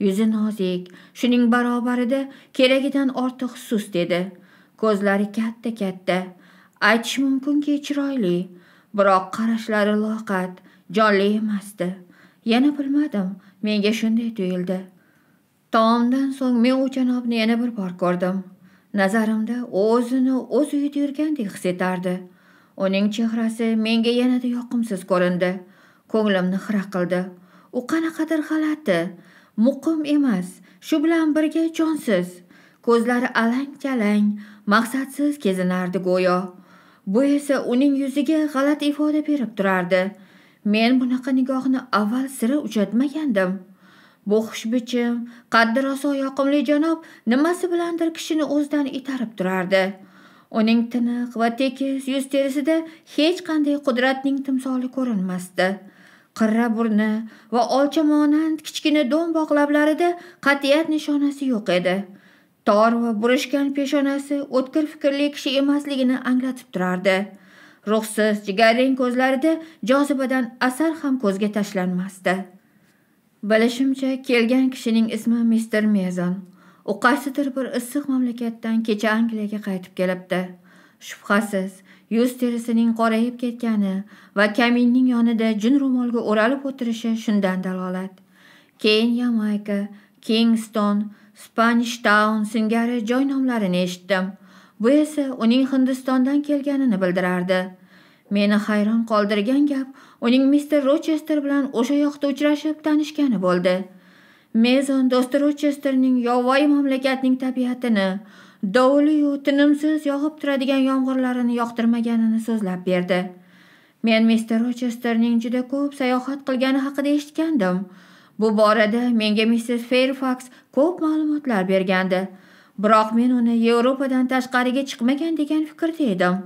yuzi nozik shuning barobarida keragidan ortiq sust edi ko'zlari katta katta aytish mumkinki chiroyli biroq qarashlari loqat jonli emasdi yana bilmadim menga shunday tuyuldi taomdan so'ng men u janobni yana bir bor ko'rdim nazarimda u o'zini o'z uyida yurgandek his etardi uning chehrasi menga yanada yoqimsiz ko'rindi ko'nglimni xira qildi u qanaqadir g'alati muqim emas shu bilan birga jonsiz ko'zlari alang chalang maqsadsiz kezinardi go'yo bu esa uning yuziga g'alati ifoda berib turardi men bunaqa nigohni avval sira uchratmagandim bu xushbichim qaddi rosa yoqimli janob nimasi bilandir kishini o'zidan itarib turardi uning tiniq va tekis yuz terisida hech qanday qudratning timsoli ko'rinmasdi qirra burni va olcha monand kichkina do'mboq lablarida qat'iyat nishonasi yo'q edi tor va burishgan peshonasi o'tkir fikrli kishi emasligini anglatib turardi ruhsiz jigarrang ko'zlarida jozibadan asar ham ko'zga tashlanmasdi bilishimcha kelgan kishining ismi mister mezon u qaysidir bir issiq mamlakatdan kecha angliyaga qaytib kelibdi shubhasiz yuz terisining qorayib ketgani va kaminning yonida jun ro'molga o'ralib o'tirishi shundan dalolat keyin yamayka kingston spanish town singari joy nomlarini eshitdim bu esa uning hindistondan kelganini bildirardi meni hayron qoldirgan gap uning mister rochester bilan o'sha yoqda uchrashib tanishgani bo'ldi mezon do'sti rochesterning yovvoyi mamlakatning tabiatini dovliyu tinimsiz yog'ib turadigan yomg'irlarini yoqtirmaganini so'zlab berdi men mister rochesterning juda ko'p sayohat qilgani haqida eshitgandim bu borada menga missis feyrfaks ko'p ma'lumotlar bergandi biroq men uni yevropadan tashqariga chiqmagan degan fikrda edim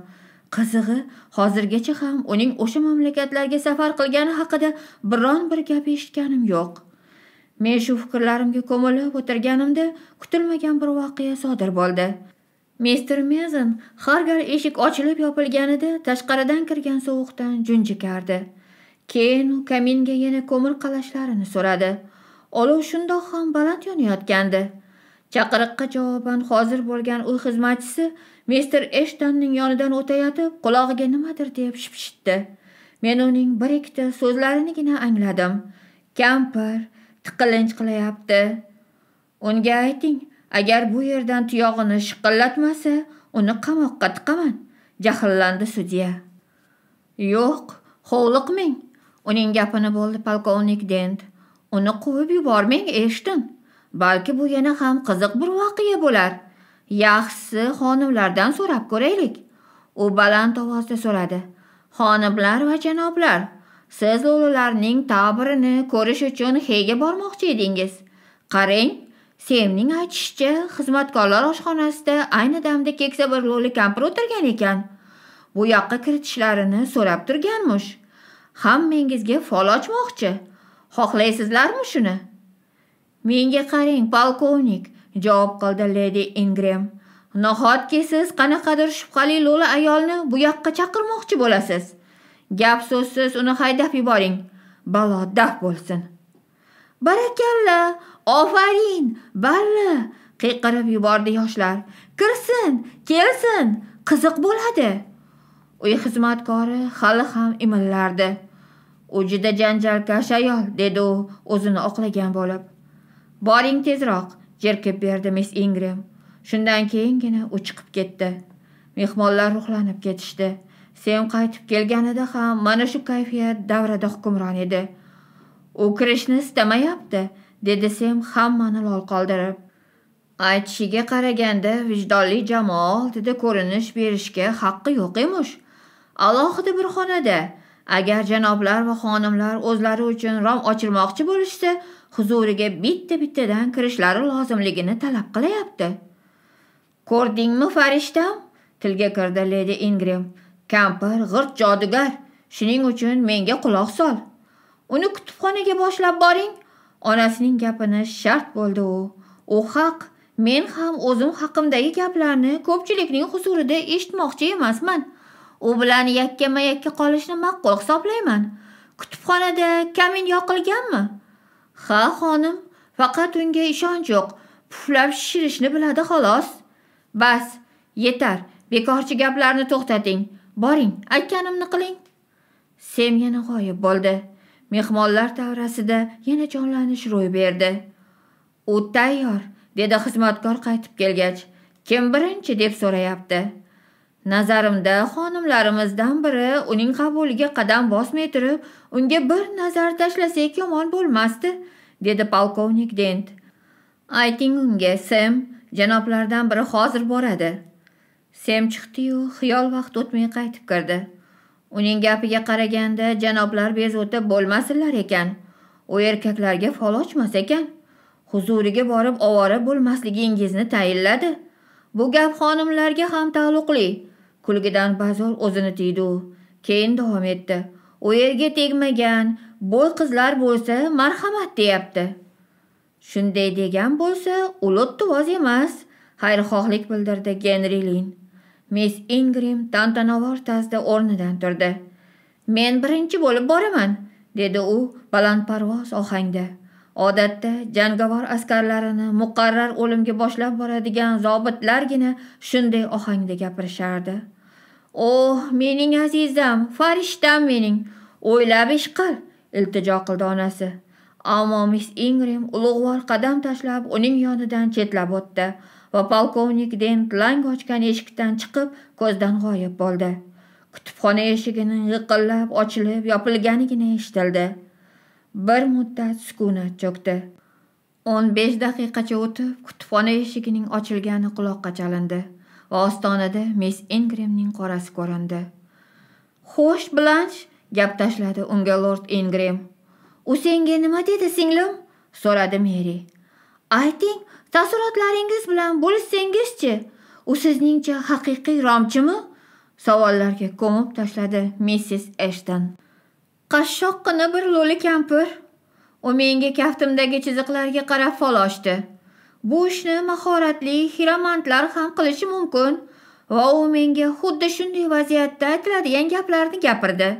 qizig'i hozirgacha ham uning o'sha mamlakatlarga safar qilgani haqida biron bir gap eshitganim yo'q men shu fikrlarimga ko'milib o'tirganimda kutilmagan bir voqea sodir bo'ldi mister mezon har gal eshik ochilib yopilganida tashqaridan kirgan sovuqdan junjikardi keyin u kaminga yana ko'mir qalashlarini so'radi olov shundoq ham baland yonayotgandi chaqiriqqa javoban hozir bo'lgan uy xizmatchisi mister eshtonning yonidan o'tayotib qulog'iga nimadir deb shipshitdi men uning bir ikkita so'zlarinigina angladim kampir tiqilinch qilyapti unga ayting agar bu yerdan tuyog'ini shiqillatmasa uni qamoqqa tiqaman jahllandi sudya yo'q hovliqmang uning gapini bo'ldi polkovnik dent uni quvib yubormang eshitdim balki bu yana ham qiziq bir voqea bo'lar yaxshisi xonimlardan so'rab ko'raylik u baland ovozda so'radi xonimlar va janoblar siz o'g'lilarning ta'birini ko'rish uchun hega bormoqchi edingiz qarang semning aytishicha xizmatkorlar oshxonasida ayni damda keksa bir lo'li kampir o'tirgan ekan bu yoqqa kiritishlarini so'rab turganmish hammangizga fol ochmoqchi xohlaysizlarmi shuni menga qarang polkovnik javob qildi ledi ingrem nahotki siz qanaqadir shubhali lo'li ayolni bu yoqqa chaqirmoqchi bo'lasiz gap so'zsiz uni haydab yuboring balo daf bo'lsin barakalla ofarin balli qiyqirib yubordi yoshlar kirsin kelsin qiziq bo'ladi uy xizmatkori hali ham imillardi u juda janjalkash ayol dedi u o'zini oqlagan bo'lib boring tezroq jerkib berdi miss ingrim shundan keyingina u chiqib ketdi mehmonlar ruhlanib ketishdi sen qaytib kelganida ham mana shu kayfiyat davrada hukmron edi u kirishni istamayapti dedi sem hammani lol qoldirib aytishiga qaraganda vijdonli jamoa oldida ko'rinish berishga haqqi yo'q emish alohida bir xonada agar janoblar va xonimlar o'zlari uchun rom ochirmoqchi bo'lishsa huzuriga bitta bittadan kirishlari lozimligini talab qilyapti ko'rdingmi farishtam tilga kirdi ledi ingrim kampir g'irt jodugar shuning uchun menga quloq sol uni kutubxonaga boshlab boring onasining gapini shart bo'ldi u u haq men ham o'zim haqimdagi gaplarni ko'pchilikning huzurida eshitmoqchi emasman u bilan yakkama yakka qolishni maqul hisoblayman kutubxonada kamin yoqilganmi ha xonim faqat unga ishonch yo'q puflab shishirishni biladi xolos bas yetar bekorchi gaplarni to'xtating boring aytganimni qiling sem yana g'oyib bo'ldi mehmonlar davrasida yana jonlanish ro'y berdi u tayyor dedi xizmatkor qaytib kelgach kim birinchi deb so'rayapti nazarimda xonimlarimizdan biri uning qabuliga qadam bosmay turib unga bir nazar tashlasak yomon bo'lmasdi dedi polkovnik dent ayting unga sem janoblardan biri hozir boradi sem chiqdi-yu, xiyol vaqt o'tmay qaytib kirdi. Uning gapiga qaraganda janoblar o'tib bo'lmasinlar ekan. U erkaklarga fol ochmas ekan. Huzuriga borib ovora bo'lmasligingizni tayinladi. Bu gap xonimlarga ham taalluqli. Kulgidan bazol o'zini tiydi u. Keyin davom etdi. U yerga tegmagan bo'y qizlar bo'lsa, marhamat deyapti. Shunday degan bo'lsa, ulot tuvoz emas. Xayrixohlik bildirdi Genrilin. miss ingrim tantanavor tarzda o'rnidan turdi men birinchi bo'lib boraman dedi u balandparvoz ohangda odatda jangovar askarlarini muqarrar o'limga boshlab boradigan zobitlargina shunday ohangda gapirishardi oh mening azizam farishtam mening o'ylab ish qil iltijo qildi onasi ammo miss ingrim ulug'vor qadam tashlab uning yonidan chetlab o'tdi va polkovnik dent lang ochgan eshikdan chiqib ko'zdan g'oyib bo'ldi kutubxona eshigini g'iqillab ochilib yopilganigina eshitildi bir muddat sukunat cho'kdi o'n besh daqiqacha o'tib kutubxona eshigining ochilgani quloqqa chalindi va ostonada miss ingrimning qorasi ko'rindi xo'sh blanch gap tashladi unga lord ingrim u senga nima dedi singlim so'radi meri ayting Taassurotlaringiz bilan bo'lishsangizchi, u sizningcha haqiqiy romchimi? Savollarga ko'mib tashladi Missis Eshton. Qashshoqqina bir lo'li kampir. U menga kaftimdagi chiziqlarga qarab fol ochdi. Bu ishni mahoratli xiramantlar ham qilishi mumkin va u menga xuddi shunday vaziyatda aytiladigan gaplarni gapirdi.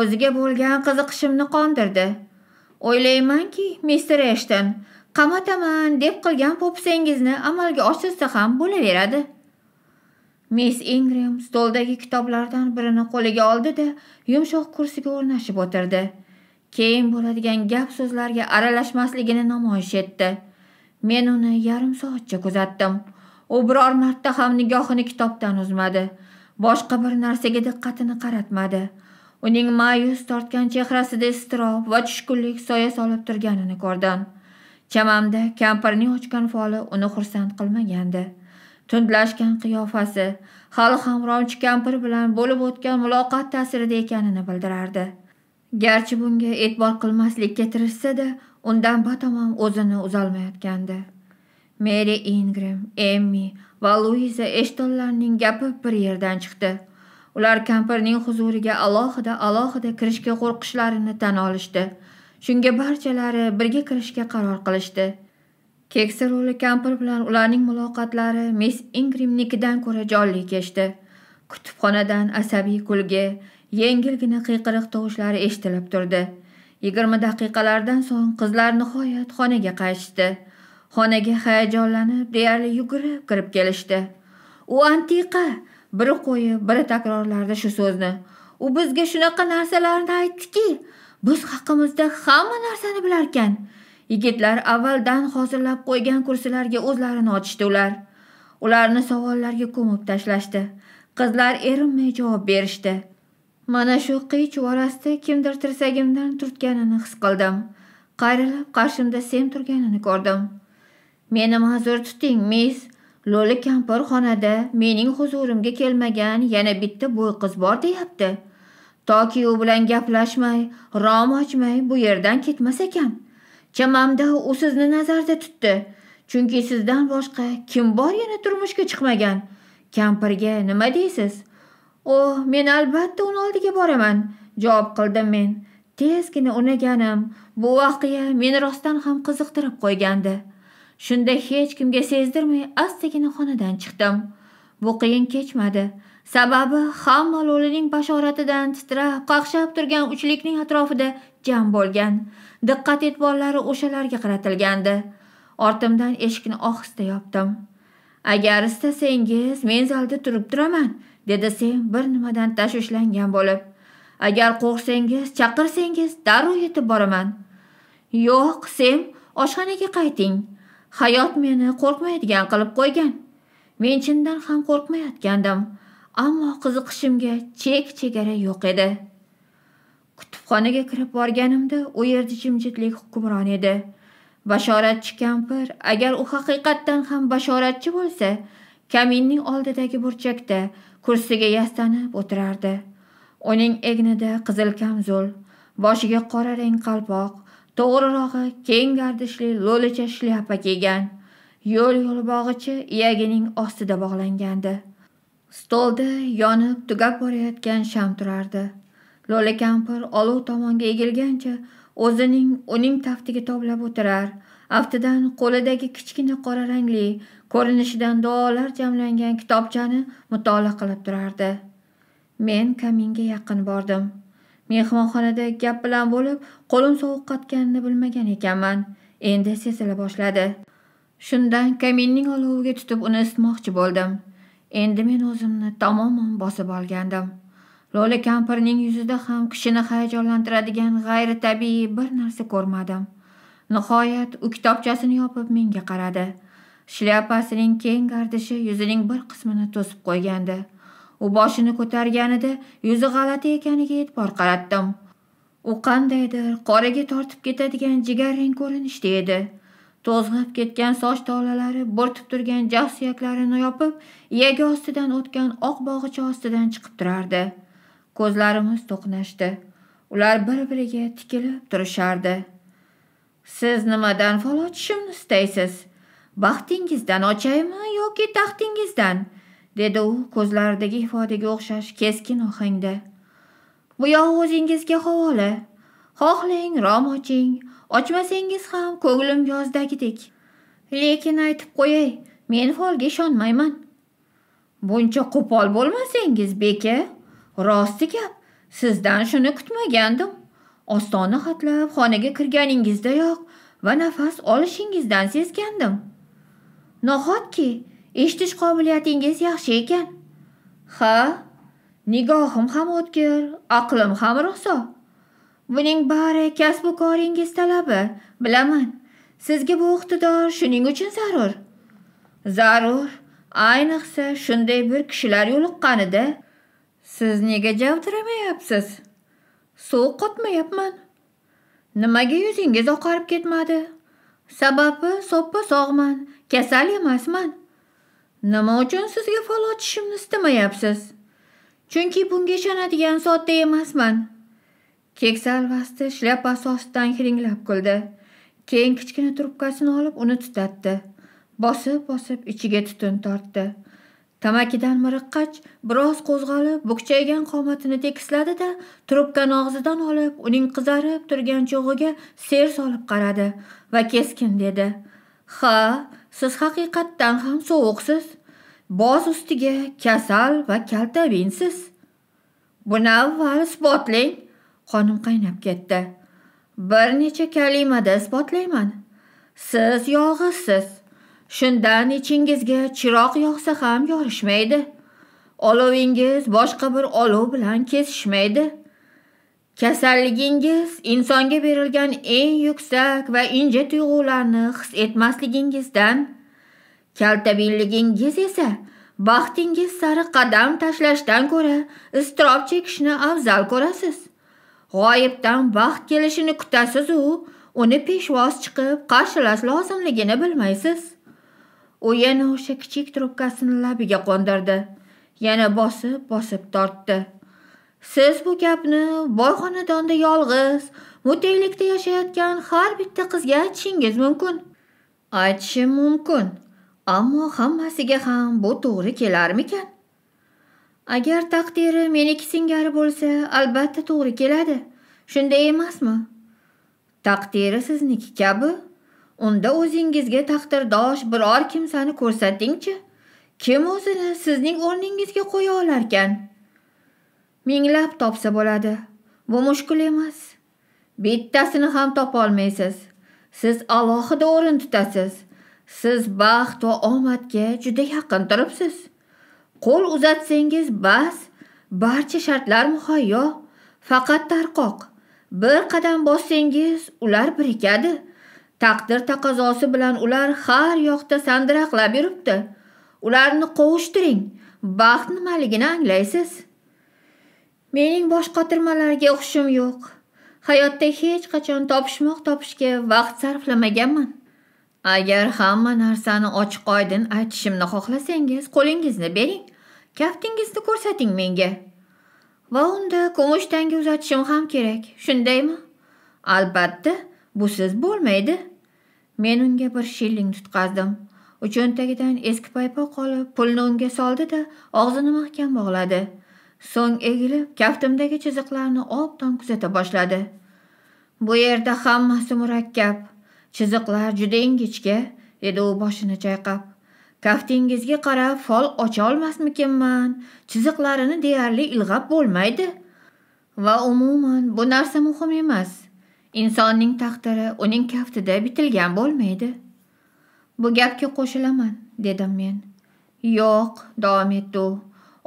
O'ziga bo'lgan qiziqishimni qondirdi. O'ylaymanki, Mr. Eshton qamataman deb qilgan po'pisangizni amalga oshirsa ham bo'laveradi miss ingrim stoldagi kitoblardan birini qo'liga oldida yumshoq kursiga o'rnashib o'tirdi keyin bo'ladigan gap so'zlarga aralashmasligini namoyish etdi men uni yarim soatcha kuzatdim u biror marta ham nigohini kitobdan uzmadi boshqa bir narsaga diqqatini qaratmadi uning ma'yus tortgan chehrasida iztirob va tushkunlik soya solib turganini ko'rdim chamamda kampirning ochgan foli uni xursand qilmagandi tundlashgan qiyofasi hali ham romchi kampir bilan bo'lib o'tgan muloqot ta'sirida ekanini bildirardi garchi bunga e'tibor qilmaslikka tirishsa-da, undan batamom o'zini uzolmayotgandi meri ingram emmi va luiza eshtonlarning gapi bir yerdan chiqdi ular kampirning huzuriga alohida alohida kirishga qo'rqishlarini tan olishdi shunga barchalari birga kirishga qaror qilishdi keksa ro'li kampir bilan ularning muloqotlari miss ingrimnikidan ko'ra jonli kechdi kutubxonadan asabiy kulgi yengilgina qiyqiriq tovushlari eshitilib turdi yigirma daqiqalardan so'ng qizlar nihoyat xonaga qaytishdi xonaga hayajonlanib deyarli yugurib kirib kelishdi u antiqa biri qo'yib biri takrorlardi shu so'zni u bizga shunaqa narsalarni aytdiki biz haqimizda hamma narsani bilarkan yigitlar avvaldan hozirlab qo'ygan kursilarga o'zlarini otishdi ular ularni savollarga ko'mib tashlashdi qizlar erinmay javob berishdi mana shu qiy chuvorasida kimdir tirsagimdan turtganini his qildim qayrilib qarshimda sen turganini ko'rdim meni ma'zur tuting miss lo'li kampir xonada mening huzurimga kelmagan yana bitta bo'y qiz bor deyapti toki u bilan gaplashmay rom ochmay bu yerdan ketmas ekan chamamda u sizni nazarda tutdi chunki sizdan boshqa kim bor yana turmushga chiqmagan kampirga nima deysiz o oh, men albatta uni oldiga boraman javob qildim men tezgina unaganim bu voqea meni rostdan ham qiziqtirib qo'ygandi shunda hech kimga sezdirmay astagina xonadan chiqdim bu qiyin kechmadi sababi hamma lo'lining bashoratidan titrab qaqshab turgan uchlikning atrofida jam bo'lgan diqqat e'tiborlari o'shalarga qaratilgandi ortimdan eshikni ohista yopdim agar istasangiz men zalda turib turaman dedi sen bir nimadan tashvishlangan bo'lib agar qo'rqsangiz chaqirsangiz darrov yetib boraman yo'q sen oshxonaga qayting hayot meni qo'rqmaydigan qilib qo'ygan men chindan ham qo'rqmayotgandim ammo qiziqishimga chek chegara yo'q edi kutubxonaga kirib borganimda u yerda jimjitlik hukmron edi bashoratchi kampir agar u haqiqatdan ham bashoratchi bo'lsa kaminning oldidagi burchakda kursiga yastanib o'tirardi uning egnida qizil kamzul boshiga qora rang qalpoq to'g'rirog'i keng gardishli lo'licha shlyapa kiygan yo'l yo'l bog'ichi iyagining ostida bog'langandi stolda yonib tugab borayotgan sham turardi lo'li kampir olov tomonga egilgancha o'zining uning taftiga toblab o'tirar aftidan qo'lidagi kichkina qora rangli ko'rinishidan duolar jamlangan kitobchani mutolaa qilib turardi men kaminga yaqin bordim mehmonxonada gap bilan bo'lib qo'lim sovuq qotganini bilmagan ekanman endi sezila boshladi shundan kaminning oloviga tutib uni isitmoqchi bo'ldim endi men o'zimni tamoman bosib olgandim lo'li kampirning yuzida ham kishini hayajonlantiradigan g'ayri tabiiy bir narsa ko'rmadim nihoyat u kitobchasini yopib menga qaradi shlyapasining keng gardishi yuzining bir qismini to'sib qo'ygandi u boshini ko'targanida yuzi g'alati ekaniga e'tibor qaratdim u qandaydir qoraga tortib ketadigan jigarrang ko'rinishda edi to'zg'ib ketgan soch tolalari bo'rtib turgan jag' suyaklarini yopib yagi ostidan o'tgan oq bog'icha ostidan chiqib turardi ko'zlarimiz to'qnashdi ular bir biriga tikilib turishardi siz nimadan fol ochishimni istaysiz baxtingizdan ochaymi yoki taxtingizdan dedi u ko'zlaridagi ifodaga o'xshash keskin ohangda bu yog'i o'zingizga havola xohlang rom oching ochmasangiz ham ko'nglim yozdagidek lekin aytib qo'yay men folga ishonmayman buncha qo'pol bo'lmasangiz beka rosti gap sizdan shuni kutmagandim ostona xatlab xonaga kirganingizdayoq va nafas olishingizdan sezgandim nahotki eshitish qobiliyatingiz yaxshi ekan ha nigohim ham o'tkir aqlim ham ro'so buning bari kasbu koringiz talabi bilaman sizga bu iqtidor shuning uchun zarur zarur ayniqsa shunday bir kishilar yo'liqqanida siz nega javdiramayapsiz suv qotmayapman nimaga yuzingiz oqarib ketmadi sababi so'ppa sog'man kasal emasman nima uchun sizga fol ochishimni istamayapsiz chunki bunga ishonadigan sodda emasman Keksa alvasti shlyapasi ostidan hiringlab kuldi. Keyin kichkina trubkasini olib, uni tutatdi. Bosib-bosib ichiga tutun tortdi. Tamakidan miriqqach, biroz qo'zg'alib, bukchaygan qomatini tekisladi-da, trubkani og'zidan olib, uning qizarib turgan cho'g'iga ser solib qaradi va keskin dedi: "Ha, siz haqiqatdan ham sovuqsiz. Boz ustiga kasal va kaltabinsiz. Buni avval isbotlang." qonim qaynab ketdi bir necha kalimada isbotlayman siz yolg'izsiz shundan ichingizga chiroq yoqsa ham yorishmaydi olovingiz boshqa bir olov bilan kesishmaydi kasalligingiz insonga berilgan eng yuksak va inja tuyg'ularni his etmasligingizdan kaltabinligingiz esa baxtingiz sari qadam tashlashdan ko'ra iztirob chekishni afzal ko'rasiz g'oyibdan baxt kelishini kutasiz u uni peshvoz chiqib qarshilash lozimligini bilmaysiz u yana o'sha kichik trubkasini labiga qo'ndirdi yana bosib bosib tortdi siz bu gapni boy xonadonda yolg'iz muteylikda yashayotgan har bitta qizga aytishingiz mumkin aytishim mumkin ammo hammasiga ham bu to'g'ri kelarmikan agar taqdiri meniki singari bo'lsa albatta to'g'ri keladi shunday emasmi taqdiri sizniki kabi unda o'zingizga taqdirdosh biror kimsani ko'rsatingchi kim o'zini sizning o'rningizga qo'ya olar ekan? minglab topsa bo'ladi bu mushkul emas bittasini ham topa olmaysiz. siz alohida o'rin tutasiz siz baxt va omadga juda yaqin turibsiz qo'l uzatsangiz bas barcha shartlar muhayyo faqat tarqoq bir qadam bossangiz ular birikadi taqdir taqozosi bilan ular har yoqda sandiraqlab yuribdi ularni qovushtiring baxt nimaligini anglaysiz mening bosh qotirmalarga hushim yo'q hayotda hech qachon topishmoq topishga vaqt sarflamaganman agar hamma narsani ochiq oydin aytishimni xohlasangiz qo'lingizni bering kaftingizni ko'rsating menga va unda kumush uzatishim ham kerak shundaymi albatta busiz bo'lmaydi men unga bir shilling tutqazdim u cho'ntagidan eski paypoq olib pulni unga soldi da og'zini mahkam bog'ladi so'ng egilib kaftimdagi chiziqlarni obdon kuzata boshladi bu yerda hammasi murakkab chiziqlar juda ingichka dedi u boshini chayqab kaftingizga qarab fol ocha olmasmikinman chiziqlarini deyarli ilg'ab bo'lmaydi va umuman bu narsa muhim emas insonning taqdiri uning kaftida bitilgan bo'lmaydi bu gapga qo'shilaman dedim men yo'q davom etdi u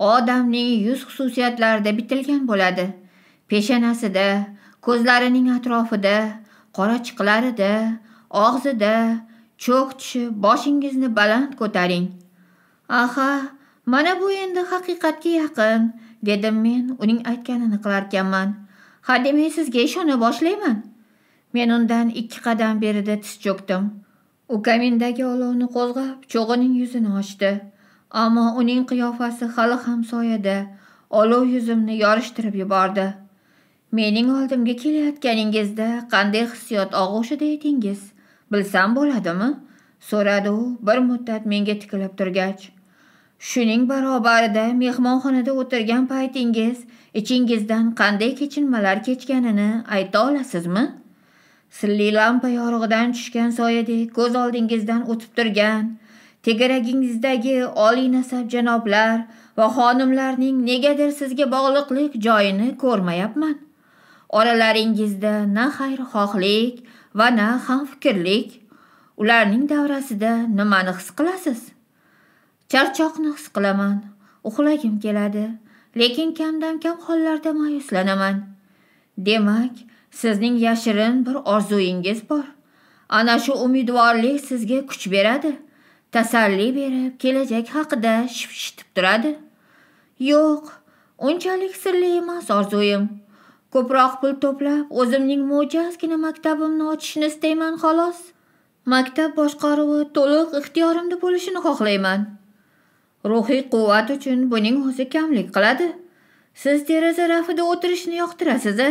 odamning yuz xususiyatlarida bitilgan bo'ladi peshanasida ko'zlarining atrofida qorachiqlarida og'zida cho'qchi boshingizni baland ko'taring aha mana bu endi haqiqatga yaqin dedim men uning aytganini qilarkanman hademay sizga ishona boshlayman men undan ikki qadam berida tiz cho'kdim u kamindagi olovni qo'zg'ab cho'g'ining yuzini ochdi ammo uning qiyofasi hali ham soyada olov yuzimni yorishtirib yubordi mening oldimga kelayotganingizda qanday hissiyot og'ushida edingiz bilsam bo'ladimi so'radi u bir muddat menga tikilib turgach shuning barobarida mehmonxonada o'tirgan paytingiz ichingizdan qanday kechinmalar kechganini ayta olasizmi sirli lampa yorug'idan tushgan soyadek ko'z oldingizdan o'tib turgan tegaragingizdagi oliy nasab janoblar va xonimlarning negadir sizga bog'liqlik joyini ko'rmayapman oralaringizda na xayrixohlik va na ham fikrlik ularning davrasida nimani his qilasiz charchoqni his qilaman uxlagim keladi lekin kamdan kam hollarda mayuslanaman demak sizning yashirin bir orzuyingiz bor ana shu umidvorlik sizga kuch beradi tasalli berib kelajak haqida shipshitib turadi yo'q unchalik sirli emas orzuyim ko'proq pul to'plab o'zimning mo'jazgina maktabimni ochishni istayman xolos maktab boshqaruvi to'liq ixtiyorimda bo'lishini xohlayman ruhiy quvvat uchun buning o'zi kamlik qiladi siz deraza rafida o'tirishni yoqtirasiz a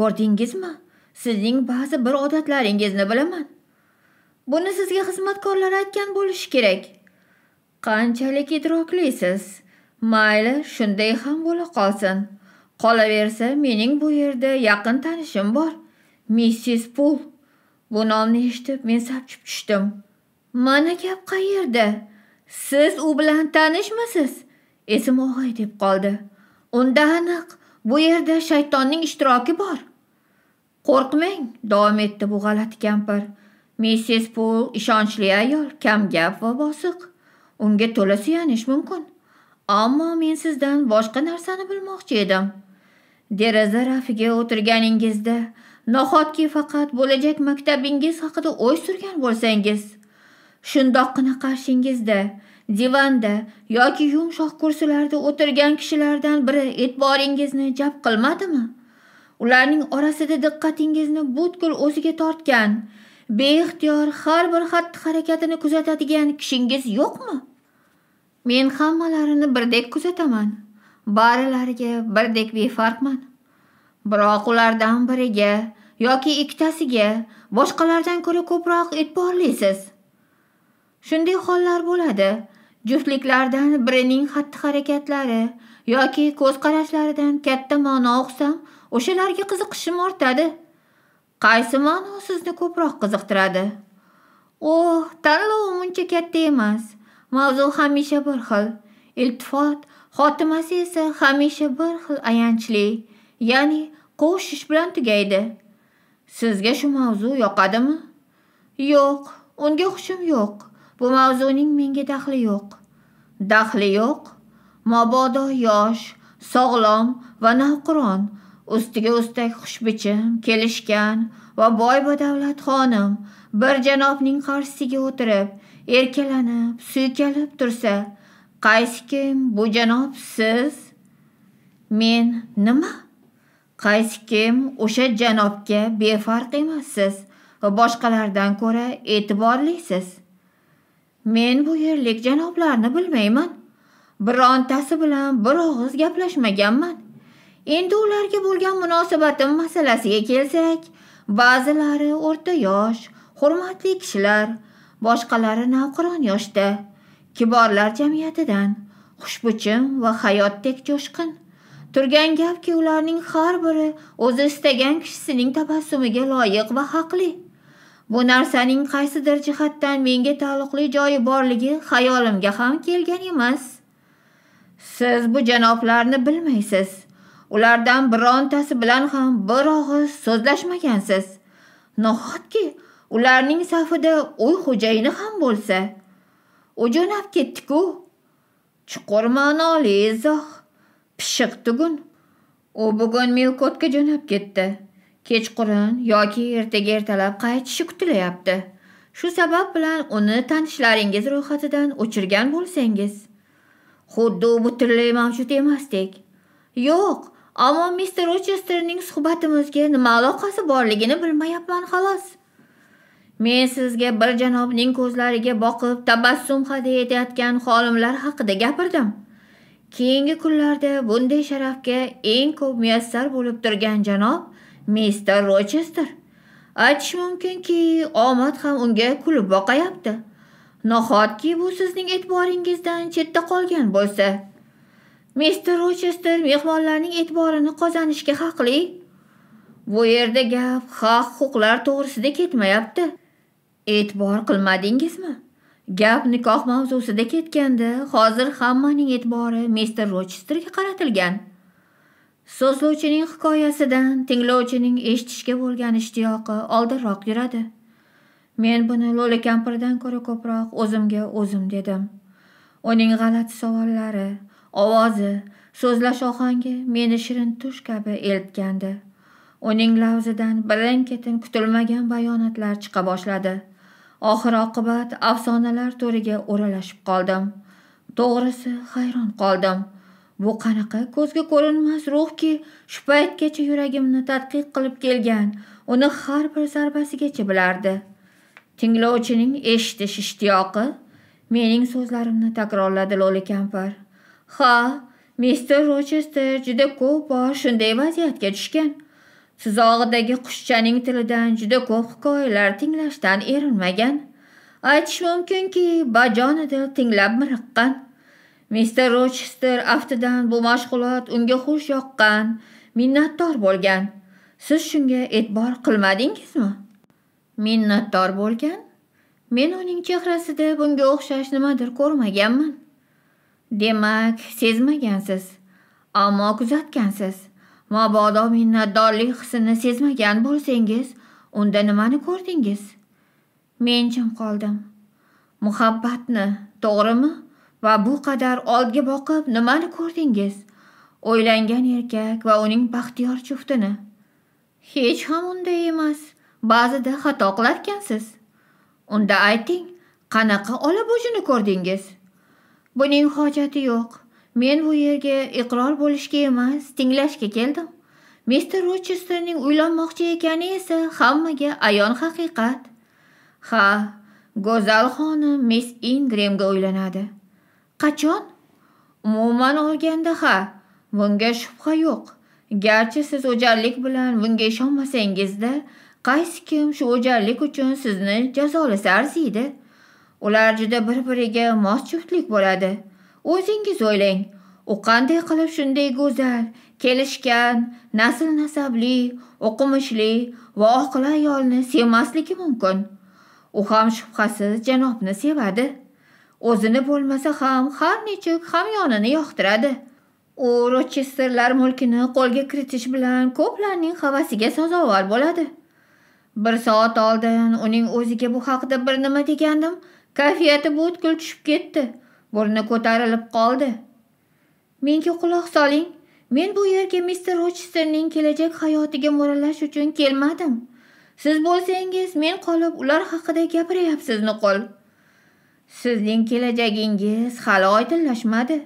ko'rdingizmi sizning ba'zi bir odatlaringizni bilaman buni sizga xizmatkorlar aytgan bo'lishi kerak qanchalik idroklisiz mayli shunday ham bo'la qolsin qolaversa mening bu yerda yaqin tanishim bor missis pul bu nomni eshitib men sapchib tushdim mana gap qayerda siz u bilan tanishmisiz esim og'ay deb qoldi unda aniq bu yerda shaytonning ishtiroki bor qo'rqmang davom etdi bu g'alati kampir missis pul ishonchli ayol kamgap va bosiq unga to'la suyanish mumkin ammo men sizdan boshqa narsani bilmoqchi edim deraza rafiga o'tirganingizda nahotki faqat bo'lajak maktabingiz haqida o'y surgan bo'lsangiz shundoqqina qarshingizda divanda yoki yumshoq kursilarda o'tirgan kishilardan biri e'tiboringizni jab qilmadimi ularning orasida diqqatingizni butkul o'ziga tortgan beixtiyor har bir xatti harakatini kuzatadigan kishingiz yo'qmi men hammalarini birdek kuzataman barilariga birdek befarqman biroq ulardan biriga yoki ikkitasiga boshqalardan ko'ra ko'proq e'tiborlisiz shunday hollar bo'ladi juftliklardan birining xatti harakatlari yoki ko'z qarashlaridan katta ma'no uqsam o'shalarga qiziqishim ortadi qaysi ma'no sizni ko'proq qiziqtiradi u oh, tanlov uncha katta emas mavzu hamisha bir xil iltifot xotimasi esa hamisha bir xil ayanchli, ya'ni qo'shish bilan tugaydi. Sizga shu mavzu yoqadimi? Yo'q, unga xushim yo'q. Bu mavzuning menga daxli yo'q. Daxli yo'q. Mabodo yosh, sog'lom va navqiron, ustiga ustak xushbichim, kelishgan va boy badavlat xonim bir janobning qarshisiga o'tirib, erkalanib, suykalib tursa, qaysi kim bu janob siz men nima qaysi kim o'sha janobga befarq emassiz va boshqalardan ko'ra e'tiborlisiz men bu yerlik janoblarni bilmayman birontasi bilan bir og'iz gaplashmaganman endi ularga bo'lgan munosabatim masalasiga kelsak ba'zilari o'rta yosh hurmatli kishilar boshqalari navqiron yoshda kiborlar jamiyatidan xushbichim va hayotdek jo'shqin turgan gapki ularning har biri o'zi istagan kishisining tabassumiga loyiq va haqli bu narsaning qaysidir jihatdan menga taalluqli joyi borligi xayolimga ham kelgan emas siz bu janoblarni bilmaysiz ulardan birontasi bilan ham bir og'iz so'zlashmagansiz nahotki ularning safida uy xo'jayini ham bo'lsa u jo'nab ketdi-ku. Chuqur ma'noli izoh. Pishiq tugun. U bugun Milkotga jo'nab ketdi. Kechqurun yoki ertaga ertalab qaytishi kutilyapti. Shu sabab bilan uni tanishlaringiz ro'yxatidan o'chirgan bo'lsangiz, xuddi u butunlay mavjud emasdek. Yo'q, ammo Mr. Rochesterning suhbatimizga nima aloqasi borligini bilmayapman xolos. men sizga bir janobning ko'zlariga boqib tabassum hadya etayotgan xolimlar haqida gapirdim keyingi kunlarda bunday sharafga eng ko'p muyassar bo'lib turgan janob mister rochester aytish mumkinki omad ham unga kulib boqayapti nahotki bu sizning e'tiboringizdan chetda qolgan bo'lsa mister rochester mehmonlarning e'tiborini qozonishga haqli bu yerda gap haq huquqlar to'g'risida ketmayapti E'tibor qilmadingizmi? Gap nikoh mavzusida ketganda, hozir hammaning e'tibori mister Rochesterga qaratilgan. So'zlovchining hikoyasidan tinglovchining eshitishga bo'lgan ishtiyoqi oldinroq yuradi. Men buni lo'li kampirdan ko'ra ko'proq o'zimga o'zim dedim. Uning g'alati savollari, ovozi, so'zlash ohangi meni shirin tush kabi eltgandi. Uning lavzidan birin-ketin kutilmagan bayonotlar chiqa boshladi. oxir oqibat afsonalar to'riga o'ralashib qoldim to'g'risi hayron qoldim bu qanaqa ko'zga ko'rinmas ruhki shu paytgacha yuragimni tadqiq qilib kelgan uni har bir zarbasigacha bilardi tinglovchining eshitish ishtiyoqi mening so'zlarimni takrorladi lo'li kampir ha mister rochester juda ko'p bor shunday vaziyatga tushgan Sizog'idagi qushchaning tilidan juda ko'p hikoyalar tinglashdan erinmagan. Aytish mumkinki, bajonidil tinglab miriqqan. Mister Rochester aftidan bu mashg'ulot unga xush yoqqan, minnatdor bo'lgan. Siz shunga e'tibor qilmadingizmi? Minnatdor bo'lgan? Men uning chehrasida bunga o'xshash nimadir ko'rmaganman. Demak, sezmagansiz, ammo kuzatgansiz. mabodo minnatdorlik hissini sezmagan bo'lsangiz unda nimani ko'rdingiz men jim qoldim muhabbatni to'g'rimi va bu qadar oldga boqib nimani ko'rdingiz o'ylangan erkak va uning baxtiyor juftini hech ham unday emas ba'zida xato qilarkansiz unda ayting qanaqa olabujini ko'rdingiz buning hojati yo'q men bu yerga iqror bo'lishga emas tinglashga keldim mister rochesterning uylanmoqchi ekani esa hammaga ayon haqiqat ha go'zal xonim miss ingremga uylanadi qachon umuman olganda ha bunga shubha yo'q garchi siz o'jarlik bilan bunga ishonmasangizda qaysi kim shu o'jarlik uchun sizni jazolasa arziydi ular juda bir biriga mos juftlik bo'ladi o'zingiz o'ylang u qanday qilib shunday go'zal kelishgan nasl nasabli o'qimishli va oqil ayolni sevmasligi mumkin u ham shubhasiz janobni sevadi o'zini bo'lmasa ham har nechuk hamyonini yoqtiradi u rochesterlar mulkini qo'lga kiritish bilan ko'plarning havasiga sazovor bo'ladi bir soat oldin uning o'ziga bu haqida bir nima degandim kayfiyati butkul tushib ketdi burni ko'tarilib qoldi menga quloq soling men bu yerga mister rochesterning kelajak hayotiga mo'ralash uchun kelmadim siz bo'lsangiz men qolib ular haqida gapiryapsiz nuqul sizning kelajagingiz hali oydinlashmadi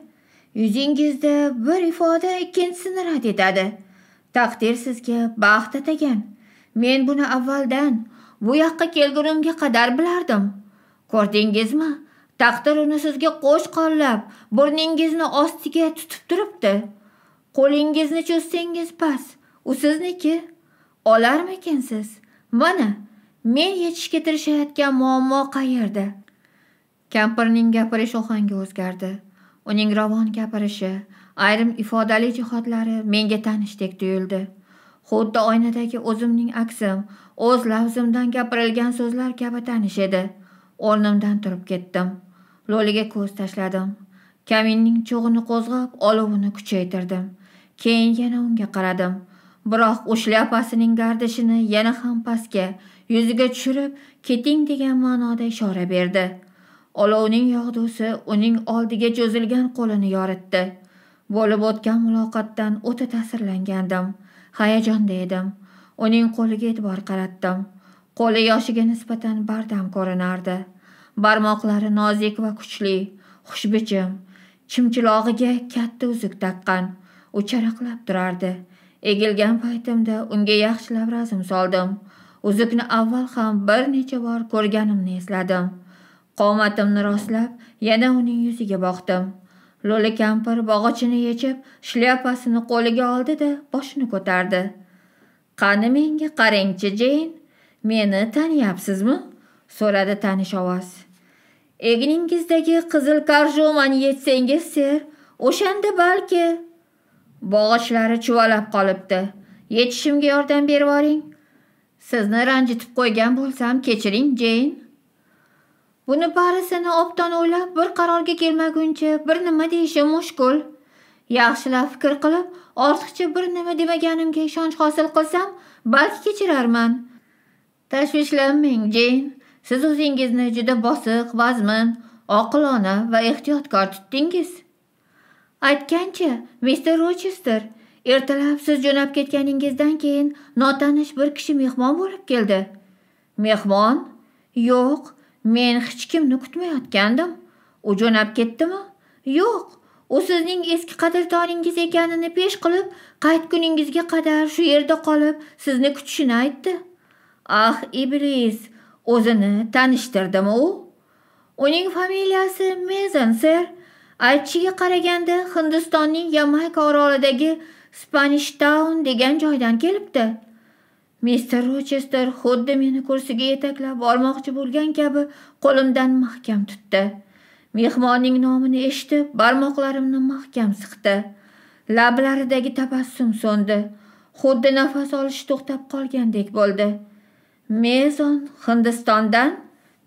yuzingizda bir ifoda ikkinchisini rad etadi taqdir sizga baxt atagan men buni avvaldan bu yoqqa kelgunimga qadar bilardim ko'rdingizmi taqdir uni sizga qo'sh qollab, burningizni ostiga tutib turibdi qo'lingizni cho'zsangiz pas u sizniki olarmikinsiz mana men yechishga tirishayotgan muammo qayerda kampirning gapirish ohangi o'zgardi uning ravon gapirishi ayrim ifodali jihatlari menga tanishdek tuyuldi xuddi oynadagi o'zimning aksim o'z lavzimdan gapirilgan so'zlar kabi tanish edi o'rnimdan turib ketdim lo'liga ko'z tashladim kaminning cho'g'ini qo'zg'ab olovini kuchaytirdim keyin yana unga qaradim biroq u shlyapasining gardishini yana ham pastga yuziga tushirib keting degan ma'noda ishora berdi olovning yog'dusi uning oldiga cho'zilgan qo'lini yoritdi bo'lib o'tgan muloqotdan o'ta ta'sirlangandim hayajonda edim uning qo'liga e'tibor qaratdim qo'li yoshiga nisbatan bardam ko'rinardi barmoqlari nozik va kuchli xushbichim chimchilog'iga katta uzuk taqqan u charaqlab turardi egilgan paytimda unga yaxshilab razm soldim uzukni avval ham bir necha bor ko'rganimni esladim qomatimni rostlab yana uning yuziga boqdim lo'li kampir bog'ichini yechib shlyapasini qo'liga oldi da boshini ko'tardi qani menga qarangchi jeyn meni taniyapsizmi so'radi tanish ovoz egningizdagi qizil karjomani yetsangiz ser o'shanda balki bog'ichlari chuvalab qolibdi yetishimga yordam berib yuboring sizni ranjitib qo'ygan bo'lsam kechiring jeyn buni barisini obdon o'ylab bir qarorga kelmaguncha bir nima deyishim mushkul yaxshilab fikr qilib ortiqcha bir nima demaganimga ishonch hosil qilsam balki kechirarman tashvishlanmang jeyn siz o'zingizni juda bosiq vazmin oqilona va ehtiyotkor tutdingiz aytgancha mister rochester ertalab siz jo'nab ketganingizdan keyin notanish bir kishi mehmon bo'lib keldi mehmon yo'q men hech kimni kutmayotgandim u jo'nab ketdimi yo'q u sizning eski qadrdoningiz ekanini pesh qilib qayt kuningizga qadar shu yerda qolib sizni kutishini aytdi ah iblis o'zini tanishtirdimi u uning familiyasi mezon ser aytishiga qaraganda hindistonning yamayka orolidagi spanish town degan joydan kelibdi mister rochester xuddi meni kursiga yetaklab bormoqchi bo'lgan kabi qo'limdan mahkam tutdi mehmonning nomini eshitib barmoqlarimni mahkam siqdi lablaridagi tabassum so'ndi xuddi nafas olishi to'xtab qolgandek bo'ldi mezon hindistondan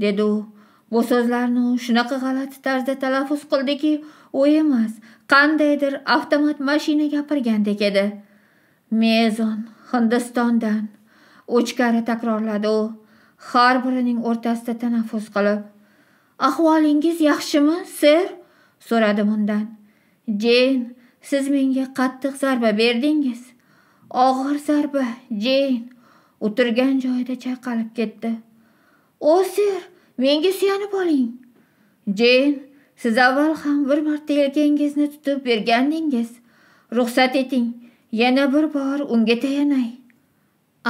dedi u bu so'zlarni shunaqa g'alati tarzda talaffuz qildiki u emas qandaydir avtomat mashina gapirgandek edi mezon hindistondan uch karra takrorladi u har birining o'rtasida tanaffus qilib ahvolingiz yaxshimi ser so'radim undan jeyn siz menga qattiq zarba berdingiz og'ir zarba jeyn o'tirgan joyida chayqalib ketdi o menga suyanib oling jeyn siz avval ham bir marta yelkangizni tutib bergandingiz ruxsat eting yana bir bor unga tayanay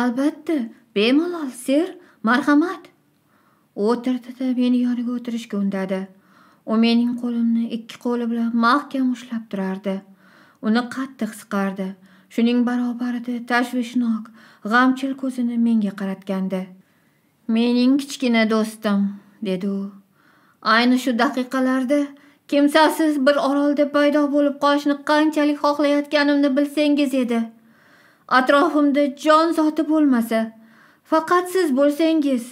albatta bemalol ser marhamat u o'tirdida meni yoniga o'tirishga undadi u mening qo'limni ikki qo'li bilan mahkam ushlab turardi uni qattiq siqardi shuning barobarida tashvishnok g'amchil ko'zini menga qaratgandi mening kichkina do'stim dedi u ayni shu daqiqalarda kimsasiz bir orolda paydo bo'lib qolishni qanchalik xohlayotganimni bilsangiz edi atrofimda jon zoti bo'lmasa faqat siz bo'lsangiz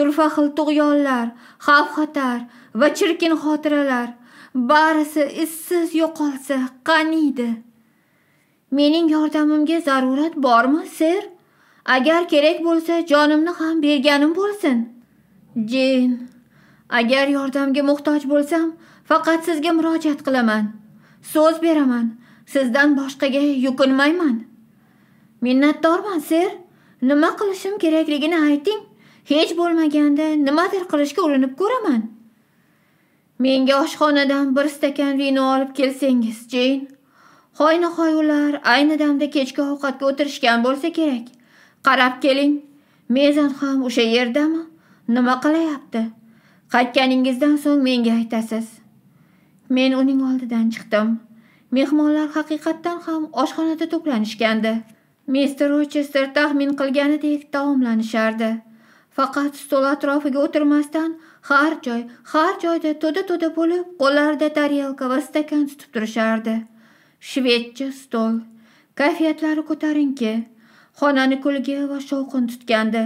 turfa xil tug'yonlar xavf xatar va chirkin xotiralar barisi izsiz yo'qolsa qaniydi mening yordamimga zarurat bormi ser agar kerak bo'lsa jonimni ham berganim bo'lsin jin agar yordamga muhtoj bo'lsam faqat sizga murojaat qilaman so'z beraman sizdan boshqaga yukinmayman minnatdorman ser nima qilishim kerakligini ayting hech bo'lmaganda nimadir qilishga urinib ko'raman menga oshxonadan bir stakan vino olib kelsangiz jeyn hoy ular ayni damda kechki ovqatga o'tirishgan bo'lsa kerak qarab keling mezon ham o'sha yerdami nima qilyapti qaytganingizdan so'ng menga aytasiz men uning oldidan chiqdim mehmonlar haqiqatdan ham oshxonada to'planishgandi mister rochester taxmin qilganidek taomlanishardi faqat stol atrofiga o'tirmasdan har joy har joyda to'da to'da bo'lib qo'llarida tarelka va stakan tutib turishardi shvedcha stol kayfiyatlari ko'tarinki xonani kulgi va shovqin tutgandi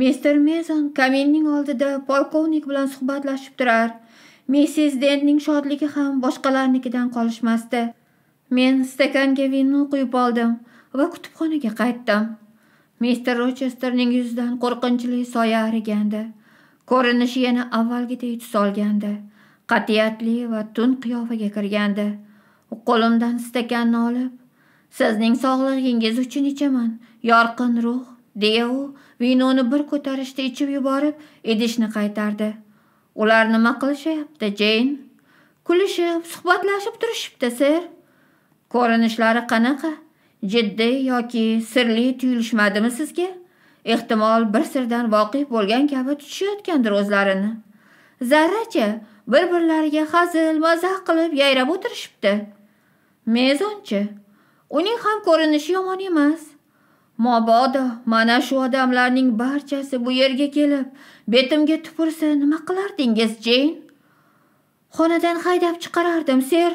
mister mezon kaminning oldida polkovnik bilan suhbatlashib turar missis dentning shodligi ham boshqalarnikidan qolishmasdi men stakanga vinni quyib oldim va kutubxonaga qaytdim mister rochesterning yuzidan qo'rqinchli soya arigandi ko'rinishi yana avvalgidek tus olgandi qat'iyatli va tun qiyofaga kirgandi qo'limdan stakanni olib sizning sog'lig'ingiz uchun ichaman yorqin ruh deya u vinoni bir ko'tarishda ichib yuborib idishni qaytardi ular nima qilishyapti jeyn kulishib suhbatlashib turishibdi sir ko'rinishlari qanaqa jiddiy yoki sirli tuyulishmadimi sizga ehtimol bir sirdan voqif bo'lgan kabi tutishayotgandir o'zlarini zarracha bir birlariga hazil mazah qilib yayrab o'tirishibdi mezonchi uning ham ko'rinishi yomon emas mabodo mana shu odamlarning barchasi bu yerga kelib betimga tupursa nima qilardingiz jeyn xonadan haydab chiqarardim ser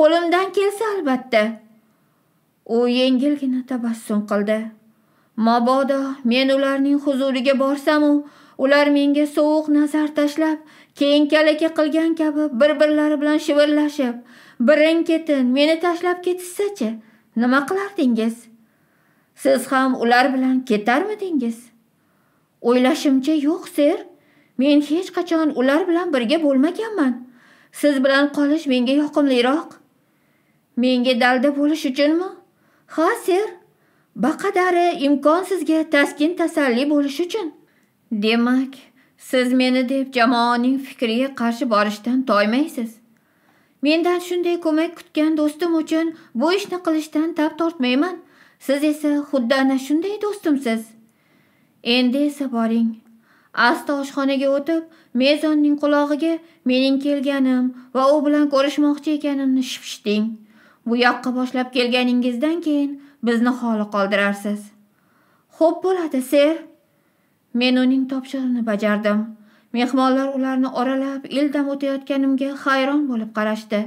qo'limdan kelsa albatta u yengilgina tabassum qildi mabodo men ularning huzuriga borsamu ular menga sovuq nazar tashlab keyin kalaka qilgan kabi bir birlari bilan shivirlashib birin ketin meni tashlab ketishsachi nima qilardingiz siz ham ular bilan ketarmidingiz o'ylashimcha yo'q ser men hech qachon ular bilan birga bo'lmaganman siz bilan qolish menga yoqimliroq menga dalda bo'lish uchunmi ha ser baqadari imkon sizga taskin tasalli bo'lish uchun demak siz meni deb jamoaning fikriga qarshi borishdan toymaysiz mendan shunday ko'mak kutgan do'stim uchun bu ishni qilishdan tap tortmayman siz esa xuddi ana shunday do'stimsiz endi esa boring asta oshxonaga o'tib mezonning qulog'iga mening kelganim va u bilan ko'rishmoqchi ekanimni shipshiting bu yoqqa boshlab kelganingizdan keyin bizni xoli qoldirarsiz xo'p bo'ladi ser men uning topshirig'ini bajardim mehmonlar ularni oralab ildam o'tayotganimga hayron bo'lib qarashdi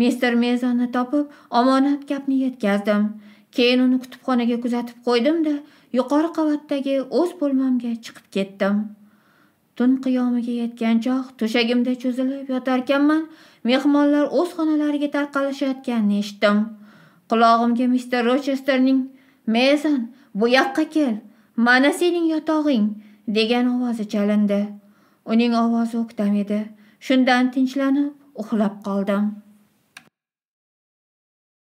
mister mezonni topib omonat gapni yetkazdim keyin uni kutubxonaga kuzatib qo'ydimda yuqori qavatdagi o'z bo'lmamga chiqib ketdim tun qiyomiga yetgan chog' to'shagimda cho'zilib yotarkanman mehmonlar o'z xonalariga tarqalishayotganini eshitdim qulog'imga mister rochesterning mezon bu yoqqa kel mana sening yotog'ing degan ovozi chalindi uning ovozi o'ktam edi shundan tinchlanib uxlab qoldim